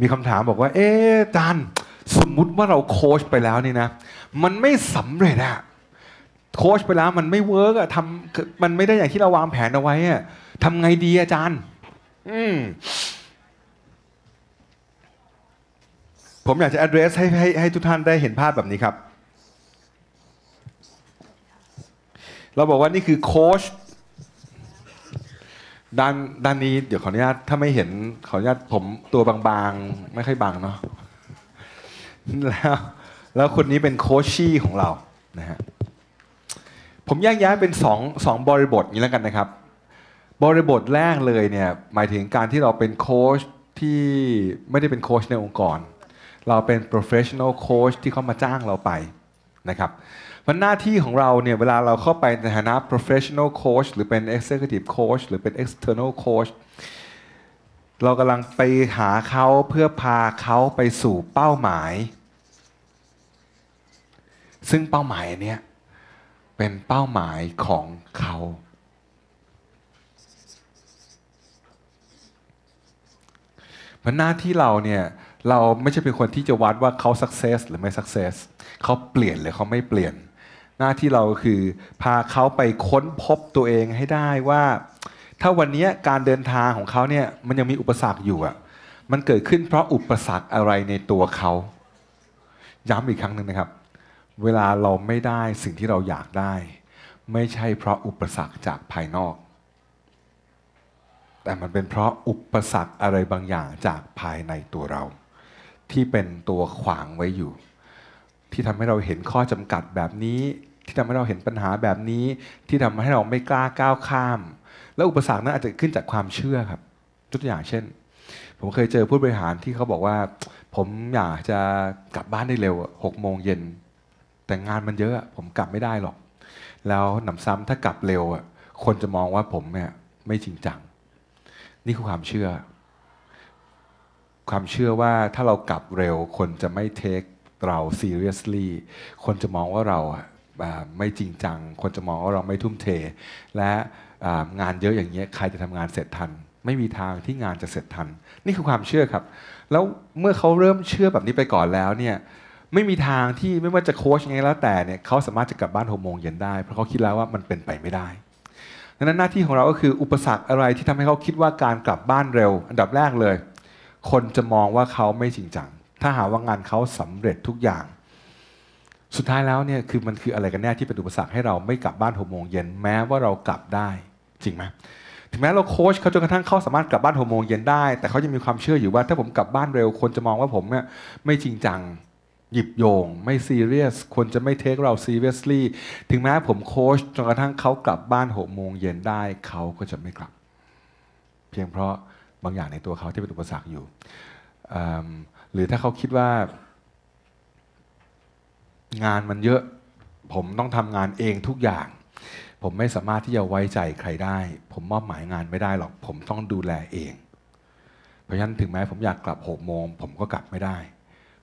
มีคำถามบอกว่า เอ๊จันสมมุติว่าเราโค้ชไปแล้วนี่นะ มันไม่สำเร็จอะโค้ชไปแล้วมันไม่เวิร์กอะทำมันไม่ได้อย่างที่เราวางแผนเอาไว้อะทำไงดีอาจารย์ อืมผมอยากจะ address ให้ให้ให้ทุกท่านได้เห็นภาพแบบนี้ครับ เราบอกว่านี่คือโค้ชด้านด้านนี้เดี๋ยวขออนุญาตถ้าไม่เห็นขออนุญาตผมตัวบางๆ ไม่ค่อยบางเนาะแล้วแล้วคนนี้เป็นโคชชี่ของเรานะฮะผมแยกย้ายเป็นสองสองบริบทนี้แล้วกันนะครับ บริบทแรกเลยเนี่ยหมายถึงการที่เราเป็นโคชที่ไม่ได้เป็นโคชในองค์กรเราเป็น professional coach ที่เขามาจ้างเราไปนะครับมันหน้าที่ของเรา เนี่ยเวลาเราเข้าไปในฐานะ professional coach หรือเป็น executive coach หรือเป็น external coach เรากำลังไปหาเขาเพื่อพาเขาไปสู่เป้าหมาย ซึ่งเป้าหมายเนี่ยเป็นเป้าหมายของเขาเพราะหน้าที่เราเนี่ยเราไม่ใช่เป็นคนที่จะวัดว่าเขาสักเซสหรือไม่สักเซสเขาเปลี่ยนหรือเขาไม่เปลี่ยนหน้าที่เราคือพาเขาไปค้นพบตัวเองให้ได้ว่า ถ้าวันนี้การเดินทางของเขาเนี่ยมันยังมีอุปสรรคอยู่อะมันเกิดขึ้น เพราะอุปสรรคอะไรในตัวเขาย้ำอีกครั้งหนึ่งนะครับ เวลาเราไม่ได้สิ่งที่เราอยากได้ ไม่ใช่เพราะอุปสรรคจากภายนอก แต่มันเป็นเพราะอุปสรรคอะไรบางอย่างจากภายในตัวเรา ที่เป็นตัวขวางไว้อยู่ ที่ทำให้เราเห็นข้อจำกัดแบบนี้ที่ทำให้เราเห็นปัญหาแบบนี้ที่ทำให้เราไม่กล้าก้าวข้าม แล้วอุปสรรคนั้น อาจจะขึ้นจากความเชื่อครับตัวอย่างเช่น ผมเคยเจอผู้บริหารที่เขาบอกว่า ผมอยากจะกลับบ้านได้เร็วหกโมงเย็นแต่งานมันเยอะผมกลับไม่ได้หรอก แล้วหนำซ้ำถ้ากลับเร็วคนจะมองว่าผมเนี่ย ไม่จริงจัง นี่คือความเชื่อ ความเชื่อว่าถ้าเรากลับเร็ว คนจะไม่เทคเรา seriously คนจะมองว่าเราไม่จริงจัง คนจะมองว่าเราไม่ทุ่มเท และงานเยอะอย่างเงี้ยใครจะทำงานเสร็จทัน ไม่มีทางที่งานจะเสร็จทัน นี่คือความเชื่อครับ แล้วเมื่อเขาเริ่มเชื่อแบบนี้ไปก่อนแล้วเนี่ยไม่มีทางที่ไม่ว่าจะโค้ชยังไงแล้วแต่เนี่ยเขาสามารถจะกลับบ้านหกโมงเย็นได้ เพราะเขาคิดแล้วว่ามันเป็นไปไม่ได้ดังนั้นหน้าที่ของเราก็คืออุปสรรคอะไรที่ทำให้เขาคิดว่าการกลับบ้านเร็ว อันดับแรกเลย คนจะมองว่าเขาไม่จริงจังถ้าหาว่างานเขาสำเร็จทุกอย่างสุดท้ายแล้วเนี่ยคือมันคืออะไรกันแน่ที่เป็นอุปสรรคให้เราไม่กลับบ้านหกโมงเย็นแม้ว่าเรากลับได้จริงไหมถึงแม้เราโค้ชเขาจนกระทั่งเขาสามารถกลับบ้านหกโมงเย็นได้แต่เขายังมีความเชื่ออยู่ว่า ถ้าผมกลับบ้านเร็วคนจะมองว่าผมเนี่ยไม่จริงจังหยิบโยง ไม่ซีเรียสคนจะไม่เทคเราซีเรียสลี่ถึงแม้ผมโค้ชจนกระทั่งเขากลับบ้านหกโมงเย็นได้เขาก็จะไม่กลับ เพียงเพราะบางอย่างในตัวเขาที่เป็นอุปสรรคอยู่หรือถ้าเขาคิดว่างานมันเยอะผมต้องทำงานเองทุกอย่าง ผมไม่สามารถที่จะไว้ใจใครได้ ผมมอบหมายงานไม่ได้หรอก ผมต้องดูแลเอง เพราะฉะนั้นถึงแม้ผมอยากกลับหกโมงผมก็กลับไม่ได้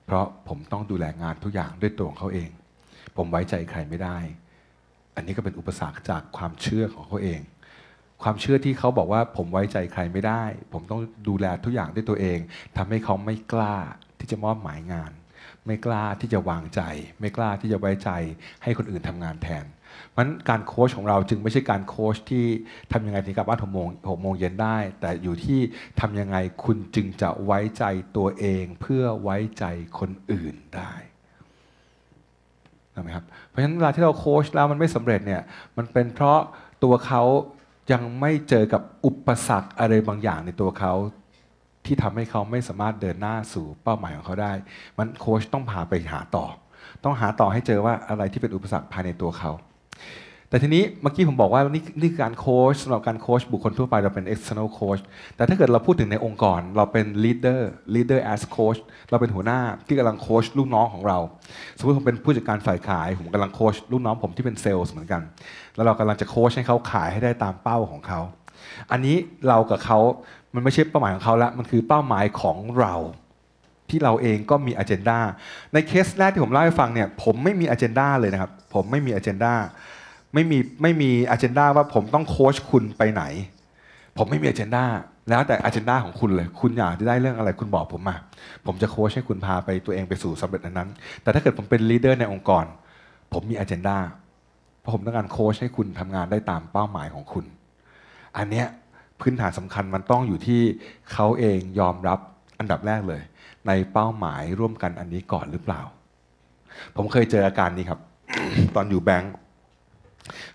เพราะผมต้องดูแลงานทุกอย่างด้วยตัวของเขาเอง ผมไว้ใจใครไม่ได้ อันนี้ก็เป็นอุปสรรคจากความเชื่อของเขาเอง ความเชื่อที่เขาบอกว่า ผมไว้ใจใครไม่ได้ ผมต้องดูแลทุกอย่างด้วยตัวเองทำให้เขาไม่กล้าที่จะมอบหมายงานไม่กล้าที่จะวางใจ ไม่กล้าที่จะไว้ใจให้คนอื่นทำงานแทนเพราะฉะนั้นการโค้ชของเราจึงไม่ใช่การโค้ชที่ทำยังไงถึงกลับบ้านหกโมงหกโมงเย็นได้ แต่อยู่ที่ทำยังไงคุณจึงจะไว้ใจตัวเองเพื่อไว้ใจคนอื่นได้นะครับเพราะฉะนั้นเวลาที่เราโค้ชแล้วมันไม่สำเร็จเนี่ยมันเป็นเพราะตัวเขายังไม่เจอกับอุปสรรคอะไรบางอย่างในตัวเขาที่ทำให้เขาไม่สามารถเดินหน้าสู่เป้าหมายของเขาได้ มันโค้ชต้องพาไปหาต่อ ต้องหาต่อให้เจอว่าอะไรที่เป็นอุปสรรคภายในตัวเขาแต่ทีนี้เมื่อกี้ผมบอกว่านี่นี่คือการโค้ชสำหรับการโค้ชบุคคลทั่วไปเราเป็น external coach แต่ถ้าเกิดเราพูดถึงในองค์กรเราเป็น leader leader as coach เราเป็นหัวหน้าที่กำลังโค้ชลูกน้องของเราสมมติผมเป็นผู้จัดการฝ่ายขาย ผมกำลังโค้ชลูกน้องผมที่เป็นเซลล์เหมือนกัน แล้วเรากำลังจะโค้ชให้เขาขายให้ได้ตามเป้าของเขาอันนี้เรากับเขามันไม่ใช่เป้าหมายของเขาละมันคือเป้าหมายของเรา ที่เราเองก็มีอเจนดาในเคสแรกที่ผมเล่าให้ฟังเนี่ยผมไม่มีอเจนดาเลยนะครับผมไม่มีอเจนดาไม่มีไม่มีอเจนดาว่าผมต้องโค้ชคุณไปไหน ผมไม่มีอเจนดาแล้วแต่อเจนดาของคุณเลย คุณอยากจะได้เรื่องอะไรคุณบอกผมมาผมจะโค้ชให้คุณพาไปตัวเองไปสู่สาเร็จนั้น แต่ถ้าเกิดผมเป็นลีดเดอร์ในองค์กรผมมีอเจนดาเพราะผมต้องการโค้ชให้คุณทำงานได้ตามเป้าหมายของคุณ อันเนี้ยพื้นฐานสำคัญมันต้องอยู่ที่เขาเองยอมรับอันดับแรกเลย ในเป้าหมายร่วมกันอันนี้ก่อนหรือเปล่า ผมเคยเจออาการนี้ครับตอนอยู่แบงก์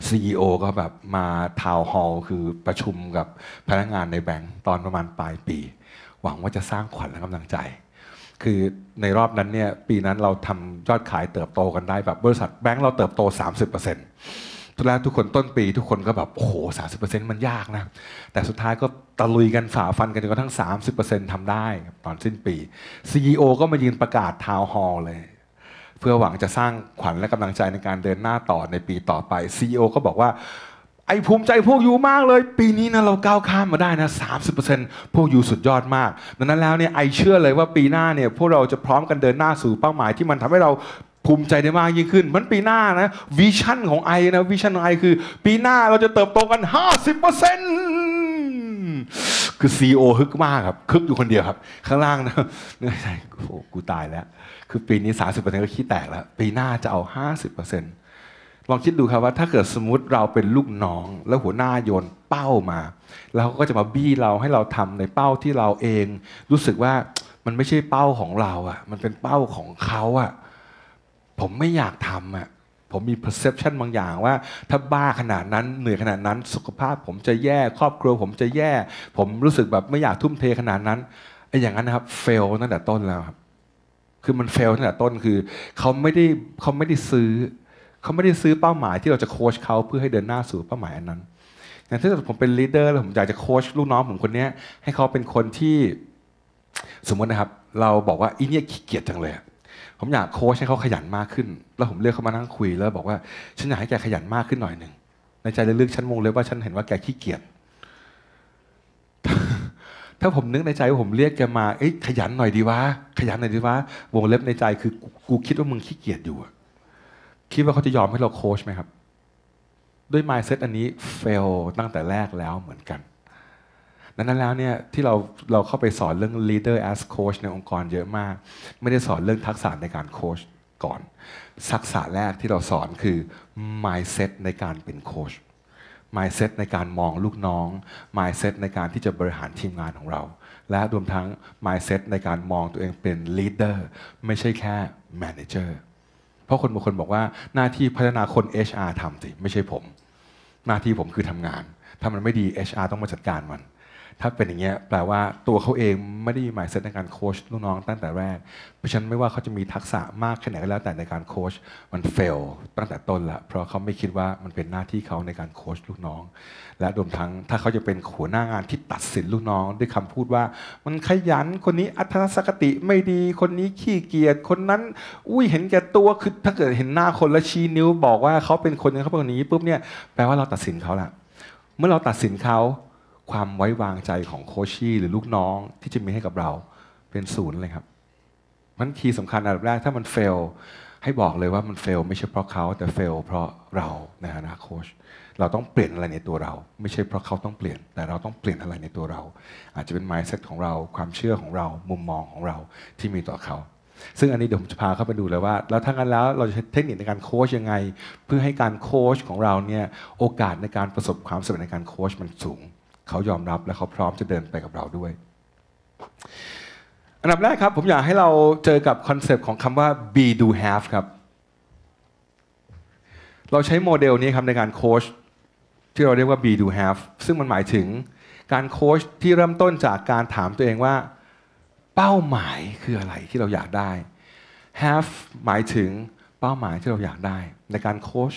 ซีอก็แบบมาทาวน์ฮอลคือประชุมกับพนักงานในแบงก์ตอนประมาณปลายปี หวังว่าจะสร้างขวัญและกำลังใจ คือในรอบนั้นเนี่ยปีนั้นเราทำยอดขายเติบโตกันได้แบบบริษัทแบงก์เราเติบโต 30%เแรกทุกคนต้นปี ทุกคนก็แบบ โอ้โหสามันยากนะ แต่สุดท้ายก็ตะลุยกันฝ่าฟันกันจนกระทั่ง30%ทำได้ตอนสิ้นปี CEO ก็มายืนประกาศทาวน์ฮอลเลย เพื่อหวังจะสร้างขวัญและกำลังใจในการเดินหน้าต่อในปีต่อไป CEO ก็บอกว่า ไอ้ภูมิใจพวกยูมากเลย ปีนี้นะเราก้าวข้ามมาได้นะ 30%พวกยูสุดยอดมาก ดังนั้นแล้วเนี่ยไอเชื่อเลยว่าปีหน้าเนี่ยพวกเราจะพร้อมกันเดินหน้าสู่เป้าหมายที่มันทำให้เราภูมิใจได้มากยิ่งขึ้น มันปีหน้านะ วิชั่นของไอนะ วิชั่นของไอคือปีหน้าเราจะเติบโตกัน 50%คือีโอฮึกมากครับคึกอยู่คนเดียวครับ ข้างล่างนะเนื่อใจโอ้กูตายแล้ว คือปีนี้ 30%ก็ขี้แตกแล้ว ปีหน้าจะเอา 50%ลองคิดดูครับว่าถ้าเกิดสมมติเราเป็นลูกน้อง แล้วหัวหน้าโยนเป้ามาแล้วก็จะมาบี้เราให้เราทำในเป้าที่เราเอง รู้สึกว่ามันไม่ใช่เป้าของเราอะ่ะ มันเป็นเป้าของเขาอะ่ะผมไม่อยากทำอ่ะ ผมมี perception บางอย่างว่า ถ้าบ้าขนาดนั้นเหนื่อยขนาดนั้นสุขภาพ ผมจะแย่ครอบครัวผมจะแย่ ผมรู้สึกแบบไม่อยากทุ่มเทขนาดนั้นไอ้อย่างนั้นนะครับเฟลตั้งแต่ต้นแล้วครับ คือมันเฟลตั้งแต่ต้นคือเขาไม่ได้เขาไม่ได้ซื้อเขาไม่ได้ซื้อเป้าหมายที่เราจะโค้ชเขาเพื่อให้เดินหน้าสู่เป้าหมายอันนั้นอย่าเกิดผมเป็นลีดเดอร์แล้วผมอยากจะโค้ชลูกน้องผมคนนี้ให้เขาเป็นคนที่สมมตินะครับ เราบอกว่าอีเนี่ยขี้เกียจจังเลยผมอยากโค้ชให้เขาขยันมากขึ้น แล้วผมเรียกเขามานั่งคุยแล้วบอกว่าฉันอยากให้แกขยันมากขึ้นหน่อยหนึ่ง ในใจเลึกฉันมองเลยว่าฉันเห็นว่าแกขี้เกียจ ถ้าผมนึกในใจว่าผมเรียกแกมาเอ้ยขยันหน่อยดีวะขยันหน่อยดีวะ วงเล็บในใจคือกูคิดว่ามึงขี้เกียจอยู่คิดว่าเขาจะยอมให้เราโค้ชไหมครับ ด้วยมายเซตอันนี้เฟลตั้งแต่แรกแล้วเหมือนกันังนั้นแล้วเนี่ยที่เราเราเข้าไปสอนเรื่อง leader as coach ในองค์กรเยอะมาก ไม่ได้สอนเรื่องทักษะในการโค้ชก่อนทักษะแรกที่เราสอนคือ mindset ในการเป็นโค้ช mindset ในการมองลูกน้อง mindset ในการที่จะบริหารทีมงานของเรา และรวมทั้ง mindset ในการมองตัวเองเป็น leader ไม่ใช่แค่ manager เพราะคนบางคนบอกว่าหน้าที่พัฒนาคน HR ทำสิไม่ใช่ผม หน้าที่ผมคือทำงาน ถ้ามันไม่ดี HR ต้องมาจัดการมันถ้าเป็นอย่างเงี้ยแปลว่าตัวเขาเองไม่ได้มีหมายเซตในการโค้ชลูกน้อง ตั้งแต่แรกเพราะฉะนั้นไม่ว่าเขาจะมีทักษะมากแค่ไหนก็แล้วแต่ในการโค้ชมันเฟลตั้งแต่ต้นละเพราะเขาไม่คิดว่ามันเป็นหน้าที่เขาในการโค้ชลูกน้อง และรวมทั้งถ้าเขาจะเป็นหัวหน้างานที่ตัดสินลูกน้องด้วยคำพูดว่ามันขยันคนนี้อัธาศักติไม่ดีคนนี้ขี้เกียจคนนั้นอุ้ยเห็นแก่ตัวคือถ้าเกิดเห็นหน้าคนและชี้นิ้วบอกว่าเขาเป็นคนนี้เขาเป็นคนนี้ปุ๊บเนี่ยแปลว่าเราตัดสินเขาละเมื่อเราตัดสินเขาความไว้วางใจของโคชี่หรือลูกน้องที่จะมีให้กับเราเป็นศูนย์เลยครับมันคีย์สำคัญอันดับแรกถ้ามันเฟลให้บอกเลยว่ามันเฟลไม่ใช่เพราะเขาแต่เฟลเพราะเราในฐานะโคชเราต้องเปลี่ยนอะไรในตัวเราไม่ใช่เพราะเขาต้องเปลี่ยน แต่เราต้องเปลี่ยนอะไรในตัวเรา อาจจะเป็น mindset ของเราความเชื่อของเรามุมมองของเราที่มีต่อเขาซึ่งอันนี้เดี๋ยวผมจะพาเข้าไปดูเลยว่า แล้วถ้างั้นแล้วเราจะเทคนิคในการโค้ชยังไง เพื่อให้การโค้ชของเราเนี่ยโอกาสในการประสบความสำเร็จในการโค้ชมันสูงเขายอมรับและเขาพร้อมจะเดินไปกับเราด้วย อันดับแรกครับผมอยากให้เราเจอกับคอนเซปต์ของคำว่า be do have ครับ เราใช้โมเดลนี้ครับในการโค้ชที่เราเรียกว่า be do have ซึ่งมันหมายถึงการโค้ชที่เริ่มต้นจากการถามตัวเองว่าเป้าหมายคืออะไรที่เราอยากได้ have หมายถึงเป้าหมายที่เราอยากได้ ในการโค้ช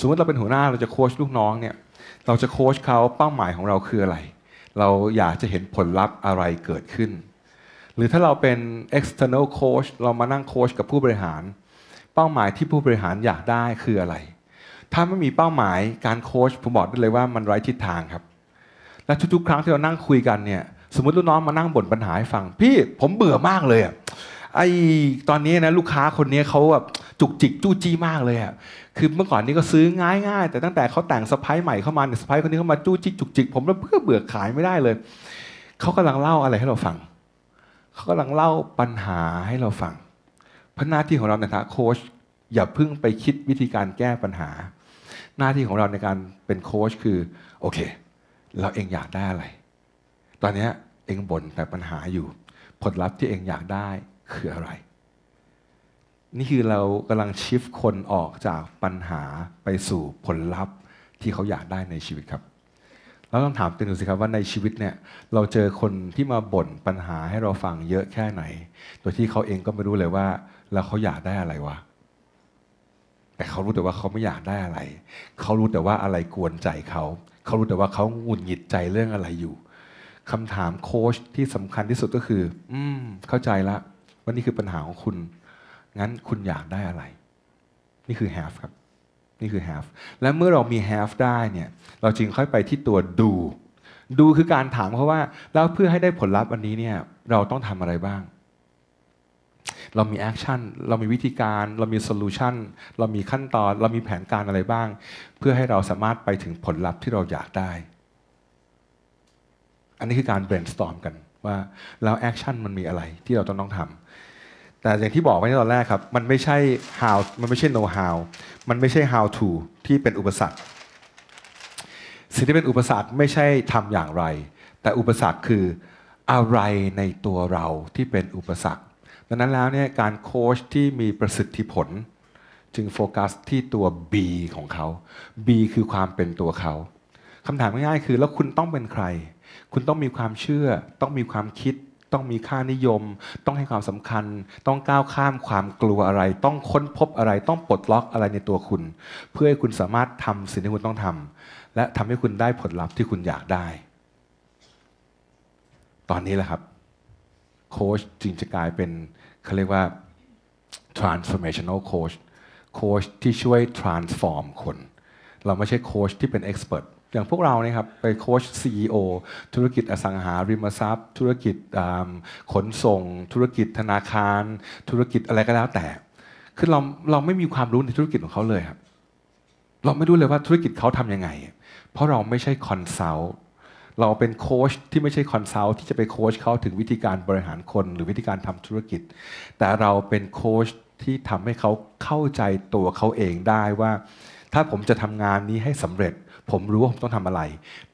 สมมติเราเป็นหัวหน้าเราจะโค้ชลูกน้องเนี่ยเราจะโค้ชเขาเป้าหมายของเราคืออะไร เราอยากจะเห็นผลลัพธ์อะไรเกิดขึ้น หรือถ้าเราเป็น external coach เรามานั่งโค้ชกับผู้บริหาร เป้าหมายที่ผู้บริหารอยากได้คืออะไร ถ้าไม่มีเป้าหมายการโค้ชผมบอกได้เลยว่ามันไร้ทิศทางครับ และทุกๆครั้งที่เรานั่งคุยกันเนี่ย สมมติลูกน้องมานั่งบ่นปัญหาให้ฟัง พี่ ผมเบื่อมากเลยอะไอ้ตอนนี้นะลูกค้าคนนี้เขาแบบจุกจิกจู้จี้มากเลยอะคือเมื่อก่อนนี้ก็ซื้อง่ายง่ายแต่ตั้งแต่เขาแต่งสไปา์ใหม่เข้ามาเนี่ยสไปา์คนนี้เข้ามาจู้จี้จุกจิกผมแล้วเพื่อเบื่อขายไม่ได้เลย เขากำลังเล่าอะไรให้เราฟัง เขากำลังเล่าปัญหาให้เราฟังพราะหน้าที่ของเราในฐานะโค้ชอย่าเพิ่งไปคิดวิธีการแก้ปัญหา หน้าที่ของเราในการเป็นโค้ชคือ โอเค เราเองอยากได้อะไร ตอนนี้เองบ่นแต่ปัญหาอยู่ ผลลัพธ์ที่เองอยากได้คืออะไร นี่คือเรากำลังชิฟคนออกจากปัญหาไปสู่ผลลัพธ์ ที่เขาอยากได้ในชีวิตครับ เราต้องถามตัวเองสิครับว่าในชีวิตเนี่ย เราเจอคนที่มาบ่นปัญหาให้เราฟังเยอะแค่ไหนโดยที่เขาเองก็ไม่รู้เลยว่าแล้วเขาอยากได้อะไรวะ แต่เขารู้แต่ว่าเขาไม่อยากได้อะไร เขารู้แต่ว่าอะไรกวนใจเขา เขารู้แต่ว่าเขาหงุดหงิดใจเรื่องอะไรอยู่ คำถามโค้ชที่สำคัญที่สุดก็คือ อืมเข้าใจละว่านี่คือปัญหาของคุณ งั้นคุณอยากได้อะไร นี่คือ have ครับ นี่คือ have และเมื่อเรามี have ได้เนี่ย เราจึงค่อยไปที่ตัว do ดูคือการถามเขาว่า แล้วเพื่อให้ได้ผลลัพธ์อันนี้เนี่ย เราต้องทำอะไรบ้าง เรามีแอคชั่น เรามีวิธีการ เรามีโซลูชันเรามีขั้นตอน เรามีแผนการอะไรบ้าง เพื่อให้เราสามารถไปถึงผลลัพธ์ที่เราอยากได้ อันนี้คือการ brainstorm กันว่าแล้วแอคชั่นมันมีอะไรที่เราต้องต้องทำแต่อย่างที่บอกไว้ในตอนแรกครับ มันไม่ใช่ how มันไม่ใช่ know how มันไม่ใช่ how to ที่เป็นอุปสรรคสิ่งที่เป็นอุปสรรคไม่ใช่ทำอย่างไร แต่อุปสรรคคือ อะไรในตัวเราที่เป็นอุปสรรคดังนั้นแล้วเนี่ยการโค้ชที่มีประสิทธิผล จึงโฟกัสที่ตัว B ของเขา B คือความเป็นตัวเขาคำถามง่ายๆคือ แล้วคุณต้องเป็นใครคุณต้องมีความเชื่อ ต้องมีความคิด ต้องมีค่านิยม ต้องให้ความสำคัญ ต้องก้าวข้ามความกลัวอะไร ต้องค้นพบอะไร ต้องปลดล็อกอะไรในตัวคุณ เพื่อให้คุณสามารถทำสิ่งที่คุณต้องทำ และทำให้คุณได้ผลลัพธ์ที่คุณอยากได้ ตอนนี้แหละครับโค้ชจึงจะกลายเป็นเขาเรียกว่า transformational coach โค้ชที่ช่วย transform คนเราไม่ใช่โค้ชที่เป็น expert อย่างพวกเราเนี่ยครับไปโค้ชซีอธุรกิจอสังหาริมทรัพย์ ธุรกิจขนส่ง ธุรกิจธนาคาร ธุรกิจอะไรก็แล้วแต่คือเราเราไม่มีความรู้ในธุรกิจของเขาเลยครับเราไม่รู้เลยว่าธุรกิจเขาทำยังไง เพราะเราไม่ใช่คอนซัลท์เราเป็นโค้ชที่ไม่ใช่คอนซัลท์ที่จะไปโค้ชเขาถึงวิธีการบริหารคน หรือวิธีการทำธุรกิจ แต่เราเป็นโค้ชที่ทำให้เขาเข้าใจตัวเขาเองได้ว่า ถ้าผมจะทำงานนี้ให้สำเร็จผมรู้ว่าผมต้องทำอะไร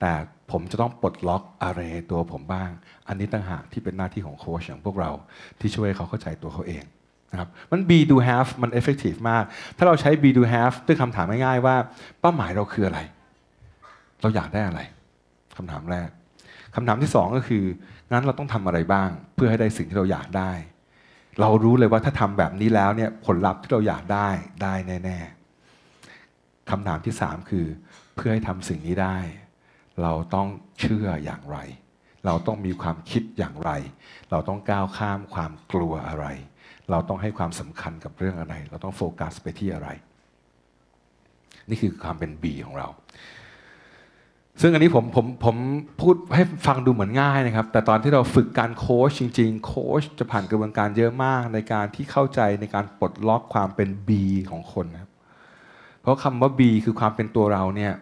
แต่ผมจะต้องปลดล็อกอะไรตัวผมบ้าง อันนี้ต่างหากที่เป็นหน้าที่ของโค้ชอย่างพวกเราที่ช่วยเขาเข้าใจตัวเขาเองนะครับ มัน be do have มัน effective มาก ถ้าเราใช้ be do have ด้วยคำถามง่ายๆว่า เป้าหมายเราคืออะไร เราอยากได้อะไร คำถามแรก คำถามที่สองก็คืองั้นเราต้องทำอะไรบ้าง เพื่อให้ได้สิ่งที่เราอยากได้ เรารู้เลยว่าถ้าทำแบบนี้แล้วเนี่ยผลลัพธ์ที่เราอยากได้ได้แน่ๆคำถามที่สามคือเพื่อให้ทำสิ่งนี้ได้ เราต้องเชื่ออย่างไร เราต้องมีความคิดอย่างไร เราต้องก้าวข้ามความกลัวอะไร เราต้องให้ความสำคัญกับเรื่องอะไร เราต้องโฟกัสไปที่อะไร นี่คือความเป็นบีของเรา ซึ่งอันนี้ผมผมผมพูดให้ฟังดูเหมือนง่ายนะครับ แต่ตอนที่เราฝึกการโค้ชจริง ๆ โค้ชจะผ่านกระบวนการเยอะมากในการที่เข้าใจในการปลดล็อกความเป็นบีของคนนะครับเพราะคำว่า B คือความเป็นตัวเราเนี่ย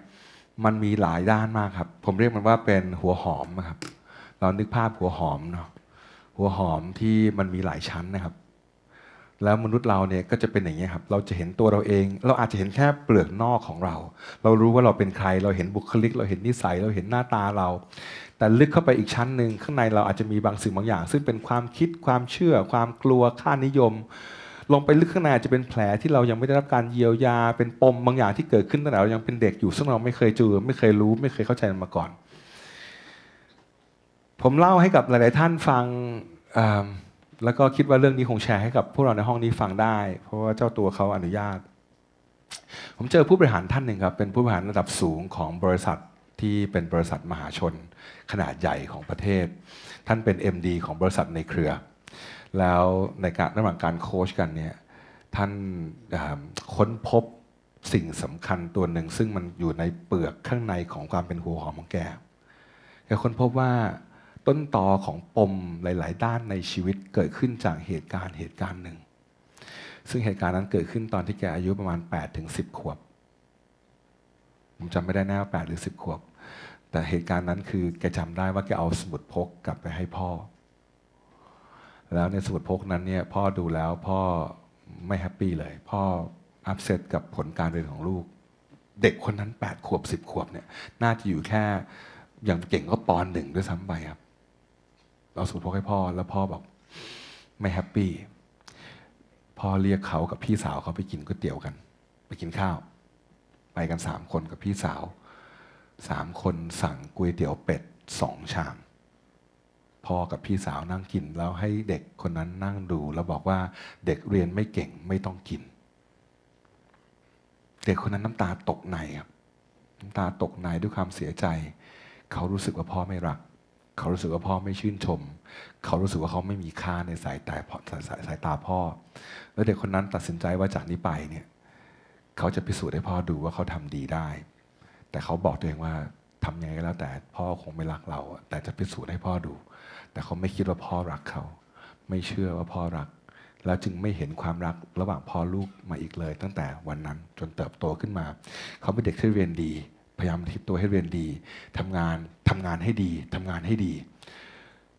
มันมีหลายด้านมากครับผมเรียกมันว่าเป็นหัวหอมครับเรานึกภาพหัวหอมเนาะหัวหอมที่มันมีหลายชั้นนะครับ แล้วมนุษย์เราเนี่ยก็จะเป็นอย่างนี้ครับเราจะเห็นตัวเราเอง เราอาจจะเห็นแค่เปลือกนอกของเรา เรารู้ว่าเราเป็นใคร เราเห็นบุคลิก เราเห็นนิสัยเราเห็นหน้าตาเรา แต่ลึกเข้าไปอีกชั้นหนึ่งข้างในเราอาจจะมีบางสิ่งบางอย่าง ซึ่งเป็นความคิดความเชื่อ ความกลัวค่านิยมลงไปลึกข้างในจะเป็นแผลที่เรายังไม่ได้รับการเยียวยาเป็นปมบางอย่างที่เกิดขึ้นตั้งแต่เรายังเป็นเด็กอยู่ซึ่งเราไม่เคยเจอไม่เคยรู้ไม่เคยเข้าใจมาก่อน ผมเล่าให้กับหลาย ๆ ท่านฟังแล้วก็คิดว่าเรื่องนี้คงแชร์ให้กับพวกเราในห้องนี้ฟังได้ เพราะว่าเจ้าตัวเขาอนุญาต ผมเจอผู้บริหารท่านหนึ่งครับเป็นผู้บริหารระดับสูงของบริษัทที่เป็นบริษัทมหาชน ขนาดใหญ่ของประเทศ ท่านเป็น MD ของบริษัทในเครือแล้วในการระหว่างการโค้ชกันเนี่ยท่านค้นพบสิ่งสำคัญตัวหนึ่งซึ่งมันอยู่ในเปลือกข้างในของความเป็นหัวหอมของแกแกค้นพบว่าต้นตอของปมหลาย ๆ ด้านในชีวิตเกิดขึ้นจากเหตุการณ์เหตุการณ์หนึ่งซึ่งเหตุการณ์นั้นเกิดขึ้นตอนที่แกอายุประมาณ8ถึงิบขวบผมจำไม่ได้แน่ว่าดหรือ10ขวบแต่เหตุการณ์นั้นคือแกจำได้ว่าแกเอาสมุดพกกลับไปให้พ่อแล้วในสมุดพกนั้นเนี่ยพ่อดูแล้วพ่อไม่แฮปปี้เลยพ่ออับเซตกับผลการเรียนของลูก เด็กคนนั้น8ขวบ10ขวบเนี่ยน่าจะอยู่แค่ อย่างเก่งก็ปอนหนึ่งด้วยซ้ำไปครับ เราสมุดพกให้พ่อแล้วพ่อบอกไม่แฮปปี้พ่อเรียกเขากับพี่สาวเขาไปกินก๋วยเตี๋ยวกัน ไปกินข้าว ไปกันสามคนกับพี่สาวสามคนสั่งก๋วยเตี๋ยวเป็ดสองชามพ่อกับพี่สาวนั่งกิน แล้วให้เด็กคนนั้นนั่งดู แล้วบอกว่าเด็กเรียนไม่เก่งไม่ต้องกิน เด็กคนนั้นน้ำตาตกในครับน้ำตาตกในด้วยความเสียใจ เขารู้สึกว่าพ่อไม่รัก เขารู้สึกว่าพ่อไม่ชื่นชม เขารู้สึกว่าเขาไม่มีค่าในสายตาสายสายตาพ่อ แล้วเด็กคนนั้นตัดสินใจว่าจากนี้ไปเนี่ย เขาจะพิสูจน์ให้พ่อดูว่าเขาทำดีได้ แต่เขาบอกตัวเองว่าทำยังไงก็แล้ว แต่พ่อคงไม่รักเราแต่จะพิสูจน์ให้พ่อดูแต่เขาไม่คิดว่าพ่อรักเขา ไม่เชื่อว่าพ่อรัก แล้วจึงไม่เห็นความรักระหว่างพ่อลูกมาอีกเลย ตั้งแต่วันนั้นจนเติบโตขึ้นมา เขาเป็นเด็กที่เรียนดี พยายามทิศตัวให้เรียนดี ทำงานทำงานให้ดีทำงานให้ดี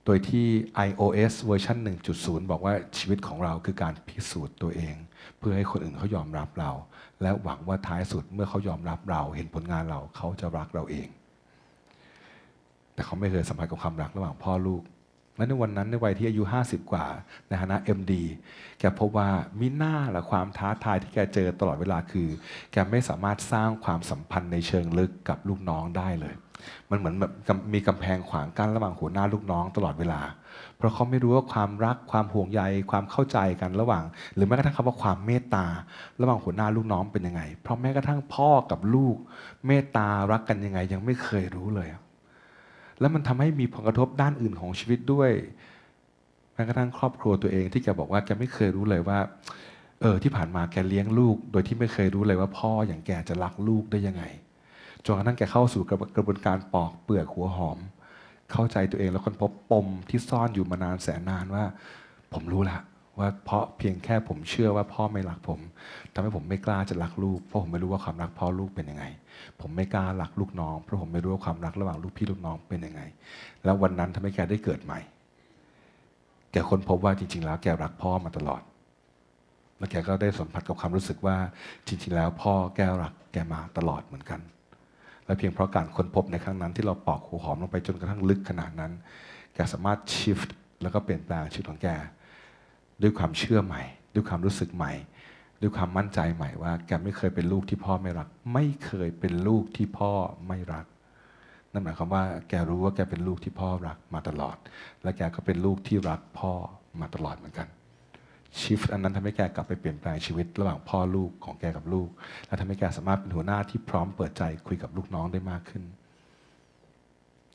โดยที่ iOS เวอร์ชัน1.0 บอกว่าชีวิตของเราคือการพิสูจน์ตัวเอง เพื่อให้คนอื่นเขายอมรับเรา และหวังว่าท้ายสุดเมื่อเขายอมรับเรา เห็นผลงานเราเขาจะรักเราเอง แต่เขาไม่เคยสัมผัสกับความรัก ระหว่างพ่อลูกแลอในวันนั้นในวัยที่อายุ 50 กว่าในฐานะ MD แกพบว่ามิหน้าและความท้าทายที่แกเจอตลอดเวลาคือ แกไม่สามารถสร้างความสัมพันธ์ในเชิงลึกกับลูกน้องได้เลย มันเหมือนแบบมีกำแพงขวางกั้นระหว่างหัวหน้าลูกน้องตลอดเวลา เพราะเขาไม่รู้ว่าความรักความห่วงใย ความเข้าใจกันระหว่าง หรือแม้กระทั่งคำว่าความเมตตาระหว่างหัวหน้าลูกน้องเป็นยังไงเพราะแม้กระทั่งพ่อกับลูกเมตตารักกันยังไง ยังไม่เคยรู้เลยอแล้วมันทำให้มีผลกระทบด้านอื่นของชีวิตด้วยแม้กระทั่งครอบครัวตัวเองที่แกบอกว่าแกไม่เคยรู้เลยว่า เออที่ผ่านมาแกเลี้ยงลูก โดยที่ไม่เคยรู้เลยว่าพ่ออย่างแกจะรักลูกได้ยังไงจนกระทั่งแกเข้าสู่กระบวนการปอกเปลือกหัวหอม เข้าใจตัวเองแล้วค้นพบปมที่ซ่อนอยู่มานานแสนนานว่า ผมรู้ละว่าเพราะเพียงแค่ผมเชื่อว่าพ่อไม่รักผม ทำให้ผมไม่กล้าจะรักลูกเพราะผมไม่รู้ว่าความรักพ่อลูกเป็นยังไง ผมไม่กล้ารักลูกน้อง เพราะผมไม่รู้ว่าความรักระหว่างลูกพี่ลูกน้องเป็นยังไง แล้ววันนั้นทำให้แกได้เกิดใหม่ แกค้นพบว่าจริงๆแล้วแกรักพ่อมาตลอด แล้วแกก็ได้สัมผัสกับความรู้สึกว่า จริงๆแล้ว พ่อแกรักแกมาตลอดเหมือนกัน และเพียงเพราะการค้นพบในครั้งนั้นที่เราปอกหัวหอมลงไปจนกระทั่งลึกขนาดนั้น แกสามารถชิฟต์แล้วก็เปลี่ยนแปลงชีวิตของแกด้วยความเชื่อใหม่ ด้วยความรู้สึกใหม่ด้วยความมั่นใจใหม่ว่าแกไม่เคยเป็นลูกที่พ่อไม่รัก ไม่เคยเป็นลูกที่พ่อไม่รักนั่นหมายความว่า แกรู้ว่าแกเป็นลูกที่พ่อรักมาตลอด และแกก็เป็นลูกที่รักพ่อมาตลอดเหมือนกันชิฟอันนั้นทำให้แกกลับไปเปลี่ยนแปลงชีวิต ระหว่างพ่อลูกของแกกับลูก และทำให้แกสามารถเป็นหัวหน้าที่พร้อมเปิดใจคุยกับลูกน้องได้มากขึ้น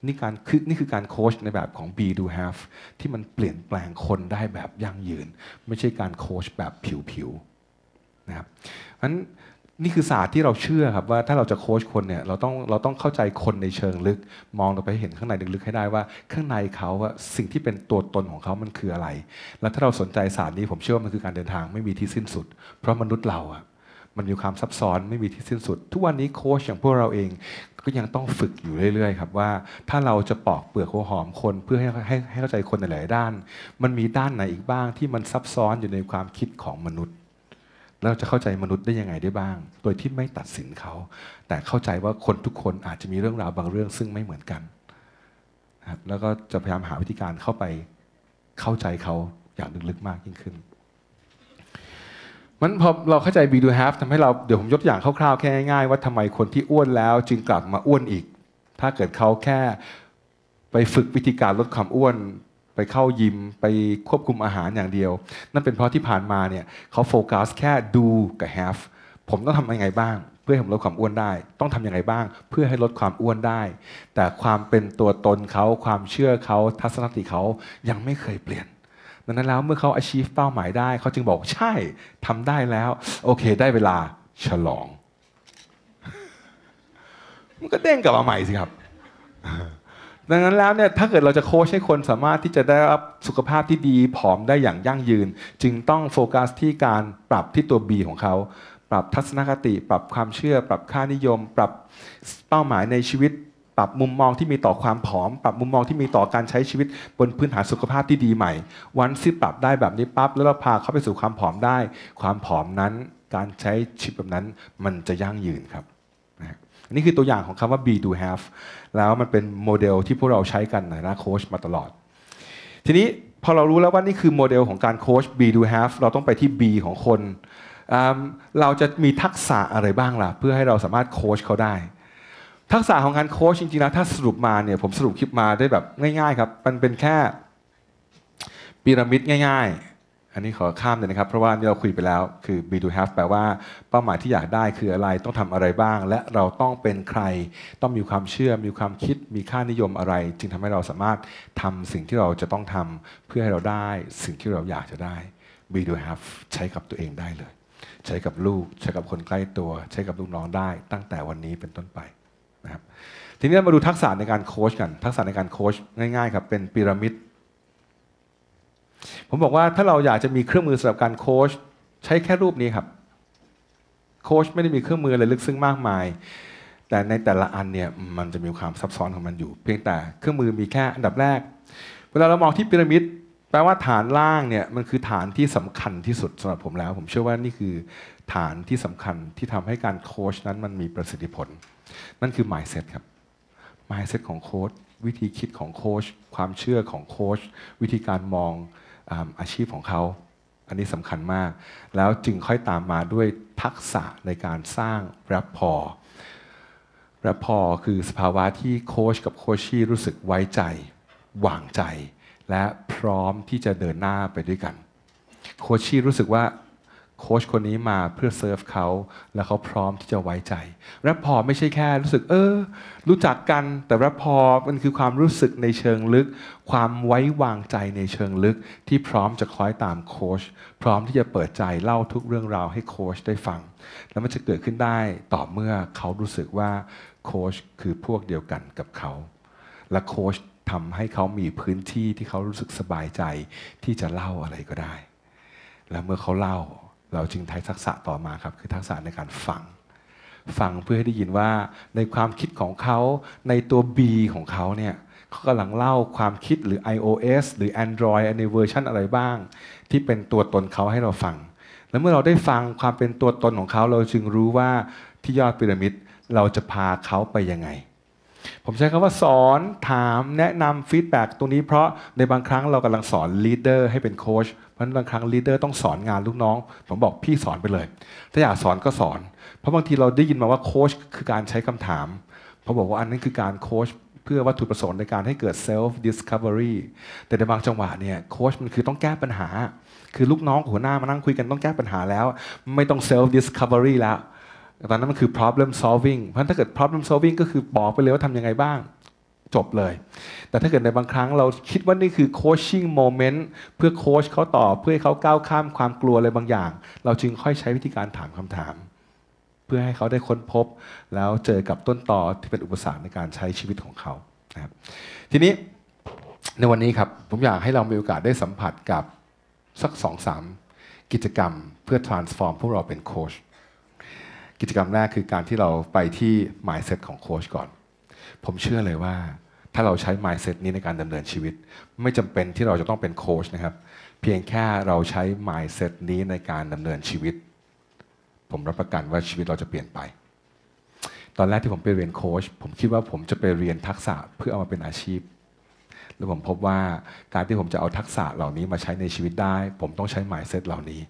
นี่การคือนี่คือการโค้ชในแบบของ Be Do Have ที่มันเปลี่ยนแปลงคนได้แบบยั่งยืน ไม่ใช่การโค้ชแบบผิวๆนะครับเพราะนั้นนี่คือศาสตร์ที่เราเชื่อครับ ว่าถ้าเราจะโค้ชคนเนี่ยเราต้องเราต้องเข้าใจคนในเชิงลึก มองลงไปเห็นข้างในลึกๆให้ได้ว่า ข้างในเขาว่าสิ่งที่เป็นตัวตนของเขามันคืออะไร แล้วถ้าเราสนใจศาสตร์นี้ผมเชื่อว่ามันคือการเดินทางไม่มีที่สิ้นสุด เพราะมนุษย์เราอะมันมีความซับซ้อนไม่มีที่สิ้นสุด ทุกวันนี้โค้ชอย่างพวกเราเองก็ยังต้องฝึกอยู่เรื่อยๆครับว่าถ้าเราจะปอกเปลือกหัวหอมคนเพื่อให้ให้ให้เข้าใจคนในหลายด้าน มันมีด้านไหนอีกบ้างที่มันซับซ้อนอยู่ในความคิดของมนุษย์ เราจะเข้าใจมนุษย์ได้ยังไงได้บ้าง โดยที่ไม่ตัดสินเขา แต่เข้าใจว่าคนทุกคนอาจจะมีเรื่องราวบางเรื่อง ซึ่งไม่เหมือนกันครับแล้วก็จะพยายามหาวิธีการเข้าไป เข้าใจเขาอย่างลึกๆมากยิ่งขึ้นมันพอเราเข้าใจ b e do have ทำให้เราเดี๋ยวผมยกอย่างคร่าวๆแค่ง่ายๆว่าทำไมคนที่อ้วนแล้วจึงกลับมาอ้วนอีก ถ้าเกิดเขาแค่ ไปฝึกวิธีการลดความอ้วน ไปเข้ายิมไปควบคุมอาหารอย่างเดียว นั่นเป็นเพราะที่ผ่านมาเนี่ยเขาโฟกัสแค่ดูกับ have ผมต้องทำยังไงบ้าง เพื่อให้ผมลดความอ้วนได้ ต้องทำยังไงบ้าง เพื่อให้ลดความอ้วนได้ แต่ความเป็นตัวตนเขาความเชื่อเขาทัศนคติเขายังไม่เคยเปลี่ยนดังนั้นแล้วเมื่อเขา achieve เป้าหมายได้เขาจึงบอกใช่ทำได้แล้ว โอเคได้เวลาฉลอง มันก็เด้งกลับมาใหม่สิครับดังนั้นแล้วเนี่ยถ้าเกิดเราจะโค้ชให้คนสามารถที่จะได้รับสุขภาพที่ดีผอมได้อย่างยั่งยืน จึงต้องโฟกัสที่การปรับที่ตัว B ของเขาปรับทัศนคติ ปรับความเชื่อ ปรับค่านิยม ปรับเป้าหมายในชีวิตปรับมุมมองที่มีต่อความผอม ปรับมุมมองที่มีต่อการใช้ชีวิตบนพื้นฐานสุขภาพที่ดีใหม่ วันที่ปรับได้แบบนี้ปั๊บแล้วเราพาเขาไปสู่ความผอมได้ ความผอมนั้นการใช้ชีวิตแบบนั้นมันจะยั่งยืนครับนนี่คือตัวอย่างของคำว่า be do have แล้วมันเป็นโมเดลที่พวกเราใช้กันในนะโค้ชมาตลอดทีนี้พอเรารู้แล้วว่านี่คือโมเดลของการโค้ช be do have เราต้องไปที่ B ของคนเราจะมีทักษะอะไรบ้างล่ะเพื่อให้เราสามารถโค้ชเขาได้ทักษะของการโค้ชจริงๆนะถ้าสรุปมาเนี่ยผมสรุปคลิปมาได้แบบง่ายๆครับมันเป็นแค่พีระมิดง่าย ๆ อันนี้ขอข้ามเลยนะครับเพราะว่านี่เราคุยไปแล้วคือ be to have แปลว่าเป้าหมายที่อยากได้คืออะไรต้องทำอะไรบ้าง และเราต้องเป็นใคร ต้องมีความเชื่อมีความคิดมีค่านิยมอะไร จึงทำให้เราสามารถทำสิ่งที่เราจะต้องทำเพื่อให้เราได้ สิ่งที่เราอยากจะได้ be to have ใช้กับตัวเองได้เลย ใช้กับลูกใช้กับคนใกล้ตัว ใช้กับลูกน้องได้ ตั้งแต่วันนี้เป็นต้นไปะครับทีนี้มาดูทักษะในการโค้ชกัน ทักษะในการโค้ชง่ายๆครับเป็นพีระมิดผมบอกว่าถ้าเราอยากจะมีเครื่องมือสำหรับการโค้ชใช้แค่รูปนี้ครับ โค้ชไม่ได้มีเครื่องมืออะไรลึกซึ้งมากมาย แต่ในแต่ละอันเนี่ยมันจะมีความซับซ้อนของมันอยู่เพียงแต่เครื่องมือมีแค่อันดับแรก เวลาเรามองที่พีระมิดแปลว่าฐานล่างเนี่ยมันคือฐานที่สำคัญที่สุดสำหรับผมแล้ว ผมเชื่อว่านี่คือฐานที่สำคัญที่ทำให้การโค้ชนั้นมันมีประสิทธิผลนั่นคือ mindset ครับ mindset ของโค้ช วิธีคิดของโค้ช ความเชื่อของโค้ช วิธีการมองอาชีพของเขา อันนี้สำคัญมาก แล้วจึงค่อยตามมาด้วยทักษะในการสร้างแรปพอร์แรปพอคือสภาวะที่โค้ชกับโคชชี่รู้สึกไว้ใจวางใจ และพร้อมที่จะเดินหน้าไปด้วยกัน โคชชี่รู้สึกว่าโค้ชคนนี้มาเพื่อเซิร์ฟเขาแล้วเขาพร้อมที่จะไว้ใจแรปพอไม่ใช่แค่รู้สึก เออ รู้จักกันแต่แรปพอมันคือความรู้สึกในเชิงลึก ความไว้วางใจในเชิงลึกที่พร้อมจะคล้อยตามโค้ชพร้อมที่จะเปิดใจเล่าทุกเรื่องราวให้โค้ชได้ฟัง แล้วมันจะเกิดขึ้นได้ต่อเมื่อเขารู้สึกว่าโค้ชคือพวกเดียวกันกับเขาและโค้ชทำให้เขามีพื้นที่ที่เขารู้สึกสบายใจที่จะเล่าอะไรก็ได้ และเมื่อเขาเล่าเราจึงใช้ทักษะต่อมาครับ คือทักษะในการฟังฟังเพื่อให้ได้ยินว่าในความคิดของเขาในตัว B ของเขาเนี่ยเขากำลังเล่าความคิดหรือ iOS หรือ Android ในเวอร์ชันอะไรบ้าง ที่เป็นตัวตนเขาให้เราฟังแล้วเมื่อเราได้ฟังความเป็นตัวตนของเขาเราจึงรู้ว่าที่ยอดพีระมิดเราจะพาเขาไปยังไงผมใช้คำว่าสอนถาม แนะนำฟีดแบ็กตรงนี้เพราะในบางครั้งเรากำลังสอนลีดเดอร์ให้เป็นโค้ชเพราะนนั้บางครั้งลีดเดอร์ต้องสอนงานลูกน้อง ผมบอกพี่สอนไปเลย ถ้าอยากสอนก็สอน เพราะบางทีเราได้ยินมาว่าโค้ชคือการใช้คำถามผมบอกว่าอันนั้นคือการโค้ชเพื่อวัตถุประสงค์ในการให้เกิดเซลฟ์ดิสคัฟเวอรี่แต่ในบางจังหวะเนี่ยโค้ชมันคือต้องแก้ปัญหา คือลูกน้องหัวหน้ามานั่งคุยกันต้องแก้ปัญหาแล้ว ไม่ต้องเซลฟ์ดิสคัฟเวอรี่แล้วตอนนั้นมันคือ problem solving เพราะถ้าเกิด problem solving ก็คือบอกไปเลยว่าทำยังไงบ้างจบเลย แต่ถ้าเกิดในบางครั้งเราคิดว่านี่คือ coaching moment เพื่อโคชเขาต่อเพื่อให้เขาก้าวข้ามความกลัวอะไรบางอย่าง เราจึงค่อยใช้วิธีการถามคำถาม เพื่อให้เขาได้ค้นพบ แล้วเจอกับต้นต่อ ที่เป็นอุปสรรคในการใช้ชีวิตของเขา ทีนี้ในวันนี้ครับผมอยากให้เรา มีโอกาสได้สัมผัสกับสักสองสามกิจกรรมเพื่อ transform พวกเราเป็นโคชกิจกรรมแรกคือการที่เราไปที่ mindset ของโค้ชก่อน ผมเชื่อเลยว่า ถ้าเราใช้ mindset นี้ในการดำเนินชีวิต ไม่จำเป็นที่เราจะต้องเป็นโค้ชนะครับ เพียงแค่เราใช้ mindset นี้ในการดำเนินชีวิต ผมรับประกันว่าชีวิตเราจะเปลี่ยนไป ตอนแรกที่ผมไปเรียนโค้ชผมคิดว่าผมจะไปเรียนทักษะเพื่อเอามาเป็นอาชีพ แล้วผมพบว่าการที่ผมจะเอาทักษะเหล่านี้มาใช้ในชีวิตได้ ผมต้องใช้ mindset เหล่านี้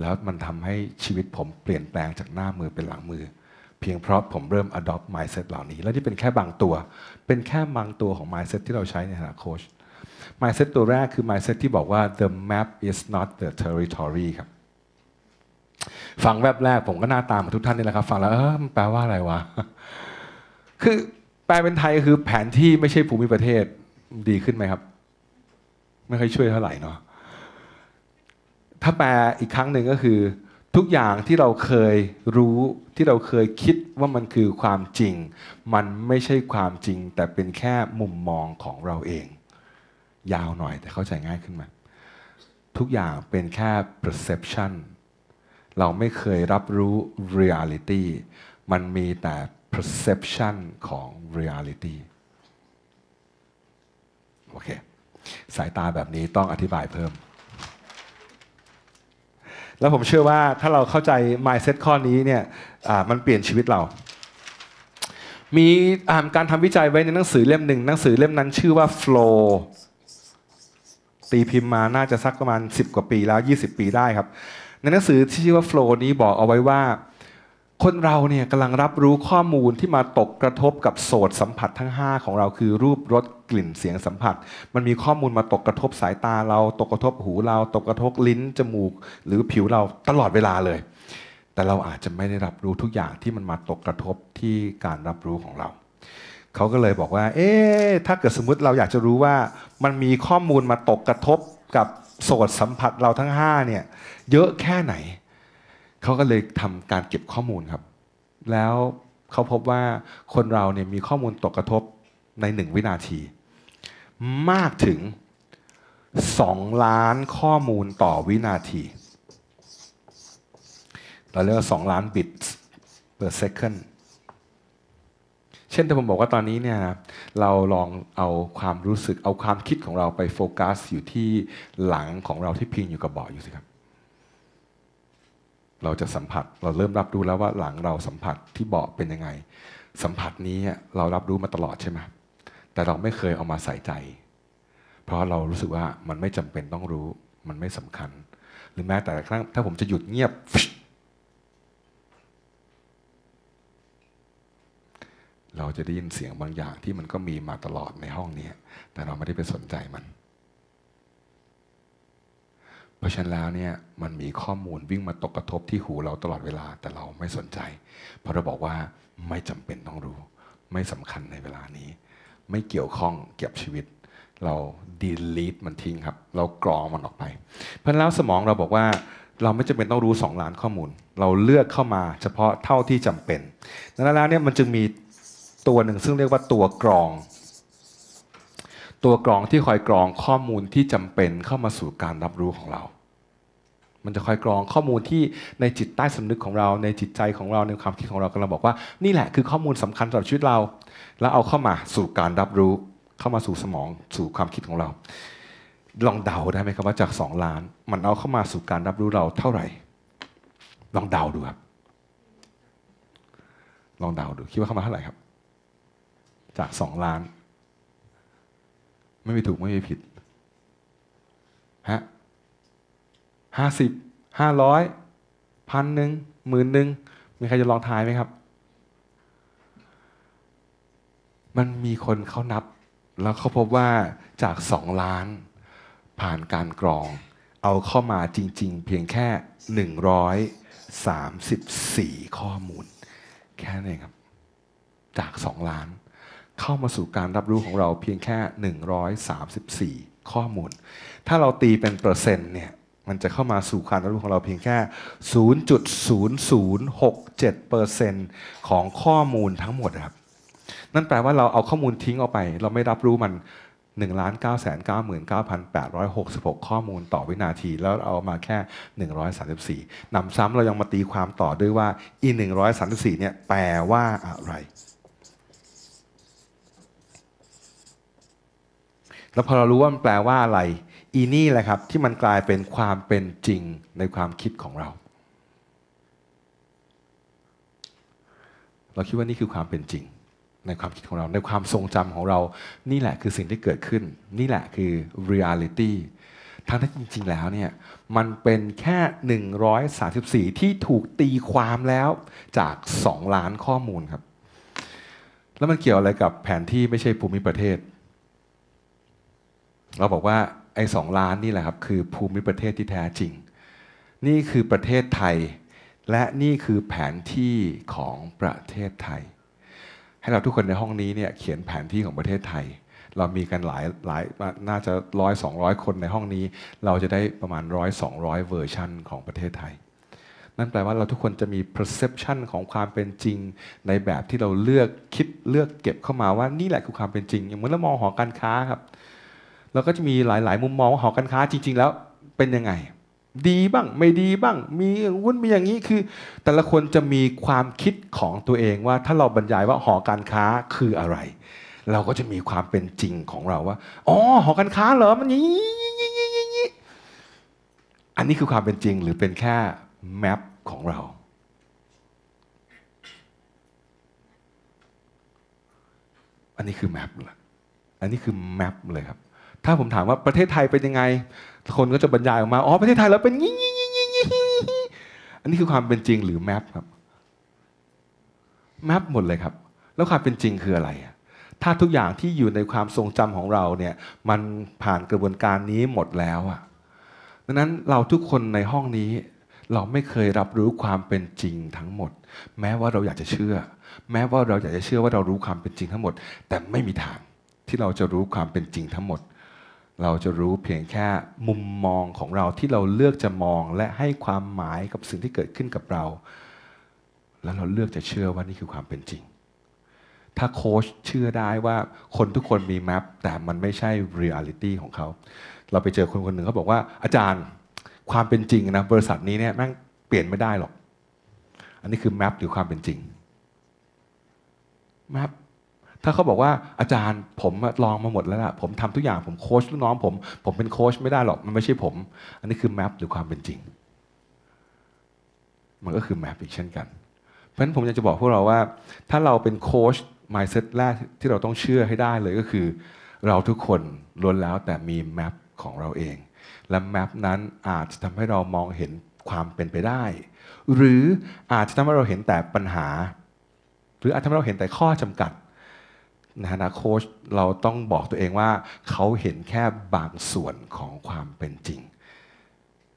แล้วมันทำให้ชีวิตผมเปลี่ยนแปลงจากหน้ามือเป็นหลังมือ เพียงเพราะผมเริ่ม adopt mindset เหล่านี้ และที่เป็นแค่บางตัว เป็นแค่บางตัวของ mindset ที่เราใช้ในฐานะโค้ช mindset ตัวแรกคือ mindset ที่บอกว่า the map is not the territory ครับ ฟังแวบแรกผมก็หน้าตามทุกท่านนี่แหละครับ ฟังแล้ว เออมันแปลว่าอะไรวะ คือแปลเป็นไทยคือ แผนที่ไม่ใช่ภูมิประเทศดีขึ้นไหมครับ ไม่ค่อยช่วยเท่าไหร่เนาะถ้าแปลอีกครั้งหนึ่งก็คือ ทุกอย่างที่เราเคยรู้ที่เราเคยคิดว่ามันคือความจริง มันไม่ใช่ความจริง แต่เป็นแค่มุมมองของเราเอง ยาวหน่อยแต่เข้าใจง่ายขึ้นมา ทุกอย่างเป็นแค่ perception เราไม่เคยรับรู้ reality มันมีแต่ perception ของ reality โอเคสายตาแบบนี้ต้องอธิบายเพิ่มแล้วผมเชื่อว่าถ้าเราเข้าใจ mindset ข้อนี้เนี่ยมันเปลี่ยนชีวิตเรา มีการทำวิจัยไว้ในหนังสือเล่มหนึ่งหนังสือเล่มนั้นชื่อว่า flow ตีพิมพ์มาน่าจะสักประมาณ 10 กว่าปีแล้ว 20 ปีได้ครับ ในหนังสือที่ชื่อว่า flow นี้บอกเอาไว้ว่าคนเราเนี่ยกำลังรับรู้ข้อมูลที่มาตกกระทบกับโสดสัมผัสทั้ง 5ของเราคือ รูปรสกลิ่นเสียงสัมผัส มันมีข้อมูลมาตกกระทบสายตาเราตกกระทบหูเราตกกระทบลิ้นจมูก หรือผิวเราตลอดเวลาเลย แต่เราอาจจะไม่ได้รับรู้ทุกอย่างที่มันมาตกกระทบที่การรับรู้ของเรา เขาก็เลยบอกว่า เอ๊ะถ้าเกิดสมมติเราอยากจะรู้ว่า มันมีข้อมูลมาตกกระทบกับโสดสัมผัสเราทั้ง5เนี่ยเยอะแค่ไหนเขาก็เลยทำการเก็บข้อมูลครับ แล้วเขาพบว่าคนเราเนี่ยมีข้อมูลตกกระทบในหนึ่งวินาที มากถึง 2 ล้านข้อมูลต่อวินาที เราเรียกว่า2ล้านบิต per second เช่นที่ผมบอกว่าตอนนี้เนี่ย เราลองเอาความรู้สึกเอาความคิดของเราไปโฟกัสอยู่ที่หลังของเราที่พิงอยู่กับเบาะอยู่สิครับเราจะสัมผัสเราเริ่มรับรู้แล้วว่าหลังเราสัมผัสที่เบาเป็นยังไงสัมผัสนี้เรารับรู้มาตลอดใช่ไหมแต่เราไม่เคยเอามาใส่ใจ เพราะเรารู้สึกว่ามันไม่จำเป็นต้องรู้มันไม่สำคัญ หรือแม้แต่ครั้ง ถ้าผมจะหยุดเงียบ เราจะได้ยินเสียงบางอย่างที่มันก็มีมาตลอดในห้องนี้แต่เราไม่ได้ไปสนใจมันราะฉะนั้นแล้วเนี่ยมันมีข้อมูลวิ่งมาตกกระทบที่หูเราตลอดเวลาแต่เราไม่สนใจ เพราะเราบอกว่าไม่จำเป็นต้องรู้ ไม่สำคัญในเวลานี้ ไม่เกี่ยวข้องเกี่ยวชีวิต เรา delete มันทิ้งครับ เรากรองมันออกไป เพราะแล้วสมองเราบอกว่าเราไม่จำเป็นต้องรู้ 2ล้านข้อมูลเราเลือกเข้ามาเฉพาะเท่าที่จำเป็นดังนั้นแล้วเนี่ยมันจึงมีตัวหนึ่งซึ่งเรียกว่าตัวกรอง ตัวกรองที่คอยกรองข้อมูลที่จำเป็นเข้ามาสู่การรับรู้ของเรามันจะคอยกรองข้อมูลที่ในจิตใต้สำนึกของเรา ในจิตใจของเรา ในความคิดของเรากำลังบอกว่านี่แหละคือข้อมูลสำคัญสำหรับชีวิตเรา แล้วเอาเข้ามาสู่การรับรู้เข้ามาสู่สมอง สู่ความคิดของเรา ลองเดาได้ไหมครับว่าจากสองล้าน มันเอาเข้ามาสู่การรับรู้เราเท่าไหร่ ลองเดาดูครับลองเดาดูคิดว่าเข้ามาเท่าไหร่ครับ จากสองล้าน ไม่มีถูกไม่มีผิดห้าสิบห้าร้อยพันหนึ่งหมื่นหนึ่งมีใครจะลองทายไหมครับ มันมีคนเขานับ แล้วเขาพบว่าจากสองล้านผ่านการกรองเอาเข้ามาจริงๆ เพียงแค่หนึ่งร้อยสามสิบสี่ข้อมูล แค่นั้นเองครับจากสองล้าน เข้ามาสู่การรับรู้ของเราเพียงแค่ 134 ข้อมูล ถ้าเราตีเป็นเปอร์เซ็นต์เนี่ยมันจะเข้ามาสู่การรับรู้ของเราเพียงแค่ 0.0067%ของข้อมูลทั้งหมดครับ นั่นแปลว่าเราเอาข้อมูลทิ้งออกไป เราไม่รับรู้มัน 1 9 9 9 8 6 6 ข้อมูลต่อวินาที แล้วเอามาแค่ 134นำซ้ำเรายังมาตีความต่อด้วยว่า อี134 เนี่ย แปลว่าอะไร แล้วพอเรารู้ว่ามันแปลว่าอะไรอีนี่แหละครับที่มันกลายเป็นความเป็นจริงในความคิดของเรา เราคิดว่านี่คือความเป็นจริง ในความคิดของเราในความทรงจำของเรานี่แหละคือสิ่งที่เกิดขึ้นนี่แหละคือเรียลิตี้ทั้งที่จริง ๆ แล้วเนี่ยมันเป็นแค่ 134 ที่ถูกตีความแล้วจาก 2 ล้านข้อมูลครับ แล้วมันเกี่ยวอะไรกับแผนที่ไม่ใช่ภูมิประเทศ เราบอกว่าไอ้สองล้านนี่แหละครับคือภูมิประเทศที่แท้จริง นี่คือประเทศไทย และนี่คือแผนที่ของประเทศไทย ให้เราทุกคนในห้องนี้เนี่ยเขียนแผนที่ของประเทศไทย เรามีกันหลายหลายน่าจะร้อยสองร้อยคนในห้องนี้ เราจะได้ประมาณร้อยสองร้อยเวอร์ชันของประเทศไทย นั่นแปลว่าเราทุกคนจะมี perception ของความเป็นจริง ในแบบที่เราเลือกคิดเลือกเก็บเข้ามาว่านี่แหละคือความเป็นจริง อย่างเมื่อเรามองหอการค้าครับแล้วก็จะมีหลาย ๆ มุมมองว่าหอการค้าจริง ๆ แล้ว เป็นยังไง ดีบ้าง ไม่ดีบ้าง มีวุ่นมีอย่างนี้คือ แต่ละคนจะมีความคิดของตัวเองว่า ถ้าเราบรรยายว่าหอการค้าคืออะไร เราก็จะมีความเป็นจริงของเราว่าอ๋อหอการค้าเหรอมันนี้อันนี้คือความเป็นจริงหรือเป็นแค่แมปของเรา อันนี้คือแมปเลยอันนี้คือแมปเลยครับถ้าผมถามว่าประเทศไทยเป็นยังไง คนก็จะบรรยายออกมา อ๋อประเทศไทยเราเป็นงี้งี้งี้งี้อันนี้คือความเป็นจริงหรือแมปครับแมปหมดเลยครับ แล้วความเป็นจริงคืออะไรถ้าทุกอย่างที่อยู่ในความทรงจำของเราเนี่ย มันผ่านกระบวนการนี้หมดแล้วอ่ะ ดังนั้นเราทุกคนในห้องนี้ เราไม่เคยรับรู้ความเป็นจริงทั้งหมด แม้ว่าเราอยากจะเชื่อ แม้ว่าเราอยากจะเชื่อว่าเรารู้ความเป็นจริงทั้งหมด แต่ไม่มีทางที่เราจะรู้ความเป็นจริงทั้งหมดเราจะรู้เพียงแค่มุมมองของเราที่เราเลือกจะมอง และให้ความหมายกับสิ่งที่เกิดขึ้นกับเรา แล้วเราเลือกจะเชื่อว่านี่คือความเป็นจริง ถ้าโค้ชเชื่อได้ว่าคนทุกคนมีแมปแต่มันไม่ใช่เรียลิตี้ของเขา เราไปเจอคนคนหนึ่งเขาบอกว่า อาจารย์ความเป็นจริงนะบริษัทนี้เนี่ยแม่งเปลี่ยนไม่ได้หรอก อันนี้คือแมปหรือความเป็นจริงแมปถ้าเขาบอกว่าอาจารย์ผมลองมาหมดแล้วล่ะผมทำทุกอย่างผมโค้ชลูกน้องผมผมเป็นโค้ชไม่ได้หรอกมันไม่ใช่ผม อันนี้คือแมปหรือความเป็นจริง มันก็คือแมปอีกเช่นกัน เพราะฉะนั้นผมอยากจะบอกพวกเราว่า ถ้าเราเป็นโค้ชมายเซตแรกที่เราต้องเชื่อให้ได้เลยก็คือ เราทุกคนล้วนแล้วแต่มีแมปของเราเอง และแมปนั้นอาจจะทำให้เรามองเห็นความเป็นไปได้ หรืออาจจะทำให้เราเห็นแต่ปัญหา หรืออาจทำให้เราเห็นแต่ข้อจำกัดนนฮะนะโค้ชเราต้องบอกตัวเองว่าเขาเห็นแค่บางส่วนของความเป็นจริง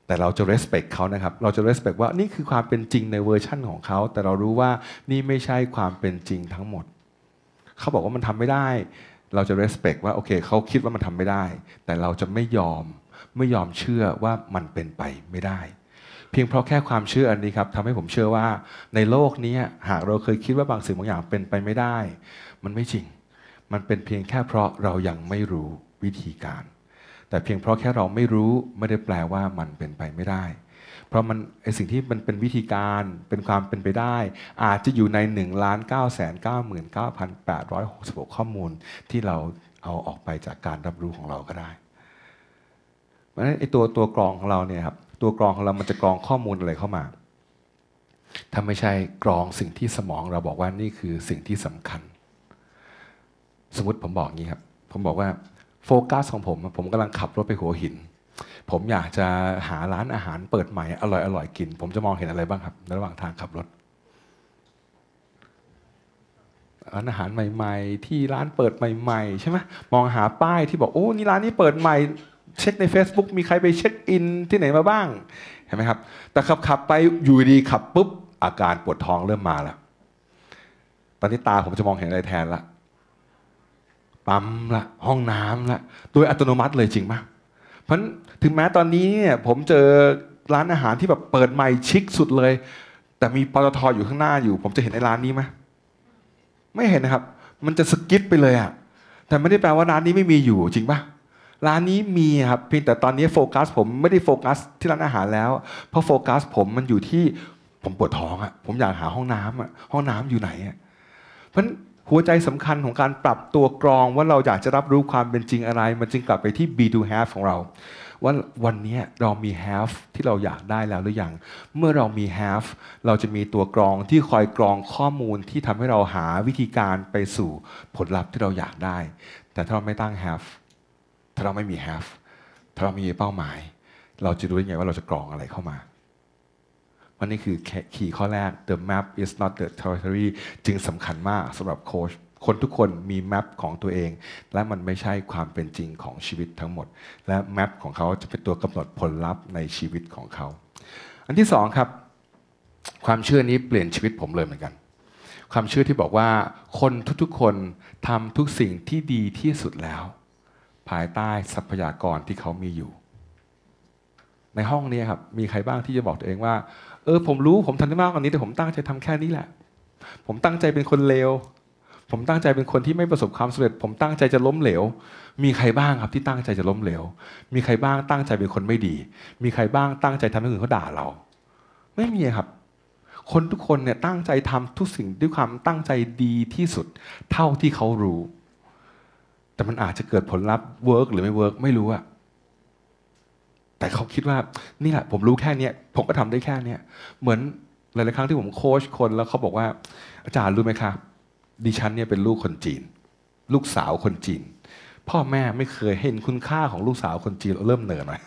แต่เราจะ respect เขานะครับเราจะ respect ว่านี่คือความเป็นจริงในเวอร์ชั่นของเขาแต่เรารู้ว่านี่ไม่ใช่ความเป็นจริงทั้งหมดเขาบอกว่ามันทำไม่ได้ เราจะ respect ว่าโอเคเขาคิดว่ามันทำไม่ได้ แต่เราจะไม่ยอมไม่ยอมเชื่อว่ามันเป็นไปไม่ได้ เพียงเพราะแค่ความเชื่ออันนี้ครับทำให้ผมเชื่อว่า ในโลกนี้หากเราเคยคิดว่าบางสิ่งบางอย่างเป็นไปไม่ได้ มันไม่จริงมันเป็นเพียงแค่เพราะเรายังไม่รู้วิธีการ แต่เพียงเพราะแค่เราไม่รู้ไม่ได้แปลว่ามันเป็นไปไม่ได้ เพราะมันไอสิ่งที่มันเป็นวิธีการเป็นความเป็นไปได้ อาจจะอยู่ใน1นึ่งล้านเก้าแสนเก้าหมื่นเก้าพันแปดร้อยหกสิบหกข้อมูลที่เราเอาออกไปจากการรับรู้ของเราก็ได้เพราะฉะนั้นไอตัวตัวกรองของเราเนี่ยครับตัวกรองของเรามันจะกรองข้อมูลอะไรเข้ามาถ้าไม่ใช่กรองสิ่งที่สมองเราบอกว่านี่คือสิ่งที่สำคัญสมมติผมบอกงี้ครับ ผมบอกว่าโฟกัสของผม ผมกำลังขับรถไปหัวหิน ผมอยากจะหาร้านอาหารเปิดใหม่ อร่อยอร่อยกิน ผมจะมองเห็นอะไรบ้างครับ ระหว่างทางขับรถร้านอาหารใหม่ๆ ที่ร้านเปิดใหม่ๆ ใช่ไหมมองหาป้ายที่บอกโอ้นี่ร้านนี้เปิดใหม่ เช็คใน Facebook มีใครไปเช็คอินที่ไหนมาบ้างเห็นไหมครับแต่ขับขับไปอยู่ดี ขับปุ๊บอาการปวดท้องเริ่มมาแล้วตอนนี้ตาผมจะมองเห็นอะไรแทนละปั๊มละห้องน้ำละโดยอัตโนมัติเลยจริงปะเพราะถึงแม้ตอนนี้เนี่ยผมเจอร้านอาหารที่แบบเปิดใหม่ชิคสุดเลย แต่มีปตทอยู่ข้างหน้าอยู่ ผมจะเห็นในร้านนี้ไหมไม่เห็นนะครับ มันจะสกิปไปเลยอะแต่ไม่ได้แปลว่าร้านนี้ไม่มีอยู่ จริงปะร้านนี้มีครับเพียงแต่ตอนนี้โฟกัส ผมไม่ได้โฟกัส ที่ร้านอาหารแล้ว เพราะโฟกัสผมมันอยู่ที่ ผมปวดท้องอะผมอยากหาห้องน้ำอะห้องน้ำอยู่ไหนอะเพราะหัวใจสำคัญของการปรับตัวกรองว่าเราอยากจะรับรู้ความเป็นจริงอะไร มันจึงกลับไปที่ be to have ของเรา ว่าวันนี้เรามี have ที่เราอยากได้แล้วหรือยังเมื่อเรามี have เราจะมีตัวกรองที่คอยกรองข้อมูลที่ทำให้เราหาวิธีการไปสู่ผลลัพธ์ที่เราอยากได้ แต่ถ้าเราไม่ตั้ง have ถ้าเราไม่มี have ถ้าเราไม่มีเป้าหมาย เราจะรู้ยังไงว่าเราจะกรองอะไรเข้ามาว่านี่คือขีข้อแรก the map is not the territory จึงสำคัญมากสำหรับโค้ช คนทุกคนมีแมปของตัวเอง และมันไม่ใช่ความเป็นจริงของชีวิตทั้งหมด และแมปของเขาจะเป็นตัวกำหนดผลลัพธ์ในชีวิตของเขา อันที่สองครับ ความเชื่อนี้เปลี่ยนชีวิตผมเลยเหมือนกัน ความเชื่อที่บอกว่า คนทุกๆคนทำทุกสิ่งที่ดีที่สุดแล้ว ภายใต้ทรัพยากรที่เขามีอยู่ ในห้องนี้ครับมีใครบ้างที่จะบอกตัวเองว่าเออผมรู้ผมทำได้มากกว่านี้แต่ผมตั้งใจทำแค่นี้แหละ ผมตั้งใจเป็นคนเลวผมตั้งใจเป็นคนที่ไม่ประสบความสำเร็จ ผมตั้งใจจะล้มเหลวมีใครบ้างครับที่ตั้งใจจะล้มเหลว มีใครบ้างตั้งใจเป็นคนไม่ดี มีใครบ้างตั้งใจทำให้คนนเขาด่าเรา ไม่มีครับ คนทุกคนเนี่ยตั้งใจทำทุกสิ่งด้วยความตั้งใจดีที่สุดเท่าที่เขารู้ แต่มันอาจจะเกิดผลลัพธ์เวิร์กหรือไม่เวิร์กไม่รู้อะแต่เขาคิดว่านี่แหละผมรู้แค่เนี้ยผมก็ทำได้แค่เนี้ยเหมือน หลาย ๆ ครั้งที่ผมโค้ชคนแล้วเขาบอกว่า อาจารย์รู้ไหมคะดิฉันเนี่ยเป็นลูกคนจีน ลูกสาวคนจีน พ่อแม่ไม่เคยเห็นคุณค่าของลูกสาวคนจีนเริ่มเหนื่อยหน่อย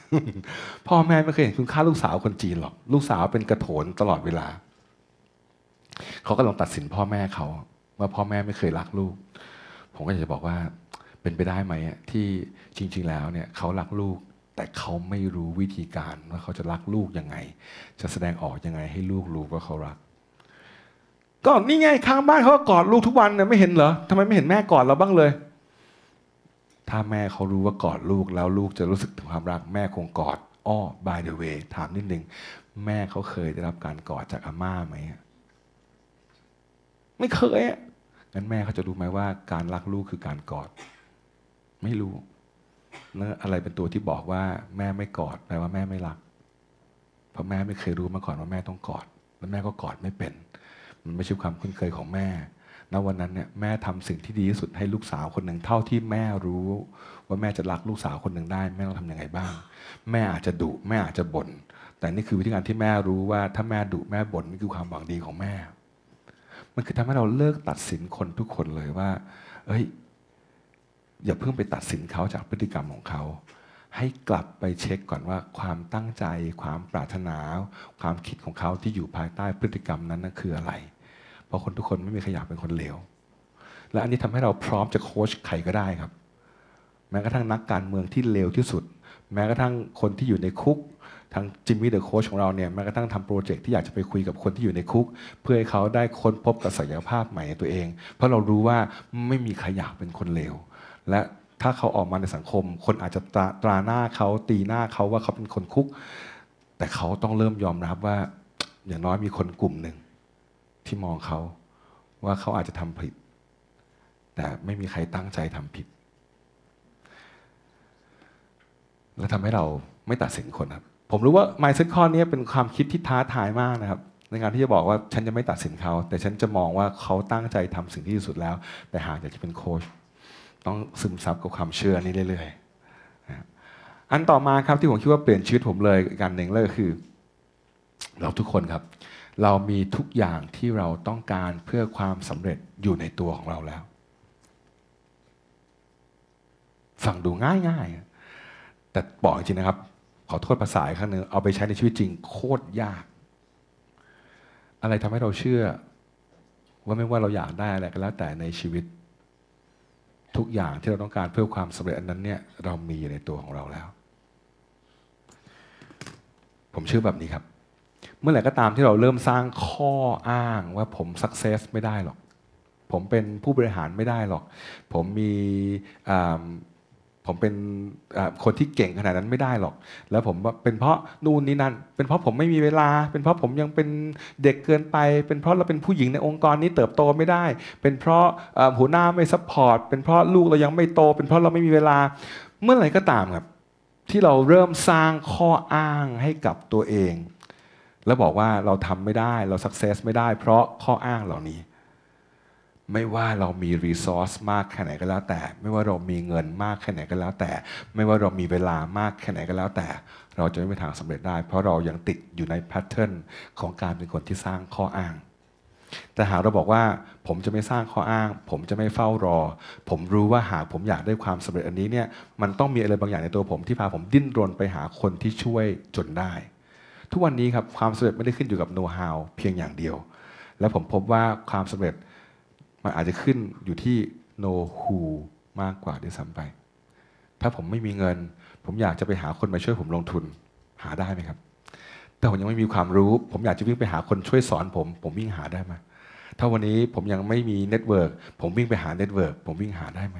พ่อแม่ไม่เคยเห็นคุณค่าลูกสาวคนจีนหรอกลูกสาวเป็นกระโถนตลอดเวลา เขาก็ลองตัดสินพ่อแม่เขาว่าพ่อแม่ไม่เคยรักลูก ผมก็จะบอกว่า เป็นไปได้ไหมที่จริง ๆ แล้วเนี่ย เขารักลูกแต่เขาไม่รู้วิธีการว่าเขาจะรักลูกยังไง จะแสดงออกยังไง ให้ลูกรู้ว่าเขารัก ก็นี่ไงข้างบ้านเขากอดลูกทุกวันนะไม่เห็นเหรอทำไมไม่เห็นแม่กอดเราบ้างเลยถ้าแม่เขารู้ว่ากอดลูกแล้ว ลูกจะรู้สึกถึงความรักแม่คงกอดอ้อ by the way ถามนิดนึงแม่เขาเคย ได้รับการกอดจากอาม่าไหมไม่เคยงั้นแม่เขาจะรู้ไหมว่า การรักลูกคือการกอด ไม่รู้แล้วอะไรเป็นตัวที่บอกว่าแม่ไม่กอด แปลว่าแม่ไม่รัก เพราะแม่ไม่เคยรู้มาก่อนว่าแม่ต้องกอด แล้วแม่ก็กอดไม่เป็น มันไม่ใช่ความคุ้นเคยของแม่ ณ วันนั้นเนี่ย แม่ทำสิ่งที่ดีที่สุดให้ลูกสาวคนหนึ่งเท่าที่แม่รู้ ว่าแม่จะรักลูกสาวคนหนึ่งได้ แม่ต้องทำยังไงบ้าง แม่อาจจะดุแม่อาจจะบน่น แต่นี่คือวิธีการที่แม่รู้ว่า ถ้าแม่ดุแม่บน่นนี่คือความหวังดีของแม่ มันคือทำให้เราเลิกตัดสินคนทุกคนเลยว่า เอ้ยอย่าเพิ่งไปตัดสินเขาจากพฤติกรรมของเขา ให้กลับไปเช็คก่อนว่า ความตั้งใจ ความปรารถนา ความคิดของเขาที่อยู่ภายใต้พฤติกรรมนั้นนั่นคืออะไร เพราะคนทุกคนไม่มีขยะเป็นคนเลว และอันนี้ทำให้เราพร้อมจะโค้ชใครก็ได้ครับ แม้กระทั่งนักการเมืองที่เลวที่สุด แม้กระทั่งคนที่อยู่ในคุก ทางจิมมี่เดอะโค้ชของเราเนี่ย แม้กระทั่งทำโปรเจกต์ที่อยากจะไปคุยกับคนที่อยู่ในคุก เพื่อให้เขาได้ค้นพบกับศักยภาพใหม่ในตัวเอง เพราะเรารู้ว่าไม่มีใครอยากเป็นคนเลวและถ้าเขาออกมาในสังคม คนอาจจะตราหน้าเขาตีหน้าเขาว่าเขาเป็นคนคุก แต่เขาต้องเริ่มยอมรับว่าอย่างน้อยมีคนกลุ่มหนึ่งที่มองเขาว่าเขาอาจจะทำผิด แต่ไม่มีใครตั้งใจทำผิด และทำให้เราไม่ตัดสินคนครับผมรู้ว่ามายเซ็ตข้อนี้เป็นความคิดที่ท้าทายมากนะครับ ในการที่จะบอกว่าฉันจะไม่ตัดสินเขา แต่ฉันจะมองว่าเขาตั้งใจทำสิ่งที่ดีสุดแล้ว แต่หากอยากจะเป็นโค้ชต้องซึมซับกับความเชื่อนี้เรื่อยๆ อันต่อมาครับที่ผมคิดว่าเปลี่ยนชีวิตผมเลยอีกการหนึ่งเลยก็คือ เราทุกคนครับ เรามีทุกอย่างที่เราต้องการเพื่อความสำเร็จอยู่ในตัวของเราแล้วฟังดูง่ายง่ายแต่บอกจริงนะครับ ขอโทษภาษาอีกครั้งหนึ่งเอาไปใช้ในชีวิตจริง โคตรยาก อะไรทำให้เราเชื่อ ว่าไม่ว่าเราอยากได้อะไรก็แล้ว แต่ในชีวิตทุกอย่างที่เราต้องการเพื่อความสำเร็จอันนั้นเนี่ย เรามีอยู่ในตัวของเราแล้ว ผมเชื่อแบบนี้ครับ เมื่อไหร่ก็ตามที่เราเริ่มสร้างข้ออ้างว่าผมสักเซสไม่ได้หรอก ผมเป็นผู้บริหารไม่ได้หรอก ผมมีผมเป็นคนที่เก่งขนาดนั้นไม่ได้หรอก แล้วผมเป็นเพราะนู่นนี่นั่น เป็นเพราะผมไม่มีเวลา เป็นเพราะผมยังเป็นเด็กเกินไป เป็นเพราะเราเป็นผู้หญิงในองค์กรนี้เติบโตไม่ได้ เป็นเพราะหัวหน้าไม่ซัพพอร์ต เป็นเพราะลูกเรายังไม่โต เป็นเพราะเราไม่มีเวลา เมื่อไหร่ก็ตามครับ ที่เราเริ่มสร้างข้ออ้างให้กับตัวเอง แล้วบอกว่าเราทำไม่ได้เราสักเซสไม่ได้เพราะข้ออ้างเหล่านี้ไม่ว่าเรามีรีซอสมากแค่ไหนก็แล้ว แต่ ไม่ว่าเรามีเงินมากแค่ไหนก็แล้ว แต่ ไม่ว่าเรามีเวลามากแค่ไหนก็แล้ว แต่ เราจะไม่ไปทางสำเร็จได้ เพราะเรายังติดอยู่ในแพทเทิร์นของการเป็นคนที่สร้างข้ออ้าง แต่หากเราบอกว่าผมจะไม่สร้างข้ออ้าง ผมจะไม่เฝ้ารอ ผมรู้ว่าหากผมอยากได้ความสำเร็จอันนี้เนี่ยมันต้องมีอะไรบางอย่างในตัวผมที่พาผมดิ้นรนไปหาคนที่ช่วยจนได้ ทุกวันนี้ครับความสำเร็จไม่ได้ขึ้นอยู่กับโน้ตฮาวเพียงอย่างเดียว และผมพบว่าความสำเร็จมันอาจจะขึ้นอยู่ที่ know who มากกว่าด้วยซ้ำไป ถ้าผมไม่มีเงิน ผมอยากจะไปหาคนมาช่วยผมลงทุนหาได้ไหมครับ แต่ผมยังไม่มีความรู้ผมอยากจะวิ่งไปหาคนช่วยสอนผม ผมวิ่งหาได้ไหมถ้าวันนี้ผมยังไม่มีเน็ตเวิร์กผมวิ่งไปหาเน็ตเวิร์กผมวิ่งหาได้ไหม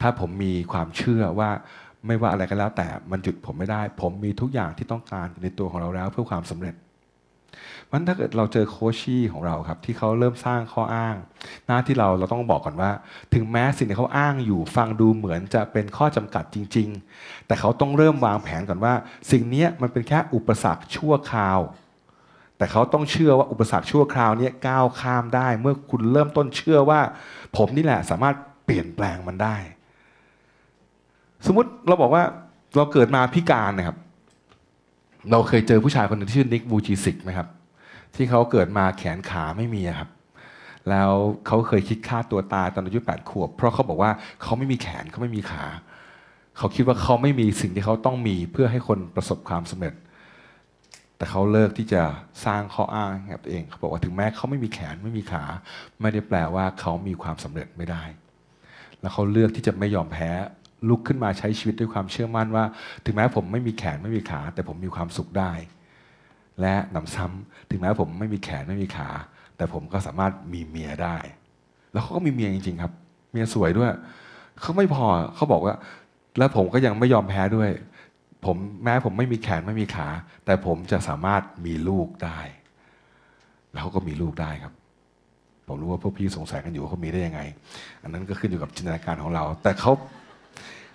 ถ้าผมมีความเชื่อว่าไม่ว่าอะไรก็แล้ว แต่มันจุดผมไม่ได้ ผมมีทุกอย่างที่ต้องการในตัวของเราแล้วเพื่อความสำเร็จมันถ้าเกิดเราเจอโคชี่ของเราครับที่เขาเริ่มสร้างข้ออ้างหน้าที่เราเราต้องบอกก่อนว่า ถึงแม้สิ่งที่เขาอ้างอยู่ฟังดูเหมือนจะเป็นข้อจำกัดจริง ๆ แต่เขาต้องเริ่มวางแผนก่อนว่า สิ่งนี้มันเป็นแค่อุปสรรคชั่วคราว แต่เขาต้องเชื่อว่าอุปสรรคชั่วคราวนี้ก้าวข้ามได้ เมื่อคุณเริ่มต้นเชื่อว่า ผมนี่แหละสามารถเปลี่ยนแปลงมันได้ สมมติเราบอกว่าเราเกิดมาพิการนะครับเราเคยเจอผู้ชาย คนหนึ่งชื่อนิกบูจิสิกไหมครับที่เขาเกิดมาแขนขาไม่มีครับ แล้วเขาเคยคิดฆ่าตัวตายตอนอายุแปดขวบ เพราะเขาบอกว่าเขาไม่มีแขนเขาไม่มีขา เขาคิดว่าเขาไม่มีสิ่งที่เขาต้องมีเพื่อให้คนประสบความสำเร็จ แต่เขาเลิกที่จะสร้างข้ออ้างกับตัวเอง เขาบอกว่าถึงแม้ เขาไม่มีแขนไม่มีขา ไม่ได้แปลว่าเขามีความสำเร็จไม่ได้ แล้วเขาเลือกที่จะไม่ยอมแพ้ลุกขึ้นมาใช้ชีวิตด้วยความเชื่อมั่นว่า ถึงแม้ผมไม่มีแขนไม่มีขา แต่ผมมีความสุขได้ และนํำซ้ำถึงแม้ผมไม่มีแขนไม่มีขา แต่ผมก็สามารถมีเมียได้ แล้วเขาก็มีเมียจริง ๆ ครับ เมียสวยด้วย เขาไม่พอเขาบอกว่า แล้วผมก็ยังไม่ยอมแพ้ด้วย ผมแม้ผมไม่มีแขนไม่มีขา แต่ผมจะสามารถมีลูกได้ แล้วเขาก็มีลูกได้ครับ ผมรู้ว่าพวกพี่สงสัยกันอยู่เขามีได้ยังไง อันนั้นก็ขึ้นอยู่กับจินตนาการของเรา แต่เขา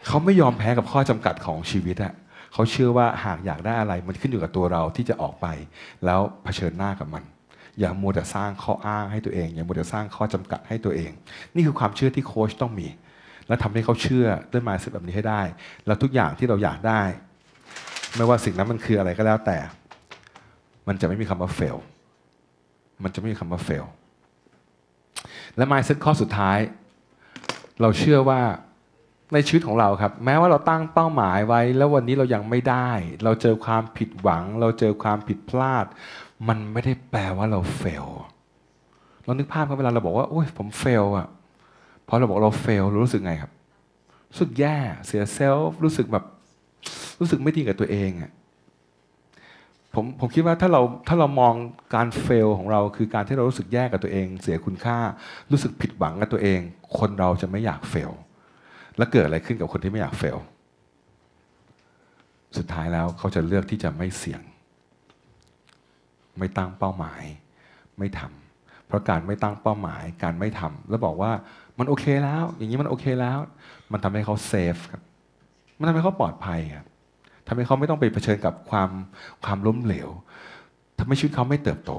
เขาไม่ยอมแพ้กับข้อจำกัดของชีวิตอะเขาเชื่อว่าหากอยากได้อะไร มันขึ้นอยู่กับตัวเราที่จะออกไป แล้วเผชิญหน้ากับมัน อย่ามัวแต่สร้างข้ออ้างให้ตัวเองอย่ามัวแต่สร้างข้อจำกัดให้ตัวเอง นี่คือความเชื่อที่โค้ชต้องมี และทำให้เขาเชื่อด้วยมาสิแบบนี้ให้ได้ แล้วทุกอย่างที่เราอยากได้ ไม่ว่าสิ่งนั้นมันคืออะไรก็แล้วแต่ มันจะไม่มีคำว่า fail มันจะไม่มีคำว่า fail และม i เ d s e t ข้อสุดท้าย เราเชื่อว่าในชีวิตของเราครับ แม้ว่าเราตั้งเป้าหมายไว้ แล้ววันนี้เรายังไม่ได้ เราเจอความผิดหวัง เราเจอความผิดพลาด มันไม่ได้แปลว่าเราเฟลเรานึกภาพครับเวลาเราบอกว่าโอ้ยผมเฟลอะพอเราบอกเราเฟลรู้สึกไงครับรู้สึกแย่เสียเซลล์รู้สึกแบบรู้สึกไม่ดีกับตัวเองอะผมผมคิดว่าถ้าเราถ้าเรามองการเฟลของเราคือการที่เรารู้สึกแย่กับตัวเอง เสียคุณค่ารู้สึกผิดหวังกับตัวเอง คนเราจะไม่อยากเฟลแล้วเกิดอะไรขึ้นกับคนที่ไม่อยากเฟล สุดท้ายแล้วเขาจะเลือกที่จะไม่เสี่ยง ไม่ตั้งเป้าหมาย ไม่ทำเพราะการไม่ตั้งเป้าหมาย การไม่ทำแล้วบอกว่ามันโอเคแล้ว อย่างนี้มันโอเคแล้ว มันทำให้เขาเซฟครับ มันทำให้เขาปลอดภัยครับทำให้เขาไม่ต้องไปเผชิญกับความความล้มเหลวทำให้ชีวิตเขาไม่เติบโต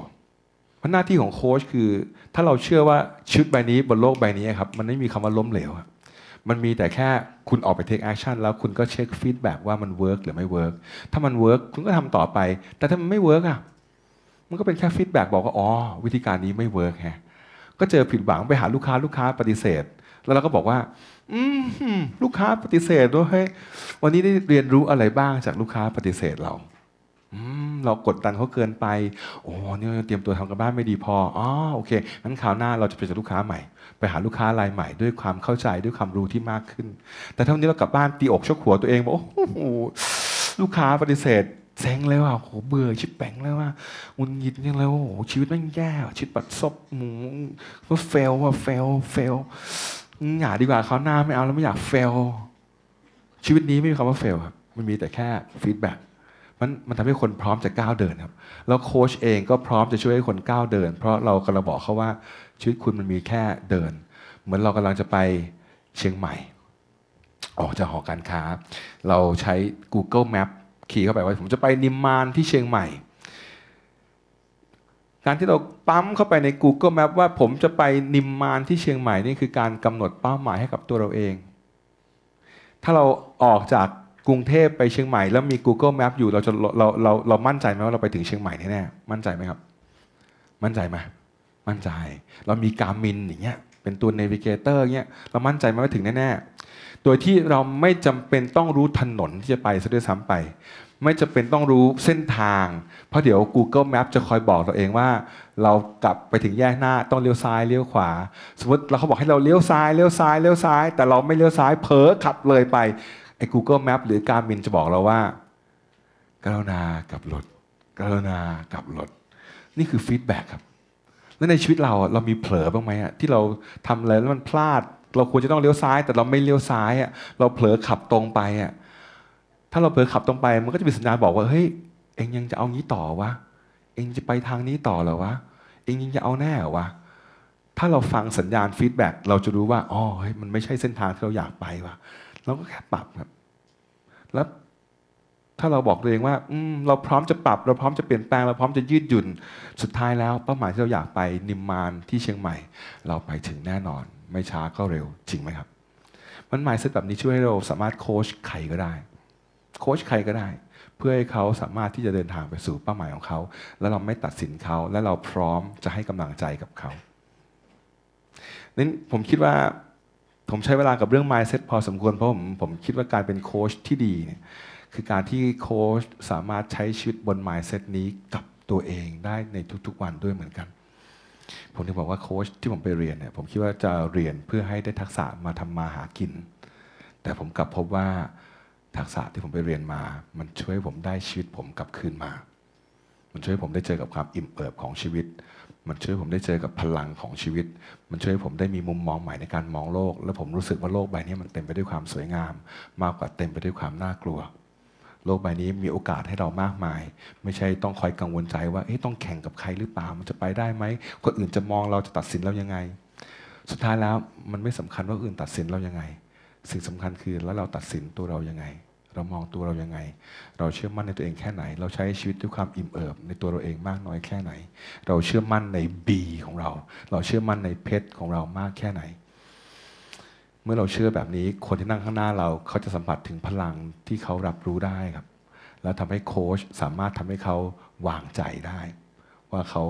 เพราะหน้าที่ของโค้ชคือ ถ้าเราเชื่อว่าชีวิตใบนี้บนโลกใบนี้ครับมันไม่มีคำว่าล้มเหลวครับมันมีแต่แค่คุณออกไปเทคแอคชั่นแล้วคุณก็เช็คฟีดแบ็ว่ามันเวิร์กหรือไม่เวิร์กถ้ามันเวิร์กคุณก็ทำต่อไป แต่ถ้ามันไม่เวิร์กอ่ะมันก็เป็นแค่ฟีดแบ็บอกว่าอ๋อวิธีการนี้ไม่เวิร์กแฮะก็เจอผิดหวังไปหาลูกค้าลูกค้าปฏิเสธ แล้วเราก็บอกว่าอืมลูกค้าปฏิเสธด้วยเฮ้ยวันนี้ได้เรียนรู้อะไรบ้างจากลูกค้าปฏิเสธเราอืมเรากดดันเขาเกินไปโอ้เนี่ยเตรียมตัวทำกับบ้านไม่ดีพออ๋อโอเคงั้นคราวหน้าเราจะไปเจอลูกค้าใหม่ไปหาลูกค้ารายใหม่ด้วยความเข้าใจด้วยความรู้ที่มากขึ้น แต่เท่านี้เรากลับบ้านตีอกชกหัวตัวเองบอกโอ้โห ลูกค้าปฏิเสธแซงเลยว่ะโหเบื่อชิบแบงแล้วว่ามุนหงิดยังแล้วโอหชีวิตมันแย่ชีวิตปัดซบหมูว่าเฟลว่าเฟลเฟลอย่าดีกว่าเขาหน้าไม่เอาแล้วไม่อยากเฟลชีวิตนี้ไม่มีคำว่าเฟลครับมันมีแต่แค่ฟีดแบ็กมันมันทำให้คนพร้อมจะก้าวเดินครับ แล้วโค้ชเองก็พร้อมจะช่วยให้คนก้าวเดิน เพราะเรากำลังบอกเขาว่าชีวิตคุณมันมีแค่เดิน เหมือนเรากำลังจะไปเชียงใหม่ ออกจากหอการค้า เราใช้ Google Map ขี่เข้าไปว่า ผมจะไปนิมมานที่เชียงใหม่ การที่เราปั๊มเข้าไปใน Google Map ว่าผมจะไปนิมมานที่เชียงใหม่นี่คือการกำหนดเป้าหมายให้กับตัวเราเอง ถ้าเราออกจากกรุงเทพไปเชียงใหม่ แล้วมี Google Map อยู่เราจะเราเราเรามั่นใจไหมว่าเราไปถึงเชียงใหม่แน่แน่มั่นใจไหมครับ มั่นใจไหมมั่นใจเรามีการมินอย่างเงี้ยเป็นตัวเนวิเกเตอร์เงี้ยเรามั่นใจมาไม่ถึงแน่ๆโดยที่เราไม่จำเป็นต้องรู้ถนนที่จะไปซะด้วยซ้ำไป ไม่จำเป็นต้องรู้เส้นทางเพราะเดี๋ยว Google Map จะคอยบอกเราเองว่า เรากลับไปถึงแยกหน้าต้องเลี้ยวซ้ายเลี้ยวขวาสมมติเราเขาบอกให้เราเลี้ยวซ้ายเลี้ยวซ้ายเลี้ยวซ้าย แต่เราไม่เลี้ยวซ้ายเผลอขับเลยไปไอ้ Google Map หรือการมินจะบอกเราว่ากรุณากลับรถกรุณากลับรถนี่คือฟีดแบ็กครับแล้วในชีวิตเราเรามีเผลอบ้างไหมอะที่เราทำอะไรแล้วมันพลาด เราควรจะต้องเลี้ยวซ้ายแต่เราไม่เลี้ยวซ้ายอะ เราเผลอขับตรงไปอะถ้าเราเผลอขับตรงไปมันก็จะมีสัญญาณบอกว่าเฮ้ยเองยังจะเอางี้ต่อวะ เองจะไปทางนี้ต่อเหรอวะเองยังจะเอาแน่หรอวะ ถ้าเราฟังสัญญาณฟีดแบ็กเราจะรู้ว่าอ๋อเฮ้ยมันไม่ใช่เส้นทางที่เราอยากไปวะเราก็แค่ปรับครับแล้วถ้าเราบอกตัวเองว่าเราพร้อมจะปรับเราพร้อมจะเปลี่ยนแปลง เราพร้อมจะยืดหยุ่นสุดท้ายแล้วเป้าหมายที่เราอยากไปนิมมานที่เชียงใหม่ เราไปถึงแน่นอนไม่ช้าก็เร็ว จริงไหมครับ มันหมายเซตแบบนี้ช่วยให้เรา สามารถโค้ชใครก็ได้ โค้ชใครก็ได้ เพื่อให้เขาสามารถที่จะเดินทางไปสู่เป้าหมายของเขา แล้วเราไม่ตัดสินเขา และเราพร้อมจะให้กำลังใจกับเขานั้นผมคิดว่า ผมใช้เวลากับเรื่อง mindset พอสมควรเพราะผมผมคิดว่าการเป็นโค้ชที่ดีเนี่ยคือการที่โค้ชสามารถใช้ชีวิตบนหมายเซตนี้กับตัวเองได้ในทุกๆวันด้วยเหมือนกัน ผมถึงบอกว่าโค้ชที่ผมไปเรียนเนี่ยผมคิดว่าจะเรียนเพื่อให้ได้ทักษะมาทำมาหากิน แต่ผมกลับพบว่าทักษะที่ผมไปเรียนมา มันช่วยผมได้ชีวิตผมกลับคืนมา มันช่วยผมได้เจอกับความอิ่มเอิบของชีวิต มันช่วยผมได้เจอกับพลังของชีวิต มันช่วยผมได้มีมุมมองใหม่ในการมองโลก และผมรู้สึกว่าโลกใบนี้มันเต็มไปด้วยความสวยงาม มากกว่าเต็มไปด้วยความน่ากลัวโลกใบนี้มีโอกาสให้เรามากมาย ไม่ใช่ต้องคอยกังวลใจว่าต้องแข่งกับใครหรือเปล่ามันจะไปได้ไหมคนอื่นจะมองเราจะตัดสินเรายังไง สุดท้ายแล้วมันไม่สำคัญว่าอื่นตัดสินเรายังไง สิ่งสำคัญคือแล้วเราตัดสินตัวเรายังไง เรามองตัวเรายังไง เราเชื่อมั่นในตัวเองแค่ไหน เราใช้ชีวิตด้วยความอิ่มเอิบในตัวเราเองมากน้อยแค่ไหน เราเชื่อมั่นในบีของเรา เราเชื่อมั่นในเพชรของเรามากแค่ไหนเมื่อเราเชื่อแบบนี้คนที่นั่งข้างหน้าเราเขาจะสัมผัสถึงพลังที่เขารับรู้ได้ครับ แล้วทำให้โค้ชสามารถทำให้เขาวางใจได้ ว่าเขา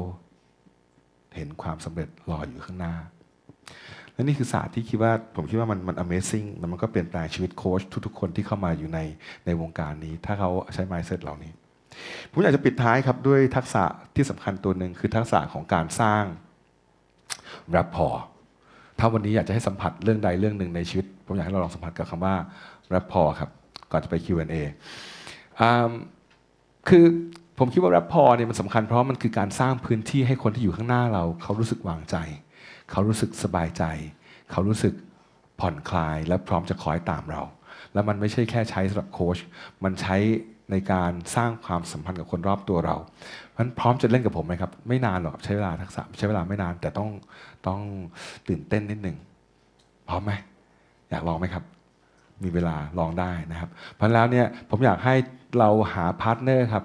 เห็นความสำเร็จรออยู่ข้างหน้า และนี่คือศาสตร์ที่คิดว่าผมคิดว่ามันมัน amazing แล้วมันก็เปลี่ยนแปลงชีวิตโค้ชทุกๆคนที่เข้ามาอยู่ในในวงการนี้ ถ้าเขาใช้ mindset เหล่านี้ผมอยากจะปิดท้ายครับด้วยทักษะที่สำคัญตัวหนึ่งคือทักษะของการสร้าง rapport ถ้าวันนี้อยากจะให้สัมผัสเรื่องใดเรื่องหนึ่งในชีวิตผมอยากให้เราลองสัมผัสกับคำว่าแรปพอครับก่อนจะไป Q&A คือผมคิดว่าแรปพอเนี่ยมันสำคัญเพราะมันคือการสร้างพื้นที่ให้คนที่อยู่ข้างหน้าเรา เขารู้สึกวางใจ เขารู้สึกสบายใจ เขารู้สึกผ่อนคลาย และพร้อมจะคอยตามเรา แล้วมันไม่ใช่แค่ใช้สำหรับโค้ชมันใช้ในการสร้างความสัมพันธ์กับคนรอบตัวเราเพราะนั้นพร้อมจะเล่นกับผมไหมครับไม่นานหรอกใช้เวลาทักษะใช้เวลาไม่นานแต่ต้องต้องตื่นเต้นนิดหนึ่งพร้อมไหม อยากลองไหมครับ มีเวลาลองได้นะครับเพราะแล้วเนี่ยผมอยากให้เราหาพาร์ทเนอร์ครับ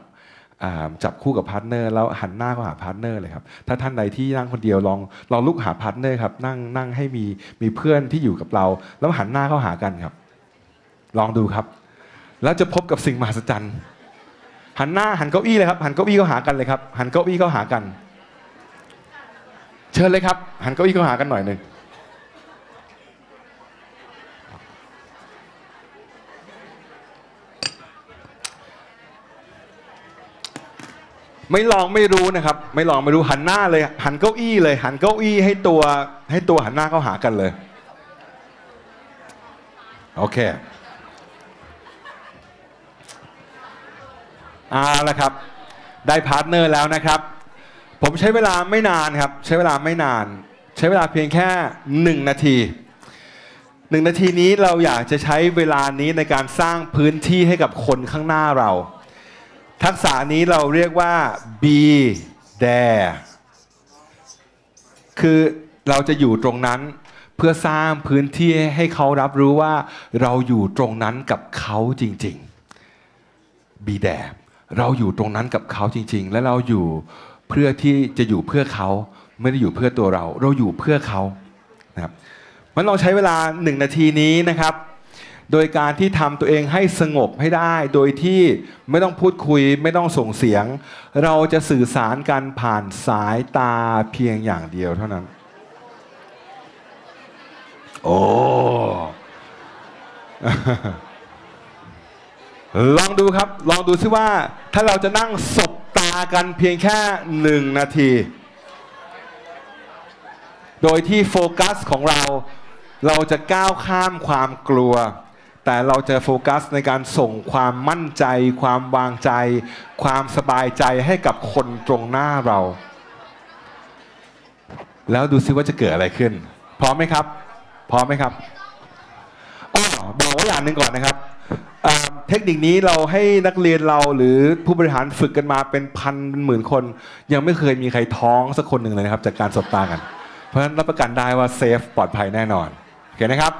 จับคู่กับพาร์ทเนอร์แล้วหันหน้าก็หาพาร์ทเนอร์เลยครับ ถ้าท่านใดที่นั่งคนเดียว ลองลองลุกหาพาร์ทเนอร์ครับนั่งนั่งให้มีมีเพื่อนที่อยู่กับเรา แล้วหันหน้าเข้าหากันครับ ลองดูครับ แล้วจะพบกับสิ่งมหัศจรรย์ หันหน้าหันเก้าอี้เลยครับหันเก้าอี้เข้าหากันเลยครับหันเก้าอี้เข้าหากันเชิญเลยครับหันเก้าอี้เข้าหากันหน่อยหนึ่งไม่ลองไม่รู้นะครับ ไม่ลองไม่รู้หันหน้าเลยหันเก้าอี้เลย หันเก้าอี้ให้ตัว ให้ตัวหันหน้าเข้าหากันเลย โอเคอ่าละครับ ได้พาร์ทเนอร์แล้วนะครับผมใช้เวลาไม่นานครับ ใช้เวลาไม่นาน ใช้เวลาเพียงแค่ 1 นาทีหนึ่งนาทีนี้เราอยากจะใช้เวลานี้ในการสร้างพื้นที่ให้กับคนข้างหน้าเรา ทักษะนี้เราเรียกว่า be there คือเราจะอยู่ตรงนั้นเพื่อสร้างพื้นที่ให้เขารับรู้ว่า เราอยู่ตรงนั้นกับเขาจริง ๆ be there เราอยู่ตรงนั้นกับเขาจริง ๆ และเราอยู่เพื่อที่จะอยู่เพื่อเขา ไม่ได้อยู่เพื่อตัวเรา เราอยู่เพื่อเขานะครับมันลองใช้เวลาหนึ่งนาทีนี้นะครับ โดยการที่ทำตัวเองให้สงบให้ได้ โดยที่ไม่ต้องพูดคุย ไม่ต้องส่งเสียง เราจะสื่อสารกันผ่านสายตาเพียงอย่างเดียวเท่านั้นโอ้ลองดูครับลองดูซิว่าถ้าเราจะนั่งศพากันเพียงแค่หนึ่งนาที โดยที่โฟกัสของเรา เราจะก้าวข้ามความกลัว แต่เราจะโฟกัสในการส่งความมั่นใจ ความวางใจ ความสบายใจให้กับคนตรงหน้าเรา แล้วดูซิว่าจะเกิดอะไรขึ้น พร้อมไหมครับ พร้อมไหมครับอ๋อบอกไว้อย่างหนึ่งก่อนนะครับเทคนิคนี้เราให้นักเรียนเราหรือผู้บริหารฝึกกันมาเป็นพันเป็นหมื่นคน ยังไม่เคยมีใครท้องสักคนหนึ่งเลยนะครับ จากการสบตากันเพราะฉะนั้นรับประกันได้ว่าเซฟปลอดภัยแน่นอน โอเคนะครับ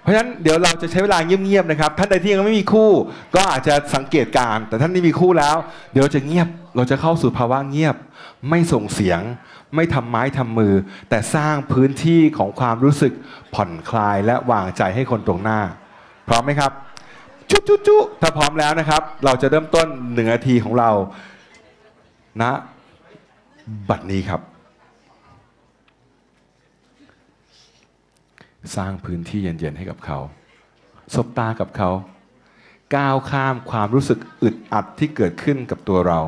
เพราะฉะนั้นเดี๋ยวเราจะใช้เวลาเงียบๆนะครับ ท่านใดที่ยังไม่มีคู่ ก็อาจจะสังเกตการ แต่ท่านที่มีคู่แล้ว เดี๋ยวจะเงียบเราจะเข้าสู่ภาวะเงียบ ไม่ส่งเสียงไม่ทำไม้ทำมือ แต่สร้างพื้นที่ของความรู้สึกผ่อนคลายและวางใจให้คนตรงหน้าพร้อมไหมครับจุ๊จุ๊จุ๊ถ้าพร้อมแล้วนะครับ เราจะเริ่มต้นหนึ่งนาทีของเรา นะบัดนี้ครับ สร้างพื้นที่เย็นๆให้กับเขาสบตากับเขาก้าวข้ามความรู้สึกอึดอัดที่เกิดขึ้นกับตัวเรา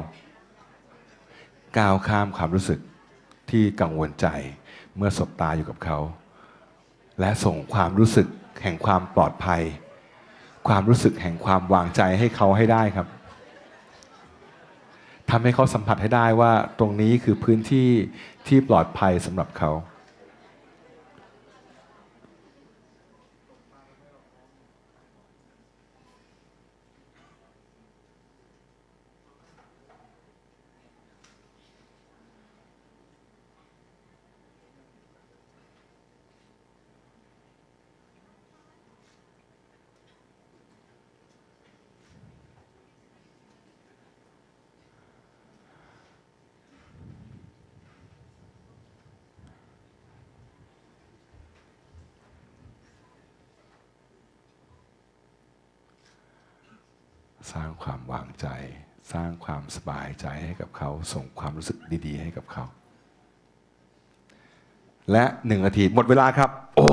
ก้าวข้ามความรู้สึกที่กังวลใจ เมื่อสบตาอยู่กับเขา และส่งความรู้สึกแห่งความปลอดภัยความรู้สึกแห่งความวางใจให้เขาให้ได้ครับ ทำให้เขาสัมผัสให้ได้ว่าตรงนี้คือพื้นที่ที่ปลอดภัยสำหรับเขาสร้างความสบายใจให้กับเขาส่งความรู้สึกดีๆให้กับเขา และหนึ่งนาที หมดเวลาครับ โอ้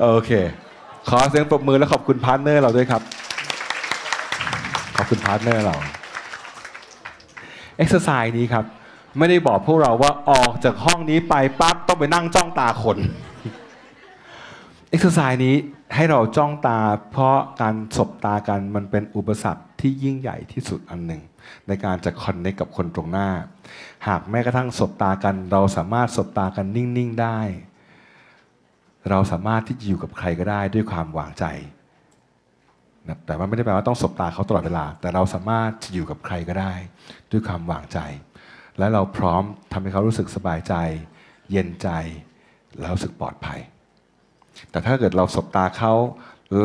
โอเค ขอเสียงปรบมือและขอบคุณพาร์ทเนอร์เราด้วยครับ ขอบคุณพาร์ทเนอร์เรา เอ็กซ์ไซส์นี้ครับ ไม่ได้บอกพวกเราว่าออกจากห้องนี้ไปปั๊บต้องไปนั่งจ้องตาคนเอ็กซ์ไซส์นี้ให้เราจ้องตา เพราะการสบตากันมันเป็นอุปสรรคที่ยิ่งใหญ่ที่สุดอันหนึ่งในการจะคอนเนคกับคนตรงหน้า หากแม้กระทั่งสบตากันเราสามารถสบตากันนิ่งๆ ได้ เราสามารถที่จะอยู่กับใครก็ได้ ด้วยความวางใจนะแต่ว่าไม่ได้แปลว่าต้องสบตาเขาตลอดเวลาแต่เราสามารถอยู่กับใครก็ได้ ด้วยความวางใจ และเราพร้อมทำให้เขารู้สึกสบายใจ เย็นใจแล้วรู้สึกปลอดภัยแต่ถ้าเกิดเราสบตาเขา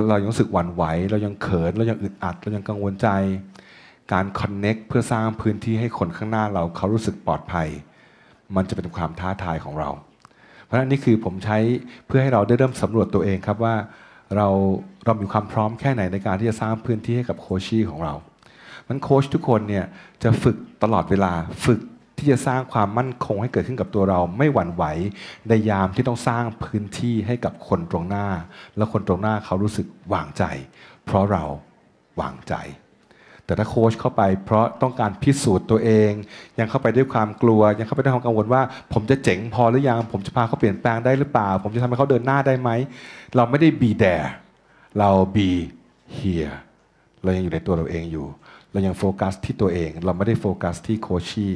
เรายังรู้สึกหวั่นไหวเรายังเขิน เรายังอึดอัด เรายังกังวลใจ การคอนเน็กเพื่อสร้างพื้นที่ให้คนข้างหน้าเราเขารู้สึกปลอดภัย มันจะเป็นความท้าทายของเรา เพราะนั้นนี่คือผมใช้เพื่อให้เราได้เริ่มสำรวจตัวเองครับว่า เราเรามีความพร้อมแค่ไหนในการที่จะสร้างพื้นที่ให้กับโคชชี่ของเรามันโคชทุกคนเนี่ยจะฝึกตลอดเวลาฝึกที่จะสร้างความมั่นคงให้เกิดขึ้นกับตัวเราไม่หวั่นไหวในยามที่ต้องสร้างพื้นที่ให้กับคนตรงหน้า และคนตรงหน้าเขารู้สึกวางใจ เพราะเราวางใจ แต่ถ้าโค้ชเข้าไปเพราะต้องการพิสูจน์ตัวเอง ยังเข้าไปด้วยความกลัวยังเข้าไปด้วยความกังวลว่า ผมจะเจ๋งพอหรือยังผมจะพาเขาเปลี่ยนแปลงได้หรือเปล่า ผมจะทำให้เขาเดินหน้าได้ไหมเราไม่ได้ be there เรา be here เรายังอยู่ในตัวเราเองอยู่ เรายังโฟกัสที่ตัวเองเราไม่ได้โฟกัสที่โคชี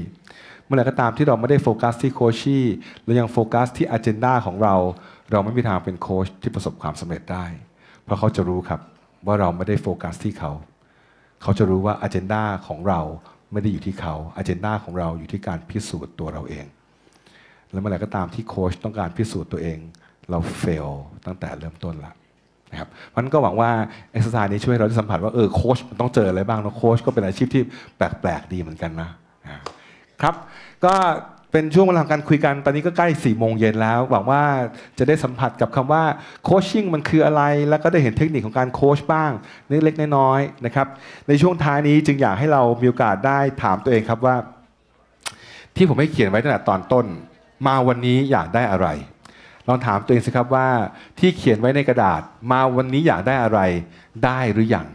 มื่อไหร่ก็ตามที่เราไม่ได้โฟกัสที่โคชี่เรายังโฟกัสที่อเจนดาของเราเราไม่มีทางเป็นโคชที่ประสบความสำเร็จได้เพราะเขาจะรู้ครับว่าเราไม่ได้โฟกัสที่เขา เขาจะรู้ว่าอเจนดาของเราไม่ได้อยู่ที่เขาอเจนดาของเราอยู่ที่การพิสูจน์ตัวเราเอง แล้วเมื่อไหร่ก็ตามที่โคชต้องการพิสูจน์ตัวเอง เราเฟลตั้งแต่เริ่มต้นละนะครับมันก็หวังว่าเอ็กซ์ไซา์นี้ช่วยเราได้สัมผัสว่าเออโคชมันต้องเจออะไรบ้างนะโคชก็เป็นอาชีพที่แปลกๆดี เหมือนกันนะครับก็เป็นช่วงเวลางการคุยกันตอนนี้ก็ใกล้4ี่โมงเย็นแล้วหวังว่าจะได้สัมผัสกับคำว่าโคชชิ่งมันคืออะไร แล้วก็ได้เห็นเทคนิคของการโคชบ้างเล็กๆน้อยๆนะครับในช่วงท้ายนี้จึงอยากให้เรามีโอกาสได้ถามตัวเองครับว่า ที่ผมให้เขียนไว้ตั้งแต่ตอนต้น มาวันนี้อยากได้อะไร ลองถามตัวเองสิครับว่า ที่เขียนไว้ในกระดาษ มาวันนี้อยากได้อะไรได้หรือยัง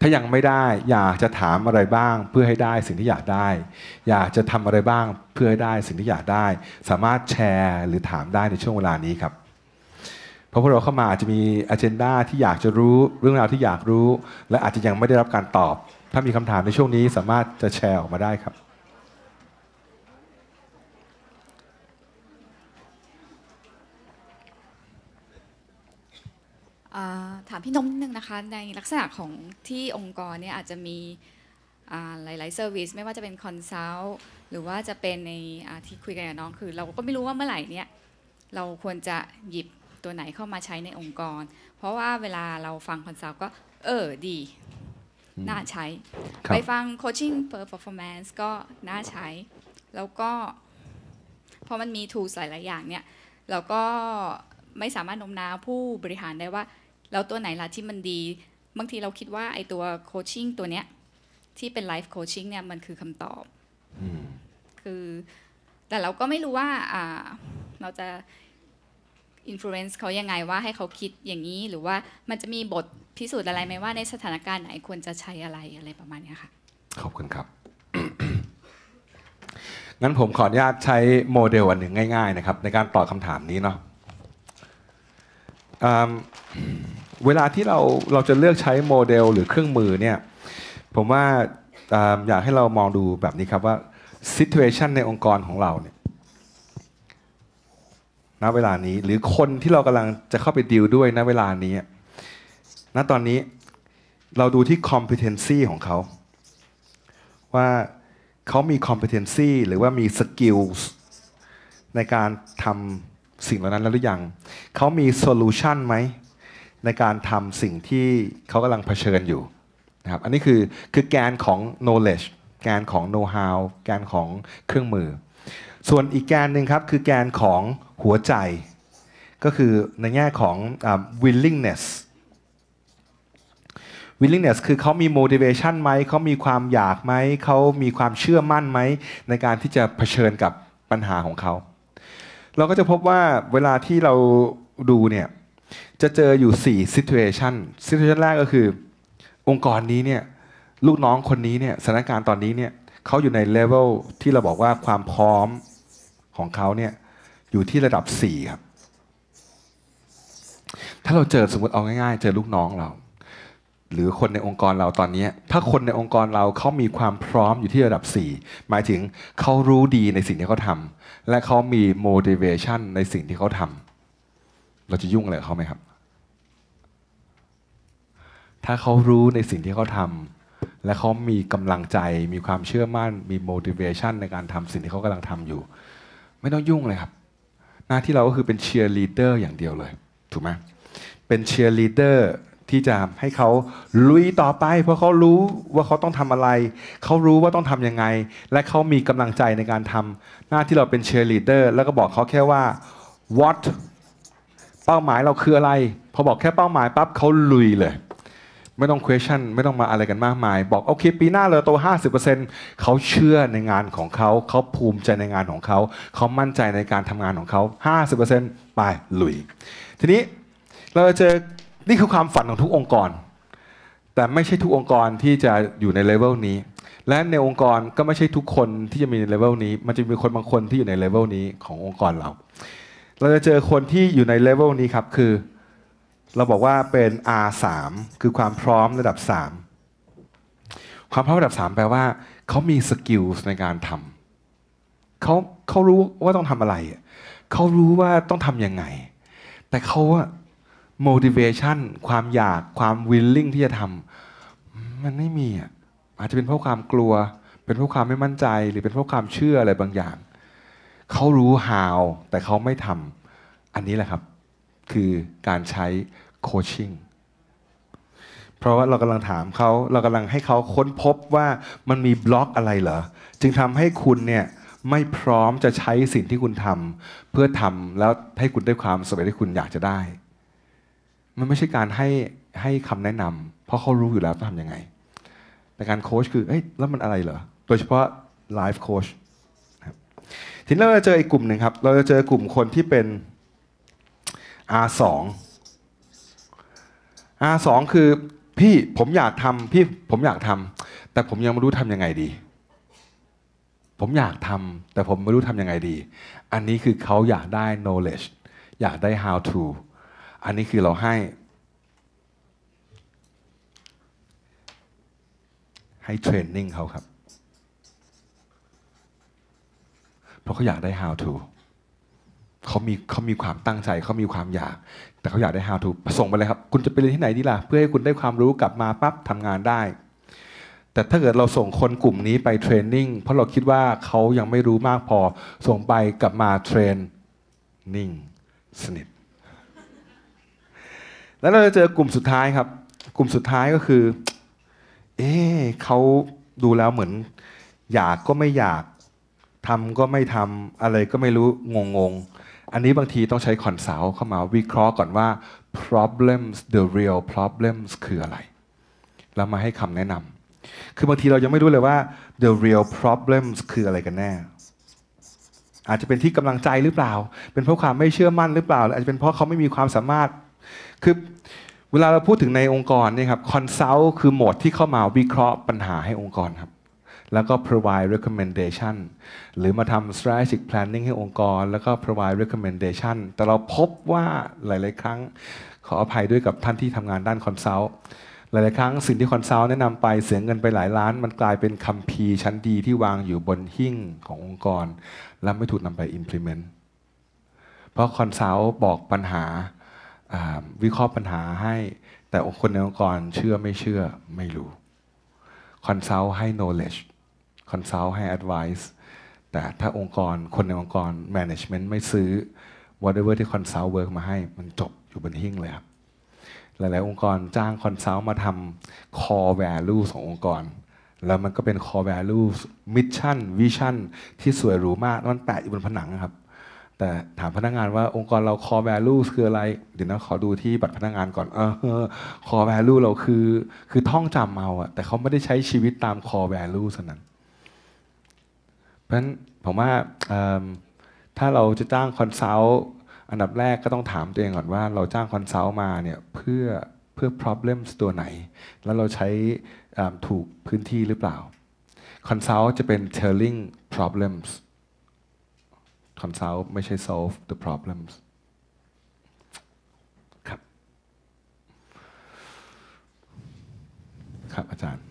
ถ้ายังไม่ได้อยากจะถามอะไรบ้าง เพื่อให้ได้สิ่งที่อยากได้ อยากจะทำอะไรบ้างเพื่อให้ได้สิ่งที่อยากได้ สามารถแชร์หรือถามได้ในช่วงเวลานี้ครับเพราะพวกเราเข้ามาอาจจะมีอ g e n d a ที่อยากจะรู้เรื่องราวที่อยากรู้ และอาจจะยังไม่ได้รับการตอบ ถ้ามีคำถามในช่วงนี้สามารถจะแชร์ออกมาได้ครับ่าถามพี่นมนิดนึงนะคะในลักษณะของที่องค์กรเนี่ยอาจจะมีหลายๆเซอร์วิสไม่ว่าจะเป็นคอนซัลท์หรือว่าจะเป็นในที่คุยกันกับน้องคือ เราก็ไม่รู้ว่าเมื่อไหร่เนี่ยเราควรจะหยิบตัวไหนเข้ามาใช้ในองค์กร เพราะว่าเวลาเราฟังคอนซัลท์ก็เออดี น่าใช้ ไปฟังโคชชิ่งเพอร์ฟอร์แมนซ์ก็น่าใช้ แล้วก็พอมันมีทูสหลาย ๆ อย่างเนี่ยเราก็ไม่สามารถน้มน้าวผู้บริหารได้ว่าแล้วตัวไหนล่ะที่มันดี บางทีเราคิดว่าไอ้ตัวโคชชิ่งตัวเนี้ยที่เป็นไลฟ์โคชชิ่งเนี่ยมันคือคำตอบคือ แต่เราก็ไม่รู้ว่าเราจะอิมโฟเรนซ์เขายังไงว่าให้เขาคิดอย่างนี้ หรือว่ามันจะมีบทพิสูจน์อะไรไหมว่า ในสถานการณ์ไหนควรจะใช้อะไรอะไรประมาณนี้ค่ะขอบคุณครับงั้นผมขออนุญาตใช้โมเดลอันหนึ่งง่ายๆนะครับในการตอบคำถามนี้เนาะเวลาที่เราเราจะเลือกใช้โมเดลหรือเครื่องมือเนี่ย ผมว่าอยากให้เรามองดูแบบนี้ครับว่าสิท u a t i o นในองค์กรของเราเนี่ยณเวลานี้หรือคนที่เรากำลังจะเข้าไปดีลด้วยณเวลานี้ ณตอนนี้เราดูที่ competency ของเขา ว่าเขามี competency หรือว่ามี skills ในการทำสิ่งเหล่านั้นแล้วหรือยังเขามี solution ไหมในการทำสิ่งที่เขากำลังเผชิญอยู่นะครับอันนี้คือคือแกนของ knowledge แกนของ know-how แกนของเครื่องมือ ส่วนอีกแกนหนึ่งครับ คือแกนของหัวใจ ก็คือในแง่ของ willingness willingness คือเขามี motivation ไหมเขามีความอยากไหม เขามีความเชื่อมั่นไหม ในการที่จะเผชิญกับปัญหาของเขา เราก็จะพบว่าเวลาที่เราดูเนี่ยจะเจออยู่4ซิทูเอชันซิทูเอชันแรกก็คือ องค์กรนี้เนี่ยลูกน้องคนนี้เนี่ยสถานการณ์ตอนนี้เนี่ยเขาอยู่ในเลเวลที่เราบอกว่าความพร้อมของเขาเนี่ยอยู่ที่ระดับ4ครับ ถ้าเราเจอสมมติเอาง่ายๆเจอลูกน้องเรา หรือคนในองค์กรเราตอนนี้ ถ้าคนในองค์กรเราเขามีความพร้อมอยู่ที่ระดับ 4 หมายถึงเขารู้ดีในสิ่งที่เขาทำและเขามี motivation ในสิ่งที่เขาทำเราจะยุ่งอะไรกับเขาไหมครับถ้าเขารู้ในสิ่งที่เขาทำและเขามีกำลังใจ มีความเชื่อมั่น มี motivation ในการทำสิ่งที่เขากำลังทำอยู่ ไม่ต้องยุ่งเลยครับ หน้าที่เราก็คือเป็นเชียร์ลีดเดอร์อย่างเดียวเลย ถูกไหมเป็นเชียร์ลีดเดอร์ที่จะให้เขาลุยต่อไป เพราะเขารู้ว่าเขาต้องทำอะไรเขารู้ว่าต้องทํำยังไงและเขามีกำลังใจในการทำ หน้าที่เราเป็นเชียร์ลีดเดอร์แล้วก็บอกเขาแค่ว่า what เป้าหมายเราคืออะไร พอบอกแค่เป้าหมายปั๊บเขาลุยเลยไม่ต้อง question ไม่ต้องมาอะไรกันมากมาย บอกโอเค ปีหน้าเราโต50%เขาเชื่อในงานของเขาเขาภูมิใจในงานของเขาเขามั่นใจในการทำงานของเขา 50%ไปลุยทีนี้เราจะเจอ นี่คือความฝันของทุกองค์กร แต่ไม่ใช่ทุกองค์กรที่จะอยู่ในเลเวลนี้ และในองค์กรก็ไม่ใช่ทุกคนที่จะมีในเลเวลนี้มันจะมีคนบางคนที่อยู่ในเลเวลนี้ขององค์กรเรา เราจะเจอคนที่อยู่ในเลเวลนี้ครับคือเราบอกว่าเป็น R3 คือความพร้อมระดับ3ความพร้อมระดับ 3แปลว่าเขามีสกิลในการทำเขาเขารู้ว่าต้องทำอะไร เขารู้ว่าต้องทำยังไง แต่เขาว่า motivation ความอยากความ willing ที่จะทำ มันไม่มีอ่ะ อาจจะเป็นเพราะความกลัว เป็นเพราะความไม่มั่นใจ หรือเป็นเพราะความเชื่ออะไรบางอย่าง เขารู้ how แต่เขาไม่ทำ อันนี้แหละครับ คือการใช้โคชชิ่ง เพราะว่าเรากำลังถามเขาเรากำลังให้เขาค้นพบว่ามันมีบล็อกอะไรเหรอจึงทำให้คุณเนี่ยไม่พร้อมจะใช้สิ่งที่คุณทำเพื่อทำแล้วให้คุณได้ความสำเร็จที่คุณอยากจะได้ มันไม่ใช่การให้ให้คำแนะนำเพราะเขารู้อยู่แล้วต้องทำยังไงแต่การโคชคือเอ้ยแล้วมันอะไรเหรอโดยเฉพาะไลฟ์โคชทีนี้เราจะเจออีกกลุ่มหนึ่งครับเราจะเจอกลุ่มคนที่เป็น R2 อ่าสองคือพี่ผมอยากทำพี่ผมอยากทำ แต่ผมยังไม่รู้ทํำยังไงดี ผมอยากทำแต่ผมไม่รู้ทํำยังไงดี อันนี้คือเขาอยากได้ knowledge อยากได้ how to อันนี้คือเราให้ให้เทรนนิ่งเขาครับเพราะเขาอยากได้ how to เขามีเขามีความตั้งใจเขามีความอยากแต่เขาอยากได้ how to ส่งไปเลยครับ คุณจะไปเรียนที่ไหน ดีล่ะเพื่อให้คุณได้ความรู้กลับมาปั๊บทำงานได้ แต่ถ้าเกิดเราส่งคนกลุ่มนี้ไปเทรนนิ่งเพราะเราคิดว่าเขายังไม่รู้มากพอส่งไปกลับมา เทรนนิ่งสนิทแล้วเราจะเจอกลุ่มสุดท้ายครับ กลุ่มสุดท้ายก็คือ เอ๊เขาดูแล้วเหมือน อยากก็ไม่อยากทำก็ไม่ทำอะไรก็ไม่รู้งงๆอันนี้บางทีต้องใช้คอนซัลท์เข้ามาวิเคราะห์ก่อนว่า problems the real problems คืออะไรแล้วมาให้คำแนะนำคือบางทีเรายังไม่รู้เลยว่า the real problems คืออะไรกันแน่ อาจจะเป็นที่กำลังใจหรือเปล่า เป็นเพราะความไม่เชื่อมั่นหรือเปล่าอาจจะเป็นเพราะเขาไม่มีความสามารถ คือเวลาเราพูดถึงในองค์กรเนี่ยครับคอนซัลท์คือโหมดที่เข้ามาวิเคราะห์ปัญหาให้องค์กรครับแล้วก็ provide recommendation หรือมาทำ strategic planning ให้องค์กรแล้วก็ provide recommendation แต่เราพบว่าหลาย ๆ ครั้งขออภัยด้วยกับท่านที่ทำงานด้านคอนซัลท์หลาย ๆ ครั้งสิ่งที่คอนซัลท์แนะนำไปเสียเงินไปหลายล้าน มันกลายเป็นคำพีชั้นดีที่วางอยู่บนหิ้งขององค์กร และไม่ถูกนำไป implement เพราะคอนซัลท์บอกปัญหาวิเคราะห์ปัญหาให้แต่คนในองค์กรเชื่อไม่เชื่อไม่รู้คอนซัลท์ให้ knowledge คอนซัลท์ให้ advice แต่ถ้าองค์กรคนในองค์กร management ไม่ซื้อ whatever ที่คอนซัลท์เวิร์กมาให้มันจบอยู่บนหิ้งเลยครับ หลายๆ องค์กรจ้างคอนซัลท์มาทำ core value ขององค์กร แล้วมันก็เป็น core value mission vision ที่สวยหรูมากมันแปะอยู่บนผนังครับแต่ถามพนักงานว่าองค์กรเรา core value คืออะไรเดี๋ยวนะขอดูที่บัตรพนักงานก่อนเออ core value เราคือคือท่องจำเอาอะแต่เขาไม่ได้ใช้ชีวิตตาม core value สนั้นเพราะฉะนั้นผมว่าถ้าเราจะจ้างคอนซัลท์อันดับแรกก็ต้องถามตัวเองก่อนว่าเราจ้างคอนซัลท์มาเนี่ยเพื่อเพื่อ problem ตัวไหน แล้วเราใช้ถูกพื้นที่หรือเปล่าคอนซัลท์จะเป็น telling problems อนซัลท์ไม่ใช่ solve the problems ครับครับอาจารย์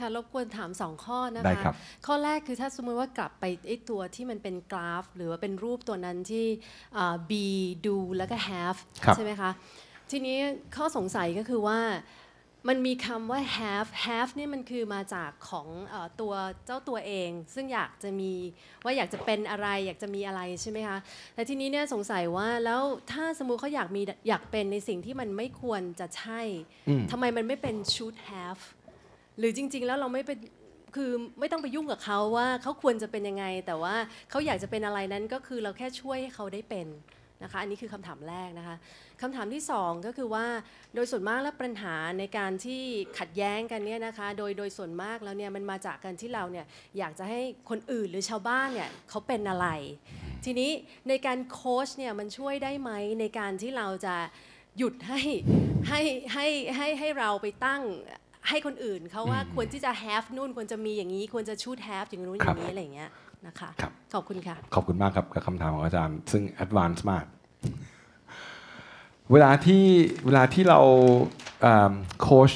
ค่ะรบกวนถามสองข้อนะคะคข้อแรกคือถ้าสมมติว่ากลับไปไอ้ตัวที่มันเป็นกราฟ หรือว่าเป็นรูปตัวนั้นที่ be do แล้วก็ have ใช่ไหมคะทีนี้ข้อสงสัยก็คือว่ามันมีคำว่า have have นี่มันคือมาจากของอตัวเจ้าตัวเอง ซึ่งอยากจะมีว่าอยากจะเป็นอะไรอยากจะมีอะไรใช่ไหมคะแต่ทีนี้เนี่ยสงสัยว่าแล้วถ้าสมมติเขาอยากมีอยากเป็นในสิ่งที่มันไม่ควรจะใช่ทำไมมันไม่เป็น should have หรือจริงๆ แล้วเราไม่เป็น คือไม่ต้องไปยุ่งกับเขาว่าเขาควรจะเป็นยังไง แต่ว่าเขาอยากจะเป็นอะไรนั้นก็คือเราแค่ช่วยให้เขาได้เป็นนะคะ อันนี้คือคำถามแรกนะคะคำถามที่ 2 ก็คือว่าโดยส่วนมากแล้วปัญหาในการที่ขัดแย้งกันเนี่ยนะคะ โดยโดยส่วนมากแล้วเนี่ยมันมาจากการที่เราเนี่ยอยากจะให้คนอื่นหรือชาวบ้านเนี่ยเขาเป็นอะไร ทีนี้ในการโค้ชเนี่ยมันช่วยได้ไหมในการที่เราจะหยุดให้ให้ให้ให้ให้เราไปตั้งให้คนอื่นเขาว่าควรที่จะ have นู่นควรจะมีอย่างนี้ควรจะชูด have อย่างนู้นอย่างนี้ อะไรเงี้ยนะคะ ขอบคุณค่ะ ขอบคุณมากครับ กับคำถามของอาจารย์ ซึ่ง advance มากเวลาที่เวลาที่เราโคช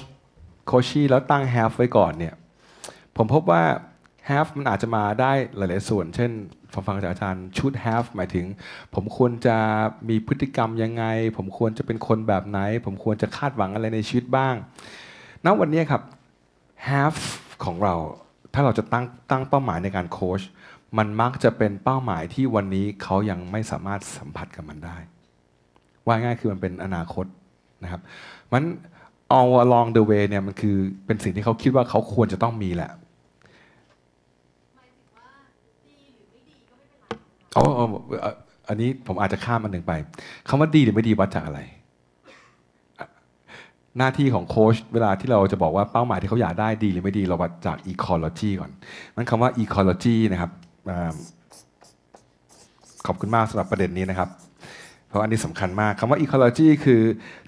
โคชี่แล้วตั้ง have ไว้ก่อนเนี่ยผมพบว่า have มันอาจจะมาได้หลายๆ ส่วน เช่น ฟังฟังจากอาจารย์ชุด have หมายถึง ผมควรจะมีพฤติกรรมยังไง ผมควรจะเป็นคนแบบไหน ผมควรจะคาดหวังอะไรในชีวิตบ้างณวันนี้ครับ half ของเรา ถ้าเราจะตั้งตั้งเป้าหมายในการโค้ช มันมักจะเป็นเป้าหมายที่วันนี้เขายังไม่สามารถสัมผัสกับมันได้ ว่าง่ายคือมันเป็นอนาคตนะครับ มัน all along the way เนี่ยมันคือเป็นสิ่งที่เขาคิดว่าเขาควรจะต้องมีแหละอ๋ออันนี้ผมอาจจะข้ามมันหนึ่งไปคำว่าดีหรือไม่ดีวัดจากอะไรหน้าที่ของโค้ชเวลาที่เราจะบอกว่าเป้าหมายที่เขาอยากได้ดีหรือไม่ดีเราวัดจาก ecology ก่อนนั่นคำว่า ecology นะครับขอบคุณมากสำหรับประเด็นนี้นะครับ เพราะอันนี้สำคัญมากคำว่า ecology คือ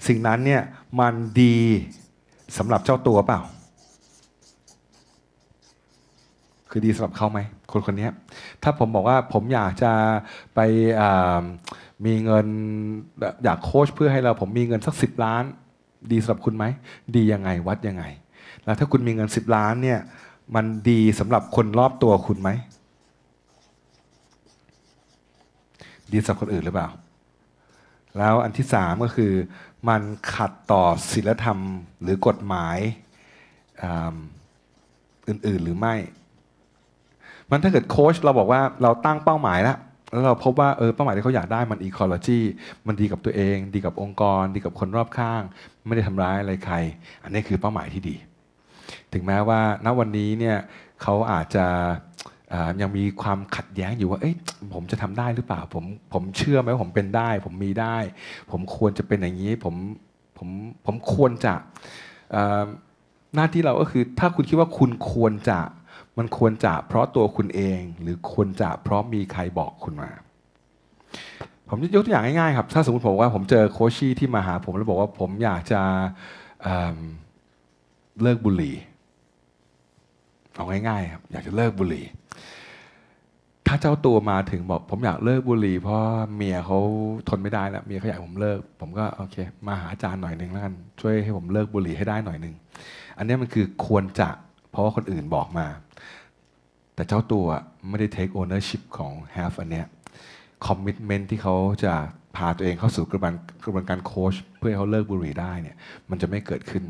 สิ่งนั้นเนี่ยมันดีสำหรับเจ้าตัวเปล่า คือดีสำหรับเขาไหมคนคนนี้ถ้าผมบอกว่าผมอยากจะไปมีเงินอยากโค้ชเพื่อให้เราผมมีเงินสักสิบล้านดีสำหรับคุณไหม ดียังไง วัดยังไง แล้วถ้าคุณมีเงิน 10 ล้านเนี่ย มันดีสำหรับคนรอบตัวคุณไหม ดีสำหรับคนอื่นหรือเปล่า แล้วอันที่สามก็คือมันขัดต่อศีลธรรมหรือกฎหมายอื่นๆหรือไม่ มันถ้าเกิดโค้ชเราบอกว่าเราตั้งเป้าหมายแล้วแล้วเราพบว่าเออเป้าหมายที่เขาอยากได้มันอีโคโลจีมันดีกับตัวเอง ดีกับองค์กร ดีกับคนรอบข้าง ไม่ได้ทำร้ายอะไรใคร อันนี้คือเป้าหมายที่ดี ถึงแม้ว่าณวันนี้เนี่ยเขาอาจจะยังมีความขัดแย้งอยู่ว่า เอ้ยผมจะทำได้หรือเปล่า ผมผมเชื่อไหมว่าผมเป็นได้ ผมมีได้ ผมควรจะเป็นอย่างนี้ผมผมผมควรจะหน้าที่เราก็คือถ้าคุณคิดว่าคุณควรจะมันควรจะเพราะตัวคุณเองหรือควรจะเพราะมีใครบอกคุณมา ผมจะยกตัวอย่างง่ายๆครับ ถ้าสมมติผมว่าผมเจอโคชี่ที่มาหาผม แล้วบอกว่าผมอยากจะเเลิกบุหรี่เอาง่ายๆครับ อยากจะเลิกบุหรี่ ถ้าเจ้าตัวมาถึงบอกผมอยากเลิกบุหรี่เพราะเมียเขาทนไม่ได้แล้ว เมียเขาอยากผมเลิก ผมก็โอเค มาหาอาจารย์หน่อยหนึ่งแล้วกัน ช่วยให้ผมเลิกบุหรี่ให้ได้หน่อยหนึ่ง อันนี้มันคือควรจะเพราะว่าคนอื่นบอกมาแต่เจ้าตัวไม่ได้ take ownership ของ half อันเนี้ย commitment ที่เขาจะพาตัวเองเข้าสู่กระบวนกระบวนการโค้ชเพื่อให้เขาเลิกบุหรี่ได้เนี่ยมันจะไม่เกิดขึ้น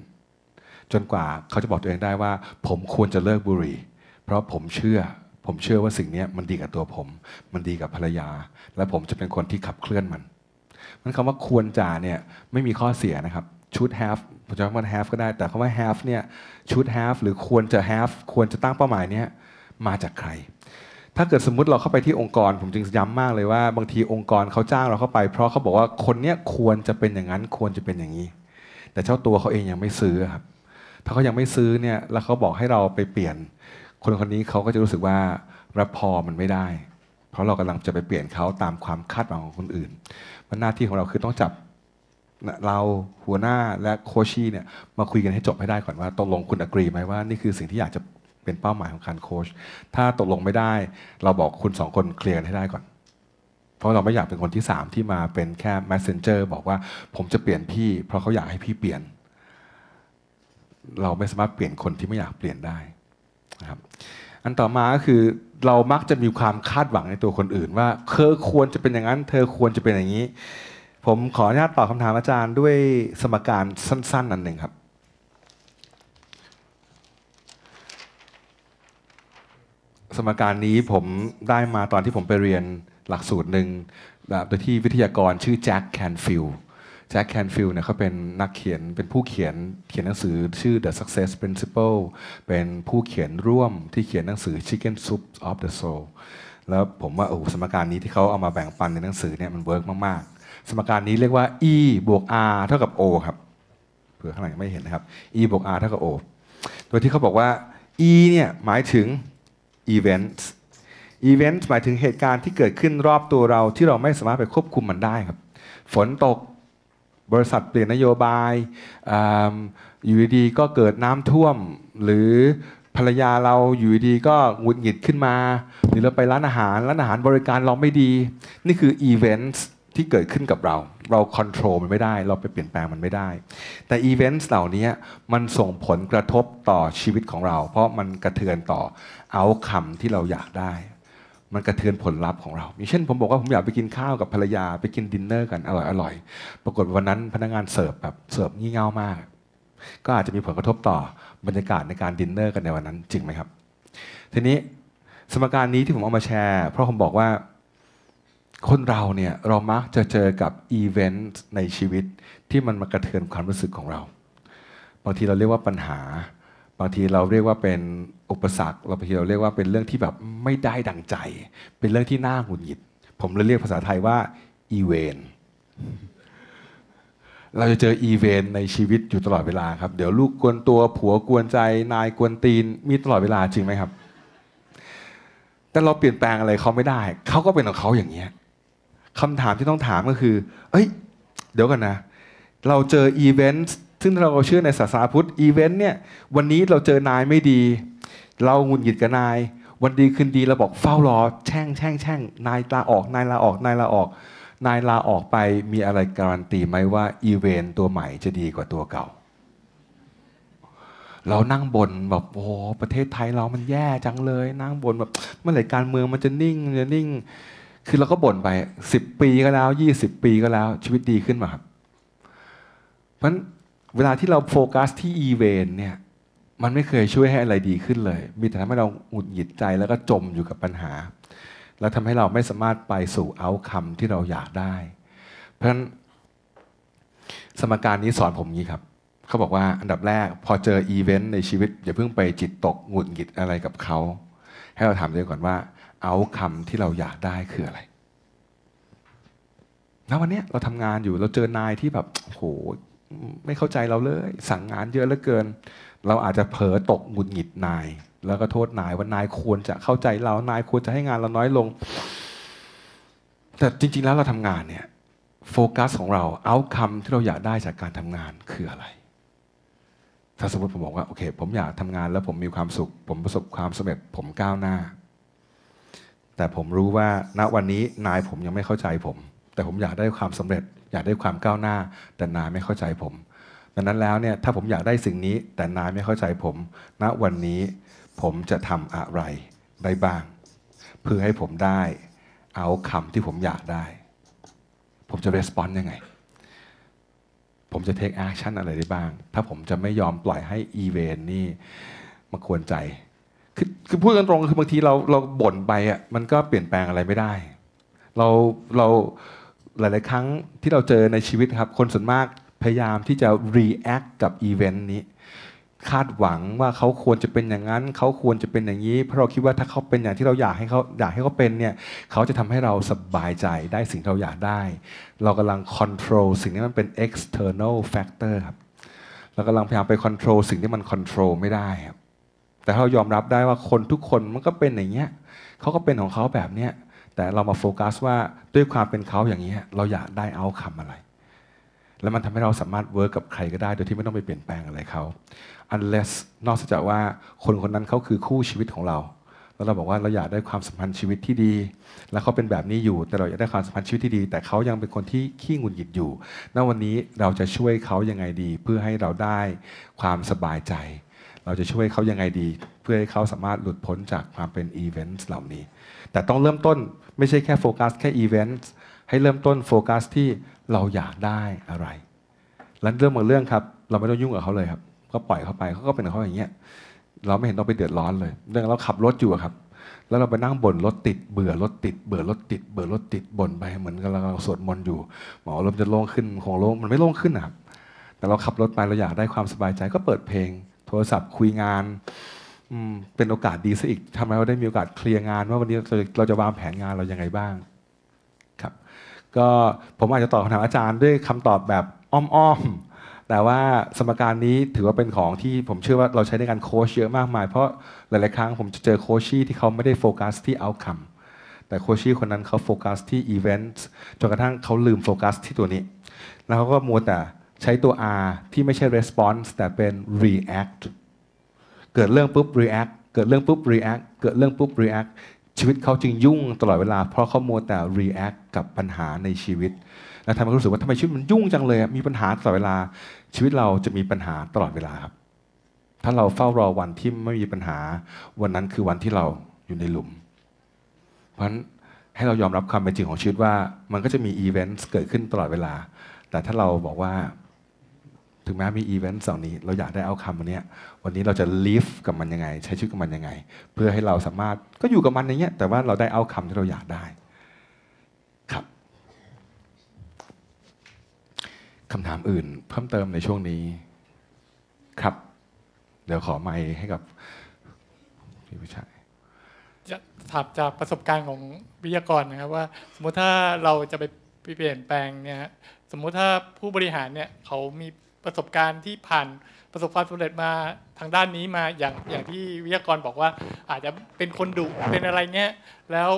จนกว่าเขาจะบอกตัวเองได้ว่า ผมควรจะเลิกบุหรี่เพราะผมเชื่อ ผมเชื่อว่าสิ่งนี้มันดีกับตัวผม มันดีกับภรรยา และผมจะเป็นคนที่ขับเคลื่อนมันมันคำว่าควรจะเนี่ยไม่มีข้อเสียนะครับุดแฮฟผ have ผมจะว่า have ก็ได้ แต่คำว่า have เนี่ยชุดแฮฟ have หรือควรจะ have ควรจะตั้งเป้าหมายเนี่ยมาจากใคร ถ้าเกิดสมมติเราเข้าไปที่องค์กร ผมจึงย้ำมากเลยว่า บางทีองค์กรเขาจ้างเราเข้าไป เพราะเขาบอกว่าคนเนี้ยควรจะเป็นอย่างนั้นควรจะเป็นอย่างนี้แต่เจ้าตัวเขาเองยังไม่ซื้อครับถ้าเขายังไม่ซื้อเนี่ย แล้วเขาบอกให้เราไปเปลี่ยน คนคนนี้เขาก็จะรู้สึกว่ารับพอมันไม่ได้ เพราะเรากำลังจะไปเปลี่ยนเขาตามความคาดหวังของคนอื่นมันหน้าที่ของเราคือต้องจับเราหัวหน้าและโคชี่เนี่ย มาคุยกันให้จบให้ได้ก่อนว่าตกลงคุณอกรีไหมว่านี่คือสิ่งที่อยากจะเป็นเป้าหมายของการโค้ชถ้าตกลงไม่ได้ เราบอกคุณสองคนเคลียร์กันให้ได้ก่อนเพราะเราไม่อยากเป็นคนที่สามที่มาเป็นแค่ messenger บอกว่าผมจะเปลี่ยนพี่ เพราะเขาอยากให้พี่เปลี่ยน เราไม่สามารถเปลี่ยนคนที่ไม่อยากเปลี่ยนได้นะครับอันต่อมาก็คือเรามักจะมีความคาดหวังในตัวคนอื่น ว่าเธอควรจะเป็นอย่างนั้นเธอควรจะเป็นอย่างนี้ ผมขออนุญาตตอบคำถามอาจารย์ด้วยสมการสั้นๆอันหนึ่งครับสมการนี้ผมได้มาตอนที่ผมไปเรียนหลักสูตรหนึ่ง โดยที่วิทยากรชื่อแจ็คแคนฟิลแจ็คแคนฟิลเนี่ยเขาเป็นนักเขียน เป็นผู้เขียนเขียนหนังสือชื่อ The Success Principle เป็นผู้เขียนร่วมที่เขียนหนังสือ Chicken Soup of the Soul แล้วผมว่าโอ้สมการนี้ที่เขาเอามาแบ่งปันในหนังสือเนี่ยมันเวิร์กมาก ๆ สมการนี้เรียกว่า e บวก r เท่ากับ o ครับ เผื่อข้างหลังไม่เห็นนะครับ e บวก r เท่ากับ o โดยที่เขาบอกว่า e เนี่ยหมายถึงอีเวนต์อีเวนต์หมายถึงเหตุการณ์ที่เกิดขึ้นรอบตัวเราที่เราไม่สามารถไปควบคุมมันได้ครับ ฝนตกบริษัทเปลี่ยนนโยบายอยู่ดีก็เกิดน้ำท่วม หรือภรรยาเราอยู่ดีก็หงุดหงิดขึ้นมา หรือเราไปร้านอาหารร้านอาหารบริการเราไม่ดี นี่คืออีเวนต์ที่เกิดขึ้นกับเราเราควบคุมมันไม่ได้ เราไปเปลี่ยนแปลงมันไม่ได้ แต่อีเวนต์เหล่านี้มันส่งผลกระทบต่อชีวิตของเรา เพราะมันกระเทือนต่อเอาคำที่เราอยากได้ มันกระเทือนผลลัพธ์ของเราอย่างเช่นผมบอกว่าผมอยากไปกินข้าวกับภรรยาไปกินดินเนอร์กันอร่อยอร่อย ปรากฏวันนั้นพนักงานเสิร์ฟแบบเสิร์ฟงี่เง่ามาก ก็อาจจะมีผลกระทบต่อบรรยากาศในการดินเนอร์กันในวันนั้น จริงไหมครับ ทีนี้สมการนี้ที่ผมเอามาแชร์ เพราะผมบอกว่าคนเราเนี่ยเรามักจะเจอกับอีเวนต์ในชีวิตที่มันมากระเทือนความรู้สึกของเราบางทีเราเรียกว่าปัญหา บางทีเราเรียกว่าเป็นอุปสรรคเราบางทีเราเรียกว่าเป็นเรื่องที่แบบไม่ได้ดังใจ เป็นเรื่องที่น่าหงุดหงิดผมเลยเรียกภาษาไทยว่าอีเวนต์เราจะเจออีเวนต์ในชีวิตอยู่ตลอดเวลาครับ เดี๋ยวลูกกวนตัวผัวกวนใจ นายกวนตีน มีตลอดเวลาจริงไหมครับ แต่เราเปลี่ยนแปลงอะไรเขาไม่ได้เขาก็เป็นของเขาอย่างเงี้ยคำถามที่ต้องถามก็คือ เอ้ย เดี๋ยวกันนะ เราเจออีเวนต์ ซึ่งเราเชื่อในศาสนาพุทธ อีเวนต์เนี่ย วันนี้เราเจอนายไม่ดี เราหงุดหงิดกับนาย วันดีคืนดีเราบอกเฝ้ารอ แช่งแช่งแช่ง นายลาออก นายลาออก นายลาออก นายลาออกไป มีอะไรการันตีไหมว่าอีเวนต์ตัวใหม่จะดีกว่าตัวเก่า เรานั่งบนแบบ โอ้ ประเทศไทยเรา มันแย่จังเลย นั่งบนแบบ เมื่อไหร่การเมืองมันจะนิ่ง จะนิ่งคือเราก็บ่นไปสิบปีก็แล้วยี่สิบปีก็แล้วชีวิตดีขึ้นมาครับ เพราะฉะนั้นเวลาที่เราโฟกัสที่อีเวนเนี่ยมันไม่เคยช่วยให้อะไรดีขึ้นเลย มีแต่ทำให้เราหงุดหงิดใจแล้วก็จมอยู่กับปัญหา แล้วทำให้เราไม่สามารถไปสู่เอาคัมที่เราอยากได้ เพราะฉะนั้นสมการนี้สอนผมงี้ครับ เขาบอกว่าอันดับแรกพอเจออีเวนต์ในชีวิต อย่าเพิ่งไปจิตตกหงุดหงิดอะไรกับเขาให้เราถามตัวเองก่อนว่าเอาคำที่เราอยากได้คืออะไร แล้ววันนี้เราทำงานอยู่เราเจอนายที่แบบโหไม่เข้าใจเราเลย สั่งงานเยอะเหลือเกิน เราอาจจะเผลอตกหงุดหงิดนาย แล้วก็โทษนายว่านายควรจะเข้าใจเรานายควรจะให้งานเราน้อยลง แต่จริงๆแล้วเราทำงานเนี่ย โฟกัสของเราเอาคำที่เราอยากได้จากการทำงานคืออะไร ถ้าสมมติผมบอกว่าโอเคผมอยากทำงานแล้วผมมีความสุข ผมประสบความสำเร็จผมก้าวหน้าแต่ผมรู้ว่าณวันนี้นายผมยังไม่เข้าใจผม แต่ผมอยากได้ความสำเร็จอยากได้ความก้าวหน้า แต่นายไม่เข้าใจผมดังนั้นแล้วเนี่ยถ้าผมอยากได้สิ่งนี้แต่นายไม่เข้าใจผม ณวันนี้ผมจะทำอะไรได้บ้าง เพื่อให้ผมได้เอาคำที่ผมอยากได้ ผมจะรีสปอนส์ยังไง ผมจะเทคแอคชั่นอะไรได้บ้าง ถ้าผมจะไม่ยอมปล่อยให้อีเวนนี่มาควรใจคือคือพูดกันตรงคือบางทีเราเราบ่นไปอ่ะมันก็เปลี่ยนแปลงอะไรไม่ได้เราเราหลาย ๆ ครั้งที่เราเจอในชีวิตครับ คนส่วนมากพยายามที่จะรีแอคกับอีเวนต์นี้ คาดหวังว่าเขาควรจะเป็นอย่างนั้น เขาควรจะเป็นอย่างนี้เพราะเราคิดว่าถ้าเขาเป็นอย่างที่เราอยากให้เขาอยากให้เขาเป็นเนี่ยเขาจะทำให้เราสบายใจได้สิ่งเราอยากได้ เรากำลังคอนโทรลสิ่งนี้มันเป็น external factor ครับเรากำลังพยายามไปคอนโทรลสิ่งที่มันคอนโทรลไม่ได้ครับแต่เรายอมรับได้ว่าคนทุกคนมันก็เป็นอย่างเงี้ยเขาก็เป็นของเขาแบบเนี้ยแต่เรามาโฟกัสว่าด้วยความเป็นเขาอย่างเงี้ยเราอยากได้เอาคำอะไร แล้วมันทำให้เราสามารถเวิร์กกับใครก็ได้โดยที่ไม่ต้องไปเปลี่ยนแปลงอะไรเขา unless นอกจากว่าคนคนนั้นเขาคือคู่ชีวิตของเรา แล้วเราบอกว่าเราอยากได้ความสัมพันธ์ชีวิตที่ดี แล้วเขาเป็นแบบนี้อยู่ แต่เราอยากได้ความสัมพันธ์ชีวิตที่ดี แต่เขายังเป็นคนที่ขี้งุนหงิดอยู่ ณ วันนี้เราจะช่วยเขายังไงดี เพื่อให้เราได้ความสบายใจเราจะช่วยเขายังไงดี เพื่อให้เขาสามารถหลุดพ้นจากความเป็นอีเวนต์เหล่านี้แต่ต้องเริ่มต้นไม่ใช่แค่โฟกัสแค่อีเวนต์ให้เริ่มต้นโฟกัสที่เราอยากได้อะไรแล้วเรื่องบางเรื่องครับเราไม่ต้องยุ่งกับเขาเลยครับ ก็ปล่อยเขาไปเขาก็เป็นเขาอย่างเงี้ยเราไม่เห็นต้องไปเดือดร้อนเลย เรื่องเราขับรถอยู่ครับแล้วเราไปนั่งบ่นรถติดเบื่อรถติดเบื่อรถติดเบื่อรถติดบ่นไปเหมือนกำลังสวดมนต์อยู่หมอลมจะโล่งขึ้นของโล่งมันไม่โล่งขึ้นนะครับแต่เราขับรถไปเราอยากได้ความสบายใจก็เปิดเพลงโทรศัพท์คุยงานเป็นโอกาสดีซะอีกทำให้เราได้มีโอกาสเคลียร์งาน ว่าวันนี้เราจะวางแผนงานเรายังไงบ้างครับก็ผมอาจจะตอบคำถามอาจารย์ด้วยคำตอบแบบอ้อมๆแต่ว่าสมการนี้ถือว่าเป็นของที่ผมเชื่อว่าเราใช้ในการโค้ชเยอะมากมายเพราะหลายๆครั้งผมจะเจอโค้ชชี่ที่เขาไม่ได้โฟกัสที่เอาคัมแต่โคชี่คนนั้นเขาโฟกัสที่อีเวนต์จนกระทั่งเขาลืมโฟกัสที่ตัวนี้ แล้วเขาก็มัวแต่ใช้ตัว R ที่ไม่ใช่ response แต่เป็น react เกิดเรื่องปุ๊บ react เกิดเรื่องปุ๊บ react เกิดเรื่องปุ๊บ react ชีวิตเขาจึงยุ่งตลอดเวลา เพราะเขามัวแต่ react กับปัญหาในชีวิต แล้วทำให้รู้สึกว่าทำไมชีวิตมันยุ่งจังเลยมีปัญหาตลอดเวลาชีวิตเราจะมีปัญหาตลอดเวลาครับถ้าเราเฝ้ารอวันที่ไม่มีปัญหาวันนั้นคือวันที่เราอยู่ในหลุม เพราะฉะนั้นให้เรายอมรับความเป็นจริงของชีวิตว่า มันก็จะมีอีเวนต์เกิดขึ้นตลอดเวลา แต่ถ้าเราบอกว่าถึงแม้มีอีเวนต์เสองนี้เราอยากได้เอาคำวันนี้วันนี้เราจะลิฟกับมันยังไง ใช้ชีวิตกับมันยังไง เพื่อให้เราสามารถก็อยู่กับมันอย่างเงี้ย แต่ว่าเราได้เอาคำที่เราอยากได้ ครับคำถามอื่น เพิ่มเติมในช่วงนี้ ครับ เดี๋ยวขอไมค์ให้กับพี่ผู้ชายจะถามจากประสบการณ์ของวิทยากรนะครับว่าสมมติถ้าเราจะไปเปลี่ยนแปลงเนี่ยสมมุติถ้าผู้บริหารเนี่ยเขามีประสบการณ์ที่ผ่านประสบความสำเร็จมาทางด้านนี้มาอย่างอย่างที่วิทยากรบอกว่า อาจจะเป็นคนดุเป็นอะไรเงี้ยแล้ว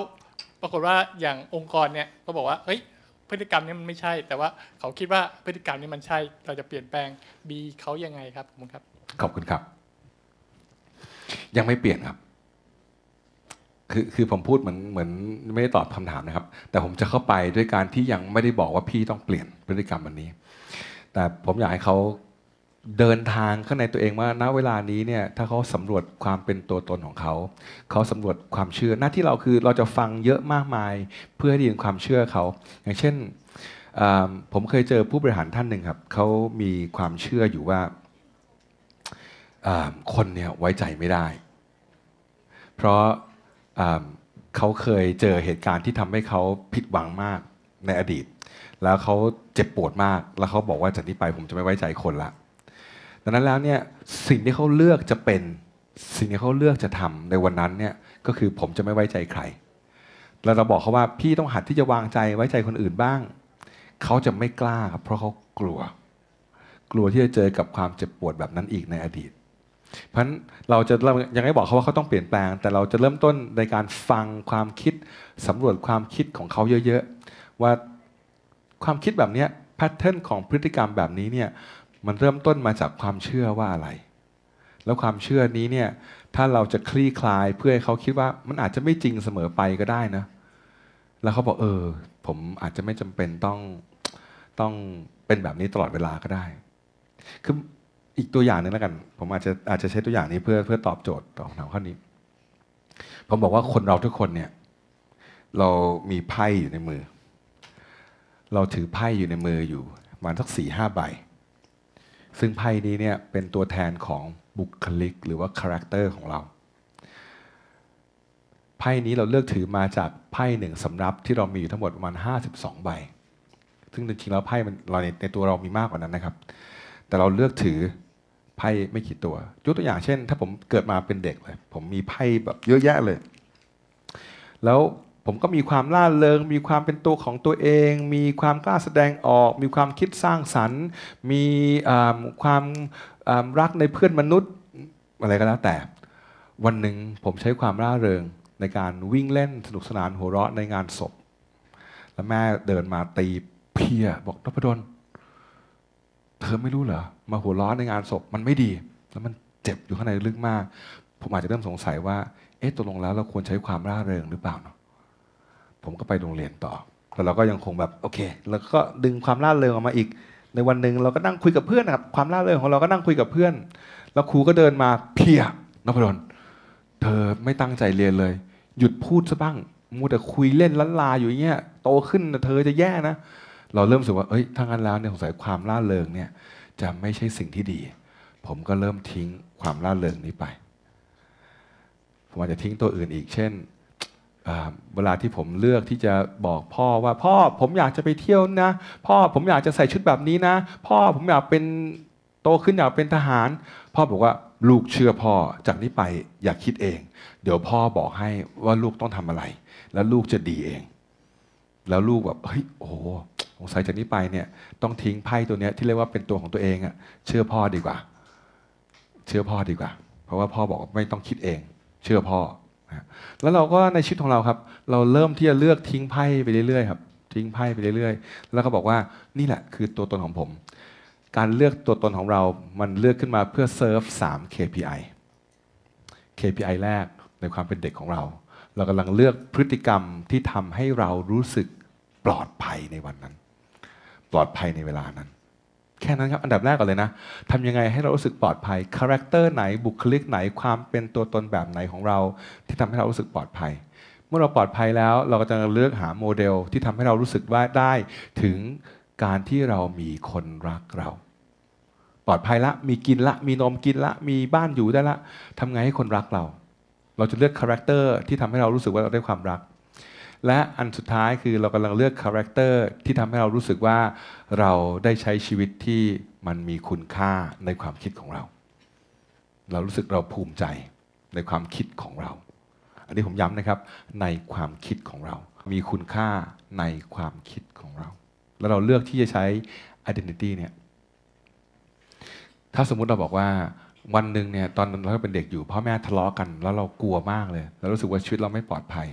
ปรากฏว่าอย่างองค์กรเนี่ยก็บอกว่าเฮ้ย พฤติกรรมนี้มันไม่ใช่ แต่ว่า เขาคิดว่าพฤติกรรมนี้มันใช่ เราจะเปลี่ยนแปลงบีเขายังไงครับผมครับ ขอบคุณครับ ยังไม่เปลี่ยนครับ คือคือผมพูดเหมือนเหมือนไม่ได้ตอบคำถามนะครับ แต่ผมจะเข้าไปด้วยการที่ยังไม่ได้บอกว่าพี่ต้องเปลี่ยนพฤติกรรมวันนี้แต่ผมอยากให้เขาเดินทางข้างในตัวเองว่าณเวลานี้เนี่ยถ้าเขาสำรวจความเป็นตัวตนของเขา เขาสำรวจความเชื่อหน้าที่เราคือเราจะฟังเยอะมากมายเพื่อให้ได้ยินความเชื่อเขาอย่างเช่นผมเคยเจอผู้บริหารท่านหนึ่งครับเขามีความเชื่ออยู่ว่าคนเนี่ยไว้ใจไม่ได้ เพราะเขาเคยเจอเหตุการณ์ที่ทำให้เขาผิดหวังมากในอดีตแล้วเขาเจ็บปวดมาก แล้วเขาบอกว่าจากนี้ไปผมจะไม่ไว้ใจคนละ ดังนั้นแล้วเนี่ยสิ่งที่เขาเลือกจะเป็นสิ่งที่เขาเลือกจะทำในวันนั้นเนี่ยก็คือผมจะไม่ไว้ใจใคร แล้วเราบอกเขาว่าพี่ต้องหัดที่จะวางใจไว้ใจคนอื่นบ้างเขาจะไม่กล้าครับเพราะเขากลัว กลัวที่จะเจอกับความเจ็บปวดแบบนั้นอีกในอดีต เพราะฉะนั้นเราจะยังไม่บอกเขาว่าเขาต้องเปลี่ยนแปลง แต่เราจะเริ่มต้นในการฟังความคิดสำรวจความคิดของเขาเยอะๆว่าความคิดแบบนี้แพทเทิร์นของพฤติกรรมแบบนี้เนี่ย มันเริ่มต้นมาจากความเชื่อว่าอะไร แล้วความเชื่อนี้เนี่ย ถ้าเราจะคลี่คลายเพื่อให้เขาคิดว่า มันอาจจะไม่จริงเสมอไปก็ได้นะ แล้วเขาบอกเออ ผมอาจจะไม่จำเป็นต้องต้องเป็นแบบนี้ตลอดเวลาก็ได้ คือ อีกตัวอย่างหนึ่งแล้วกัน ผมอาจจะอาจจะใช้ตัวอย่างนี้เพื่อเพื่อตอบโจทย์ตอบคำถามข้อนี้ ผมบอกว่าคนเราทุกคนเนี่ย เรามีไพ่อยู่ในมือเราถือไพ่อยู่ในมืออยู่ประมาณสักสี่ห้าใบ ซึ่งไพ่นี้เนี่ยเป็นตัวแทนของบุคลิกหรือว่าคาแรคเตอร์ของเรา ไพ่นี้เราเลือกถือมาจากไพ่หนึ่งสำรับที่เรามีอยู่ทั้งหมดประมาณ52ใบ ซึ่งจริงๆแล้วไพ่มันเราในในตัวเรามีมากกว่านั้นนะครับ แต่เราเลือกถือไพ่ไม่กี่ตัว ยกตัวอย่างเช่น ถ้าผมเกิดมาเป็นเด็กเลยผมมีไพ่แบบเยอะแยะเลย แล้วผมก็มีความล่าเริง มีความเป็นตัวของตัวเอง มีความกล้าแสดงออก มีความคิดสร้างสรรค์ มีความรักในเพื่อนมนุษย์อะไรก็แล้วแต่ วันหนึ่งผมใช้ความร่าเริงในการวิ่งเล่นสนุกสนานหัวเราะในงานศพ แล้วแม่เดินมาตีเพียบอกนพดลเธอไม่รู้เหรอมาหัวเราะในงานศพมันไม่ดี แล้วมันเจ็บอยู่ข้างในลึกมาก ผมอาจจะเริ่มสงสัยว่าเอ๊ะตกลงแล้วเราควรใช้ความร่าเริงหรือเปล่าเนาะผมก็ไปโรงเรียนต่อแล้วเราก็ยังคงแบบโอเค แล้วก็ดึงความล่าเริงออกมาอีก ในวันหนึ่งเราก็นั่งคุยกับเพื่อนครับความล่าเริงของเราก็นั่งคุยกับเพื่อนแล้วครูก็เดินมาเพียนพดลเธอไม่ตั้งใจเรียนเลย หยุดพูดซะบ้างมัวแต่คุยเล่นล้นลาอยู่เงี้ยโตขึ้นเธอจะแย่นะเราเริ่มสึกว่าเอ้ยถ้างั้นแล้วเนี่ยสงสัยความล่าเริงเนี่ย จะไม่ใช่สิ่งที่ดี ผมก็เริ่มทิ้งความล่าเริงนี้ไป ผมอาจจะทิ้งตัวอื่นอีกเช่นเวลาที่ผมเลือกที่จะบอกพ่อว่า พ่อผมอยากจะไปเที่ยวนะพ่อผมอยากจะใส่ชุดแบบนี้นะ พ่อผมอยากเป็นโตขึ้นอยากเป็นทหาร พ่อบอกว่า ลูกเชื่อพ่อจากนี้ไปอย่าคิดเอง เดี๋ยวพ่อบอกให้ว่าลูกต้องทำอะไร แล้วลูกจะดีเอง แล้วลูกแบบเฮ้ยโอ้สงสัยจากนี้ไปเนี่ย ต้องทิ้งไพ่ตัวเนี้ยที่เรียกว่าเป็นตัวของตัวเองอะเชื่อพ่อดีกว่า เชื่อพ่อดีกว่า เพราะว่าพ่อบอกไม่ต้องคิดเอง เชื่อพ่อแล้วเราก็ในชีวิตของเราครับเราเริ่มที่จะเลือกทิ้งไพ่ไปเรื่อยๆครับทิ้งไพ่ไปเรื่อยๆ แล้วก็บอกว่านี่แหละคือตัวตนของผม การเลือกตัวตนของเรามันเลือกขึ้นมาเพื่อเซิร์ฟ3 KPI KPI แรกในความเป็นเด็กของเรา เรากำลังเลือกพฤติกรรมที่ทำให้เรารู้สึกปลอดภัยในวันนั้น ปลอดภัยในเวลานั้นแค่นั้นครับอันดับแรกก่อนเลยนะทำยังไงให้เรารู้สึกปลอดภัยคาแรคเตอร์ไหนบุคลิกไหนความเป็นตัวตนแบบไหนของเรา ที่ทำให้เรารู้สึกปลอดภัย เมื่อเราปลอดภัยแล้วเราก็จะเลือกหาโมเดล ที่ทำให้เรารู้สึกว่าได้ ถึงการที่เรามีคนรักเรา ปลอดภัยละมีกินละ มีนมกินละ มีบ้านอยู่ได้ละทำไงให้คนรักเรา เราจะเลือกคาแรคเตอร์ที่ทำให้เรารู้สึกว่าเราได้ความรักและอันสุดท้ายคือเรากำลังเลือกคาแรคเตอร์ที่ทำให้เรารู้สึกว่าเราได้ใช้ชีวิตที่มันมีคุณค่าในความคิดของเรา เรารู้สึกเราภูมิใจในความคิดของเรา อันนี้ผมย้ำนะครับในความคิดของเรา มีคุณค่าในความคิดของเรา แล้วเราเลือกที่จะใช้ identity เนี่ยถ้าสมมุติเราบอกว่าวันหนึ่งเนี่ย ตอนเราเป็นเด็กอยู่พ่อแม่ทะเลาะกัน แล้วเรากลัวมากเลย เรารู้สึกว่าชีวิตเราไม่ปลอดภัย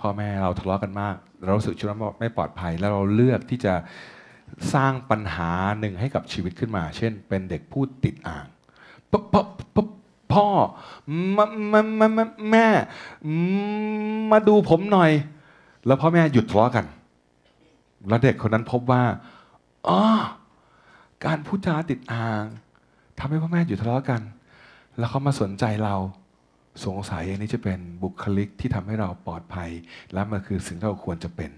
พ่อแม่เราทะเลาะกันมาก เราสึกชีวิตไม่ปลอดภัย แล้วเราเลือกที่จะสร้างปัญหาหนึ่งให้กับชีวิตขึ้นมา เช่นเป็นเด็กพูดติดอ่างพ่อมาแม่มาดูผมหน่อย แล้วพ่อแม่หยุดทะเลาะกัน แล้วเด็กคนนั้นพบว่าอ๋อการพูดจาติดอ่างทำให้พ่อแม่หยุดทะเลาะกัน แล้วเขามาสนใจเราสงสัยอันนี้จะเป็นบุคลิกที่ทำให้เราปลอดภัย และมันคือสิ่งที่เราควรจะเป็น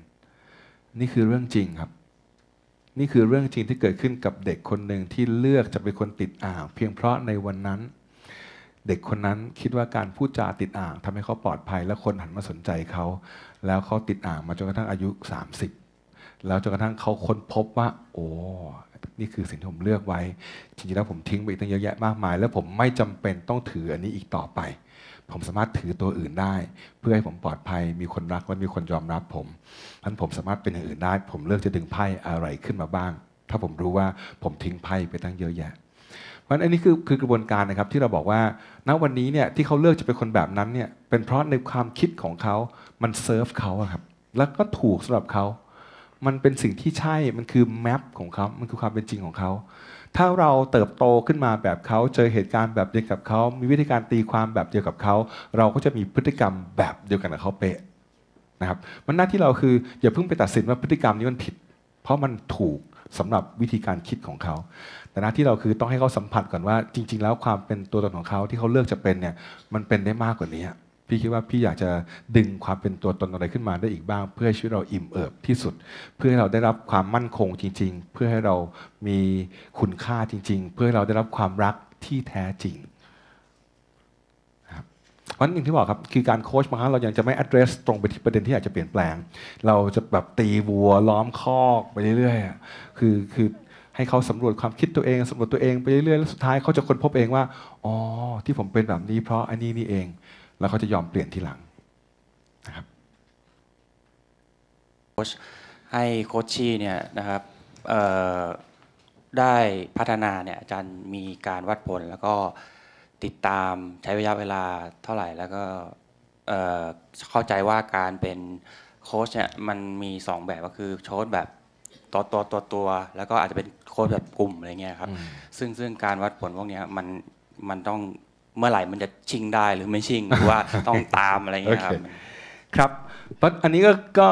นี่คือเรื่องจริงครับ นี่คือเรื่องจริงที่เกิดขึ้นกับเด็กคนหนึ่งที่เลือกจะเป็นคนติดอ่าง เพียงเพราะในวันนั้น เด็กคนนั้นคิดว่าการพูดจาติดอ่าง ทำให้เขาปลอดภัย และคนหันมาสนใจเขา แล้วเขาติดอ่างมาจนกระทั่งอายุ 30 แล้วจนกระทั่งเขาค้นพบว่าโอ้นี่คือสิ่งที่ผมเลือกไว้จริงๆแล้วผมทิ้งไปตั้งเยอะแยะมากมายแล้วผมไม่จำเป็นต้องถืออันนี้อีกต่อไปผมสามารถถือตัวอื่นได้ เพื่อให้ผมปลอดภัย มีคนรักและมีคนยอมรับผมนั้นผมสามารถเป็นอย่างอื่นได้ ผมเลือกจะดึงไพ่อะไรขึ้นมาบ้าง ถ้าผมรู้ว่าผมทิ้งไพ่ไปตั้งเยอะแยะมันอันนี้คือคือกระบวนการนะครับที่เราบอกว่า ณวันนี้เนี่ยที่เขาเลือกจะเป็นคนแบบนั้นเนี่ย เป็นเพราะในความคิดของเขามันเซิร์ฟเขาครับแล้วก็ถูกสำหรับเขา มันเป็นสิ่งที่ใช่มันคือแมปของเขา มันคือความเป็นจริงของเขาถ้าเราเติบโตขึ้นมาแบบเขาเจอเหตุการณ์แบบเดียวกับเขามีวิธีการตีความแบบเดียวกับเขาเราก็จะมีพฤติกรรมแบบเดียวกันกับเขาเป๊ะนะครับมันหน้าที่เราคืออย่าเพิ่งไปตัดสินว่าพฤติกรรมนี้มันผิดเพราะมันถูกสำหรับวิธีการคิดของเขาแต่หน้าที่เราคือต้องให้เขาสัมผัสก่อนว่าจริง ๆ แล้วความเป็นตัวตนของเขาที่เขาเลือกจะเป็นเนี่ยมันเป็นได้มากกว่านี้พี่คิดว่าพี่อยากจะดึงความเป็นตัวตนอะไรขึ้นมาได้อีกบ้าง เพื่อให้ชีวิตเราอิ่มเอิบที่สุด เพื่อให้เราได้รับความมั่นคงจริง ๆ เพื่อให้เรามีคุณค่าจริง ๆ เพื่อให้เราได้รับความรักที่แท้จริงวันนึ่งที่บอกครับคือการโค้ชบางครั้งเรายังจะไม่ address ตรงไปที่ประเด็นที่อยากจะเปลี่ยนแปลง เราจะแบบตีวัวล้อมคอกไปเรื่อยๆคือคือให้เขาสำรวจความคิดตัวเองสำรวจตัวเองไปเรื่อยๆแล้วสุดท้ายเขาจะค้นพบเองว่าอ๋อที่ผมเป็นแบบนี้ เพราะอันนี้นี่เองแล้วเขาจะยอมเปลี่ยนทีหลังนะครับโค้ชให้โค้ชชีเนี่ยนะครับได้พัฒนาเนี่ยอาจารย์มีการวัดผล แล้วก็ติดตามใช้ระยะเวลาเท่าไหร่ แล้วก็เข้าใจว่าการเป็นโค้ชเนี่ยมันมี 2 แบบก็คือโค้ชแบบตัวตัวตัวตัว แล้วก็อาจจะเป็นโค้ชแบบกลุ่มอะไรเงี้ยครับซึ่งซึ่งการวัดผลพวกนี้มันมันต้องเมื่อไหร่มันจะชิงได้หรือไม่ชิงหรือว่าต้องตามอะไรเงี้ยครับครับอันนี้ก็ก็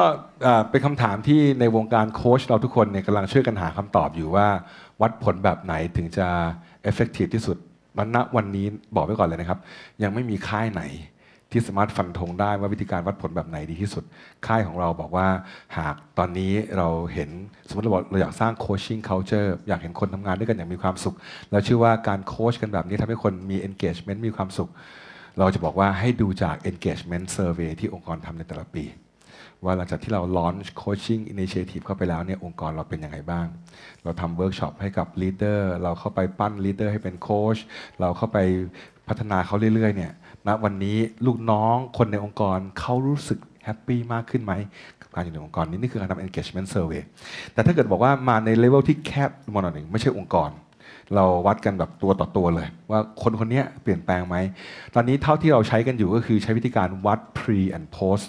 เป็นคำถามที่ในวงการโค้ชเราทุกคนเนี่ยกำลังช่วยกันหาคำตอบอยู่ว่าวัดผลแบบไหนถึงจะเอฟเฟกตีฟที่สุดมันณวันนี้บอกไว้ก่อนเลยนะครับ ยังไม่มีค่ายไหนที่สามารถฟันธงได้ว่าวิธีการวัดผลแบบไหนดีที่สุด ค่ายของเราบอกว่าหากตอนนี้เราเห็นสมมติเราบอกเราอยากสร้างโคชชิ่งเคาน์เตอร์อยากเห็นคนทำงานด้วยกันอย่างมีความสุข แล้วชื่อว่าการโคชกันแบบนี้ทำให้คนมี engagement มีความสุข เราจะบอกว่าให้ดูจาก engagement survey ที่องค์กรทำในแต่ละปี ว่าหลังจากที่เรา launch coaching initiative เข้าไปแล้วเนี่ยองค์กรเราเป็นยังไงบ้าง เราทำเวิร์กช็อปให้กับ leader เราเข้าไปปั้น leader ให้เป็นโคชเราเข้าไปพัฒนาเขาเรื่อยๆเนี่ยณวันนี้ลูกน้องคนในองค์กรเขารู้สึกแฮปปี้มากขึ้นไหม กับการอยู่ในองค์กรนี้นี่คือการทำ engagement survey แต่ถ้าเกิดบอกว่ามาในเลเวลที่แคบมอนหนึ่งไม่ใช่องค์กร เราวัดกันแบบตัวต่อตัวเลย ว่าคนคนนี้เปลี่ยนแปลงไหม ตอนนี้เท่าที่เราใช้กันอยู่ก็คือใช้วิธีการวัด pre and post